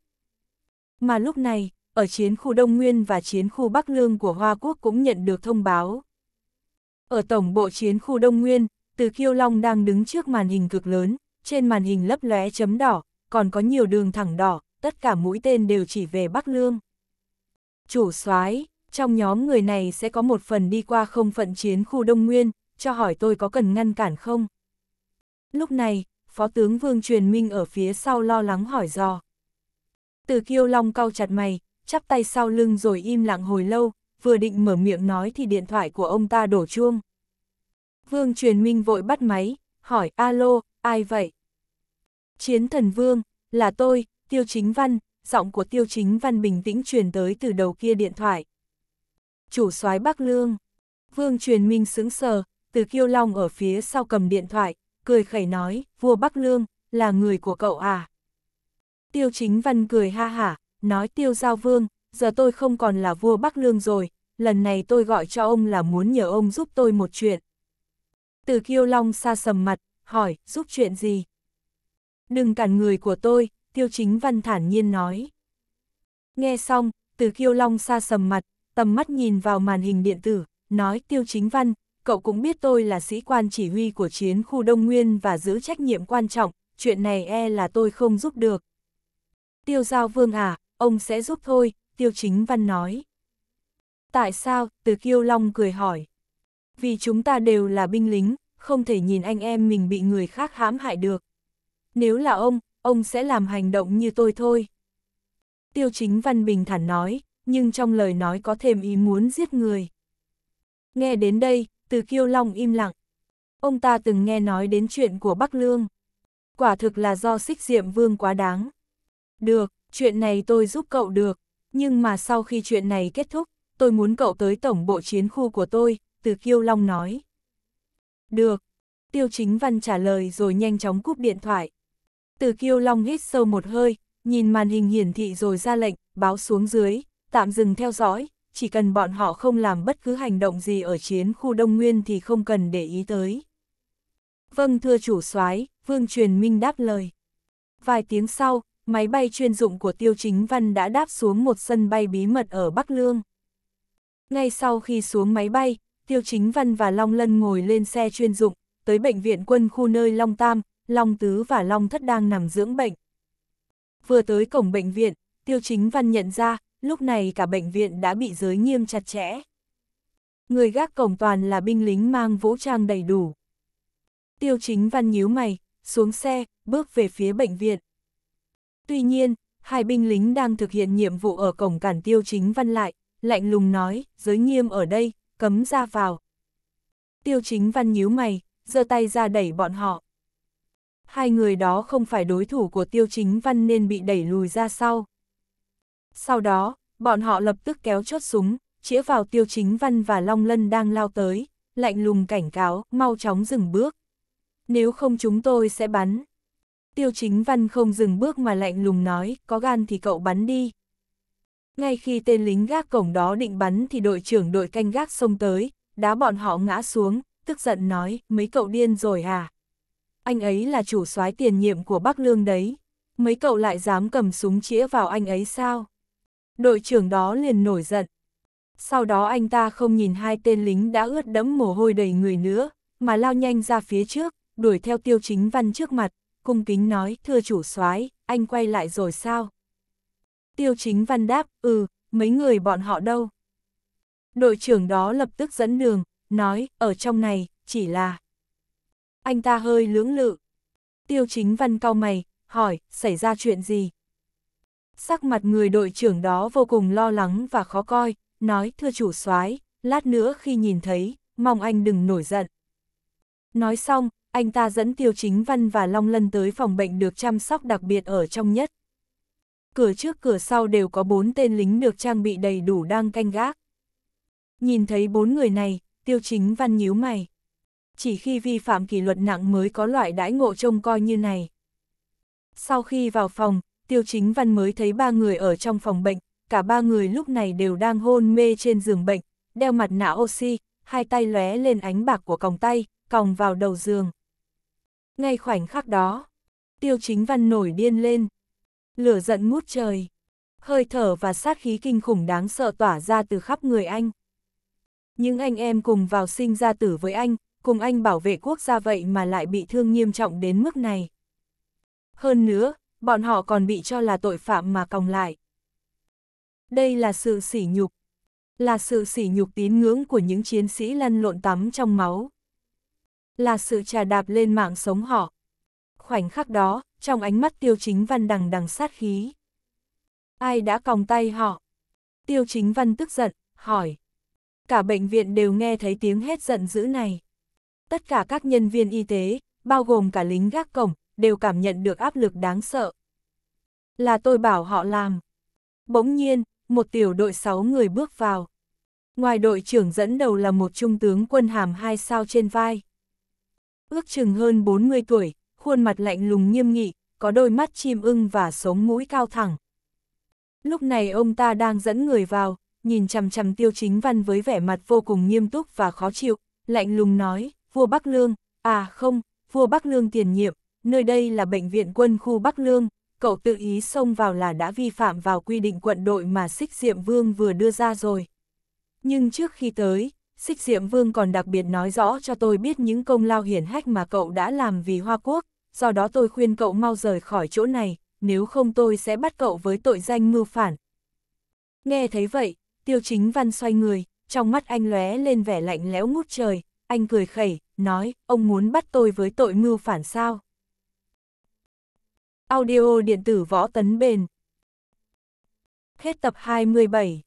Speaker 1: Mà lúc này, ở chiến khu Đông Nguyên và chiến khu Bắc Lương của Hoa Quốc cũng nhận được thông báo. Ở tổng bộ chiến khu Đông Nguyên, từ Kiêu Long đang đứng trước màn hình cực lớn, trên màn hình lấp lóe chấm đỏ, còn có nhiều đường thẳng đỏ, tất cả mũi tên đều chỉ về Bắc Lương. Chủ soái trong nhóm người này sẽ có một phần đi qua không phận chiến khu Đông Nguyên, cho hỏi tôi có cần ngăn cản không? Lúc này, Phó tướng Vương Truyền Minh ở phía sau lo lắng hỏi dò. Từ kiêu long cau chặt mày, chắp tay sau lưng rồi im lặng hồi lâu, vừa định mở miệng nói thì điện thoại của ông ta đổ chuông. Vương Truyền Minh vội bắt máy, hỏi alo, ai vậy? Chiến thần vương, là tôi, tiêu chính văn, giọng của tiêu chính văn bình tĩnh truyền tới từ đầu kia điện thoại. Chủ soái Bắc Lương, vương truyền minh sững sờ, từ kiêu long ở phía sau cầm điện thoại, cười khẩy nói, vua Bắc Lương, là người của cậu à? Tiêu chính văn cười ha hả, nói tiêu giao vương, giờ tôi không còn là vua Bắc Lương rồi, lần này tôi gọi cho ông là muốn nhờ ông giúp tôi một chuyện. Từ kiêu long xa sầm mặt, hỏi, giúp chuyện gì? Đừng cản người của tôi, Tiêu Chính Văn thản nhiên nói. Nghe xong, từ Kiêu Long xa sầm mặt, tầm mắt nhìn vào màn hình điện tử, nói Tiêu Chính Văn, cậu cũng biết tôi là sĩ quan chỉ huy của chiến khu Đông Nguyên và giữ trách nhiệm quan trọng, chuyện này e là tôi không giúp được. Tiêu Giao Vương à, ông sẽ giúp thôi, Tiêu Chính Văn nói. Tại sao, từ Kiêu Long cười hỏi. Vì chúng ta đều là binh lính, không thể nhìn anh em mình bị người khác hãm hại được. Nếu là ông, ông sẽ làm hành động như tôi thôi. Tiêu chính Văn Bình thản nói, nhưng trong lời nói có thêm ý muốn giết người. Nghe đến đây, từ kiêu long im lặng. Ông ta từng nghe nói đến chuyện của Bắc Lương. Quả thực là do xích diệm vương quá đáng. Được, chuyện này tôi giúp cậu được, nhưng mà sau khi chuyện này kết thúc, tôi muốn cậu tới tổng bộ chiến khu của tôi, từ kiêu long nói. Được, tiêu chính văn trả lời rồi nhanh chóng cúp điện thoại. Từ kiêu long hít sâu một hơi, nhìn màn hình hiển thị rồi ra lệnh, báo xuống dưới, tạm dừng theo dõi, chỉ cần bọn họ không làm bất cứ hành động gì ở chiến khu Đông Nguyên thì không cần để ý tới. Vâng thưa chủ soái, Vương Truyền Minh đáp lời. Vài tiếng sau, máy bay chuyên dụng của Tiêu Chính Văn đã đáp xuống một sân bay bí mật ở Bắc Lương. Ngay sau khi xuống máy bay, Tiêu Chính Văn và Long Lân ngồi lên xe chuyên dụng, tới bệnh viện quân khu nơi Long Tam, Long Tứ và Long Thất đang nằm dưỡng bệnh. Vừa tới cổng bệnh viện, Tiêu Chính Văn nhận ra, lúc này cả bệnh viện đã bị giới nghiêm chặt chẽ. Người gác cổng toàn là binh lính mang vũ trang đầy đủ. Tiêu Chính Văn nhíu mày, xuống xe, bước về phía bệnh viện. Tuy nhiên, hai binh lính đang thực hiện nhiệm vụ ở cổng cản Tiêu Chính Văn lại, lạnh lùng nói, giới nghiêm ở đây, cấm ra vào. Tiêu Chính Văn nhíu mày, giơ tay ra đẩy bọn họ hai người đó không phải đối thủ của Tiêu Chính Văn nên bị đẩy lùi ra sau. Sau đó, bọn họ lập tức kéo chốt súng, chĩa vào Tiêu Chính Văn và Long Lân đang lao tới, lạnh lùng cảnh cáo, mau chóng dừng bước. Nếu không chúng tôi sẽ bắn. Tiêu Chính Văn không dừng bước mà lạnh lùng nói, có gan thì cậu bắn đi. Ngay khi tên lính gác cổng đó định bắn thì đội trưởng đội canh gác xông tới, đá bọn họ ngã xuống, tức giận nói, mấy cậu điên rồi à? anh ấy là chủ soái tiền nhiệm của Bắc Lương đấy. Mấy cậu lại dám cầm súng chĩa vào anh ấy sao? Đội trưởng đó liền nổi giận. Sau đó anh ta không nhìn hai tên lính đã ướt đẫm mồ hôi đầy người nữa, mà lao nhanh ra phía trước, đuổi theo tiêu chính văn trước mặt, cung kính nói, thưa chủ soái anh quay lại rồi sao? Tiêu chính văn đáp, ừ, mấy người bọn họ đâu? Đội trưởng đó lập tức dẫn đường, nói, ở trong này, chỉ là anh ta hơi lưỡng lự. Tiêu chính văn cau mày, hỏi, xảy ra chuyện gì? Sắc mặt người đội trưởng đó vô cùng lo lắng và khó coi, nói thưa chủ soái lát nữa khi nhìn thấy, mong anh đừng nổi giận. Nói xong, anh ta dẫn Tiêu Chính Văn và Long Lân tới phòng bệnh được chăm sóc đặc biệt ở trong nhất. Cửa trước cửa sau đều có bốn tên lính được trang bị đầy đủ đang canh gác. Nhìn thấy bốn người này, Tiêu Chính Văn nhíu mày chỉ khi vi phạm kỷ luật nặng mới có loại đãi ngộ trông coi như này. Sau khi vào phòng, Tiêu Chính Văn mới thấy ba người ở trong phòng bệnh, cả ba người lúc này đều đang hôn mê trên giường bệnh, đeo mặt nạ oxy, hai tay lóe lên ánh bạc của còng tay, còng vào đầu giường. Ngay khoảnh khắc đó, Tiêu Chính Văn nổi điên lên, lửa giận ngút trời, hơi thở và sát khí kinh khủng đáng sợ tỏa ra từ khắp người anh. Những anh em cùng vào sinh ra tử với anh, cùng anh bảo vệ quốc gia vậy mà lại bị thương nghiêm trọng đến mức này. Hơn nữa, bọn họ còn bị cho là tội phạm mà còng lại. Đây là sự sỉ nhục, là sự sỉ nhục tín ngưỡng của những chiến sĩ lăn lộn tắm trong máu, là sự trà đạp lên mạng sống họ. Khoảnh khắc đó, trong ánh mắt tiêu chính văn đằng đằng sát khí. Ai đã còng tay họ? Tiêu chính văn tức giận, hỏi. Cả bệnh viện đều nghe thấy tiếng hét giận dữ này. Tất cả các nhân viên y tế, bao gồm cả lính gác cổng, đều cảm nhận được áp lực đáng sợ. Là tôi bảo họ làm. Bỗng nhiên, một tiểu đội 6 người bước vào. Ngoài đội trưởng dẫn đầu là một trung tướng quân hàm hai sao trên vai. Ước chừng hơn 40 tuổi, khuôn mặt lạnh lùng nghiêm nghị, có đôi mắt chim ưng và sống mũi cao thẳng. Lúc này ông ta đang dẫn người vào, nhìn chằm chằm tiêu chính văn với vẻ mặt vô cùng nghiêm túc và khó chịu, lạnh lùng nói, vua Bắc Lương, à không, vua Bắc Lương tiền nhiệm, nơi đây là bệnh viện quân khu Bắc Lương, cậu tự ý xông vào là đã vi phạm vào quy định quận đội mà Xích Diệm Vương vừa đưa ra rồi. Nhưng trước khi tới, Xích Diệm Vương còn đặc biệt nói rõ cho tôi biết những công lao hiển hách mà cậu đã làm vì Hoa Quốc, do đó tôi khuyên cậu mau rời khỏi chỗ này, nếu không tôi sẽ bắt cậu với tội danh mưu phản. Nghe thấy vậy, Tiêu Chính Văn xoay người, trong mắt anh lóe lên vẻ lạnh lẽo ngút trời, anh cười khẩy, nói, ông muốn bắt tôi với tội mưu phản sao. Audio điện tử võ tấn bền Hết tập 27